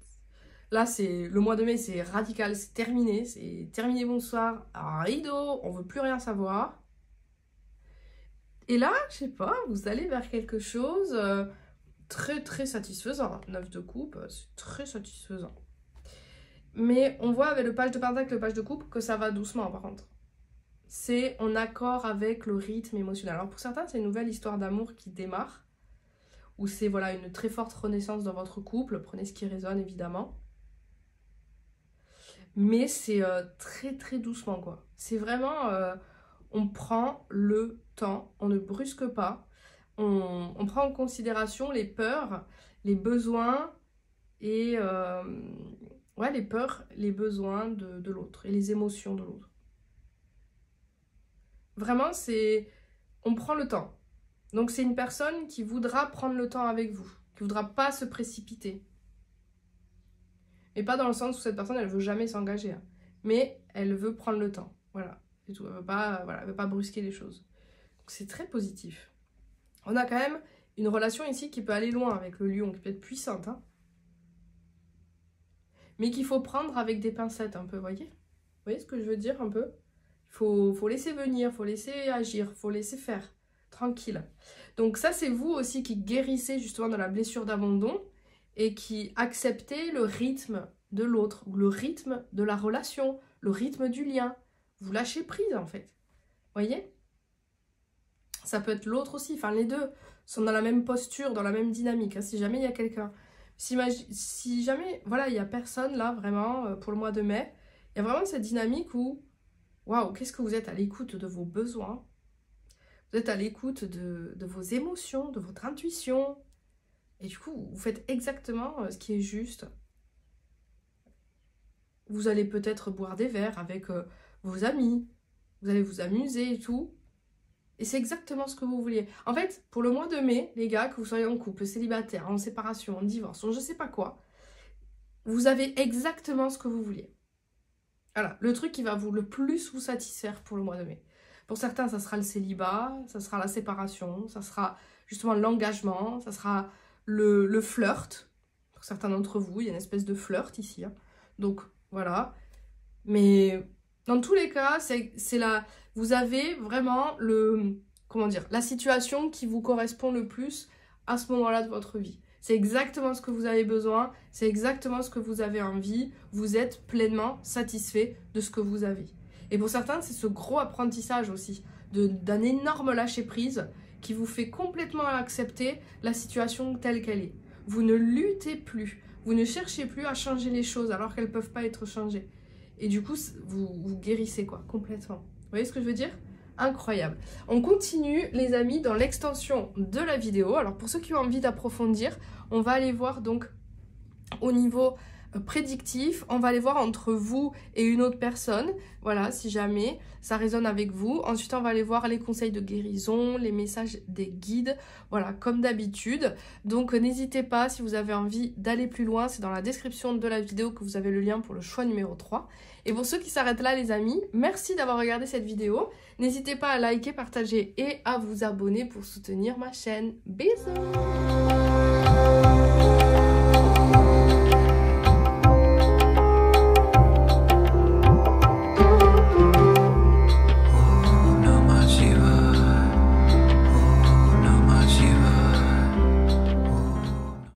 Là, c'est le mois de mai, c'est radical, c'est terminé, c'est terminé, bonsoir, rideau, on veut plus rien savoir. Et là, je sais pas, vous allez vers quelque chose euh, très très satisfaisant. Neuf de coupe, euh, c'est très satisfaisant. Mais on voit avec le page de pentacle, le page de coupe, que ça va doucement par contre c'est en accord avec le rythme émotionnel. Alors pour certains, c'est une nouvelle histoire d'amour qui démarre, ou c'est voilà une très forte renaissance dans votre couple. Prenez ce qui résonne évidemment, mais c'est euh, très très doucement quoi. C'est vraiment, euh, on prend le temps, on ne brusque pas, on, prend en considération les peurs, les besoins et euh, les peurs, les besoins de l'autre et les émotions de l'autre. Vraiment, c'est... On prend le temps. Donc c'est une personne qui voudra prendre le temps avec vous, qui voudra pas se précipiter. Et pas dans le sens où cette personne, elle veut jamais s'engager. Hein. Mais elle veut prendre le temps. Voilà, Elle veut pas, veut pas brusquer les choses. Donc c'est très positif. On a quand même une relation ici qui peut aller loin avec le lion, qui peut être puissante. Hein. Mais qu'il faut prendre avec des pincettes un peu, voyez Vous voyez ce que je veux dire un peu faut, faut laisser venir, faut laisser agir, faut laisser faire, tranquille. Donc ça, c'est vous aussi qui guérissez justement de la blessure d'abandon et qui acceptez le rythme de l'autre, le rythme de la relation, le rythme du lien. Vous lâchez prise en fait, voyez Ça peut être l'autre aussi, enfin les deux sont dans la même posture, dans la même dynamique, hein, si jamais il y a quelqu'un. Si, jamais, voilà, il y a personne là vraiment euh, pour le mois de mai, il y a vraiment cette dynamique où Waouh, qu'est-ce que vous êtes à l'écoute de vos besoins. Vous êtes à l'écoute de, vos émotions, de votre intuition. Et du coup, vous faites exactement euh, ce qui est juste. Vous allez peut-être boire des verres avec euh, vos amis. Vous allez vous amuser et tout. Et c'est exactement ce que vous vouliez. En fait, pour le mois de mai, les gars, que vous soyez en couple, célibataire, en séparation, en divorce, en je sais pas quoi, vous avez exactement ce que vous vouliez. Voilà, le truc qui va vous le plus vous satisfaire pour le mois de mai. Pour certains, ça sera le célibat, ça sera la séparation, ça sera justement l'engagement, ça sera le, flirt. Pour certains d'entre vous, il y a une espèce de flirt ici. Hein. Donc voilà. Mais dans tous les cas, c'est vous avez vraiment le, comment dire, la situation qui vous correspond le plus à ce moment-là de votre vie c'est exactement ce que vous avez besoin, c'est exactement ce que vous avez envie, vous êtes pleinement satisfait de ce que vous avez. Et pour certains, c'est ce gros apprentissage aussi, d'un énorme lâcher-prise qui vous fait complètement accepter la situation telle qu'elle est. Vous ne luttez plus, vous ne cherchez plus à changer les choses alors qu'elles ne peuvent pas être changées. Et du coup, vous, vous guérissez quoi, complètement. Vous voyez ce que je veux dire incroyable. On continue, les amis, dans l'extension de la vidéo. Alors, pour ceux qui ont envie d'approfondir, on va aller voir donc au niveau prédictif. On va aller voir entre vous et une autre personne, voilà, si jamais ça résonne avec vous. Ensuite, on va aller voir les conseils de guérison, les messages des guides, voilà, comme d'habitude. Donc, n'hésitez pas, si vous avez envie d'aller plus loin, c'est dans la description de la vidéo que vous avez le lien pour le choix numéro 3. Et pour ceux qui s'arrêtent là, les amis, merci d'avoir regardé cette vidéo. N'hésitez pas à liker, partager et à vous abonner pour soutenir ma chaîne. Bisous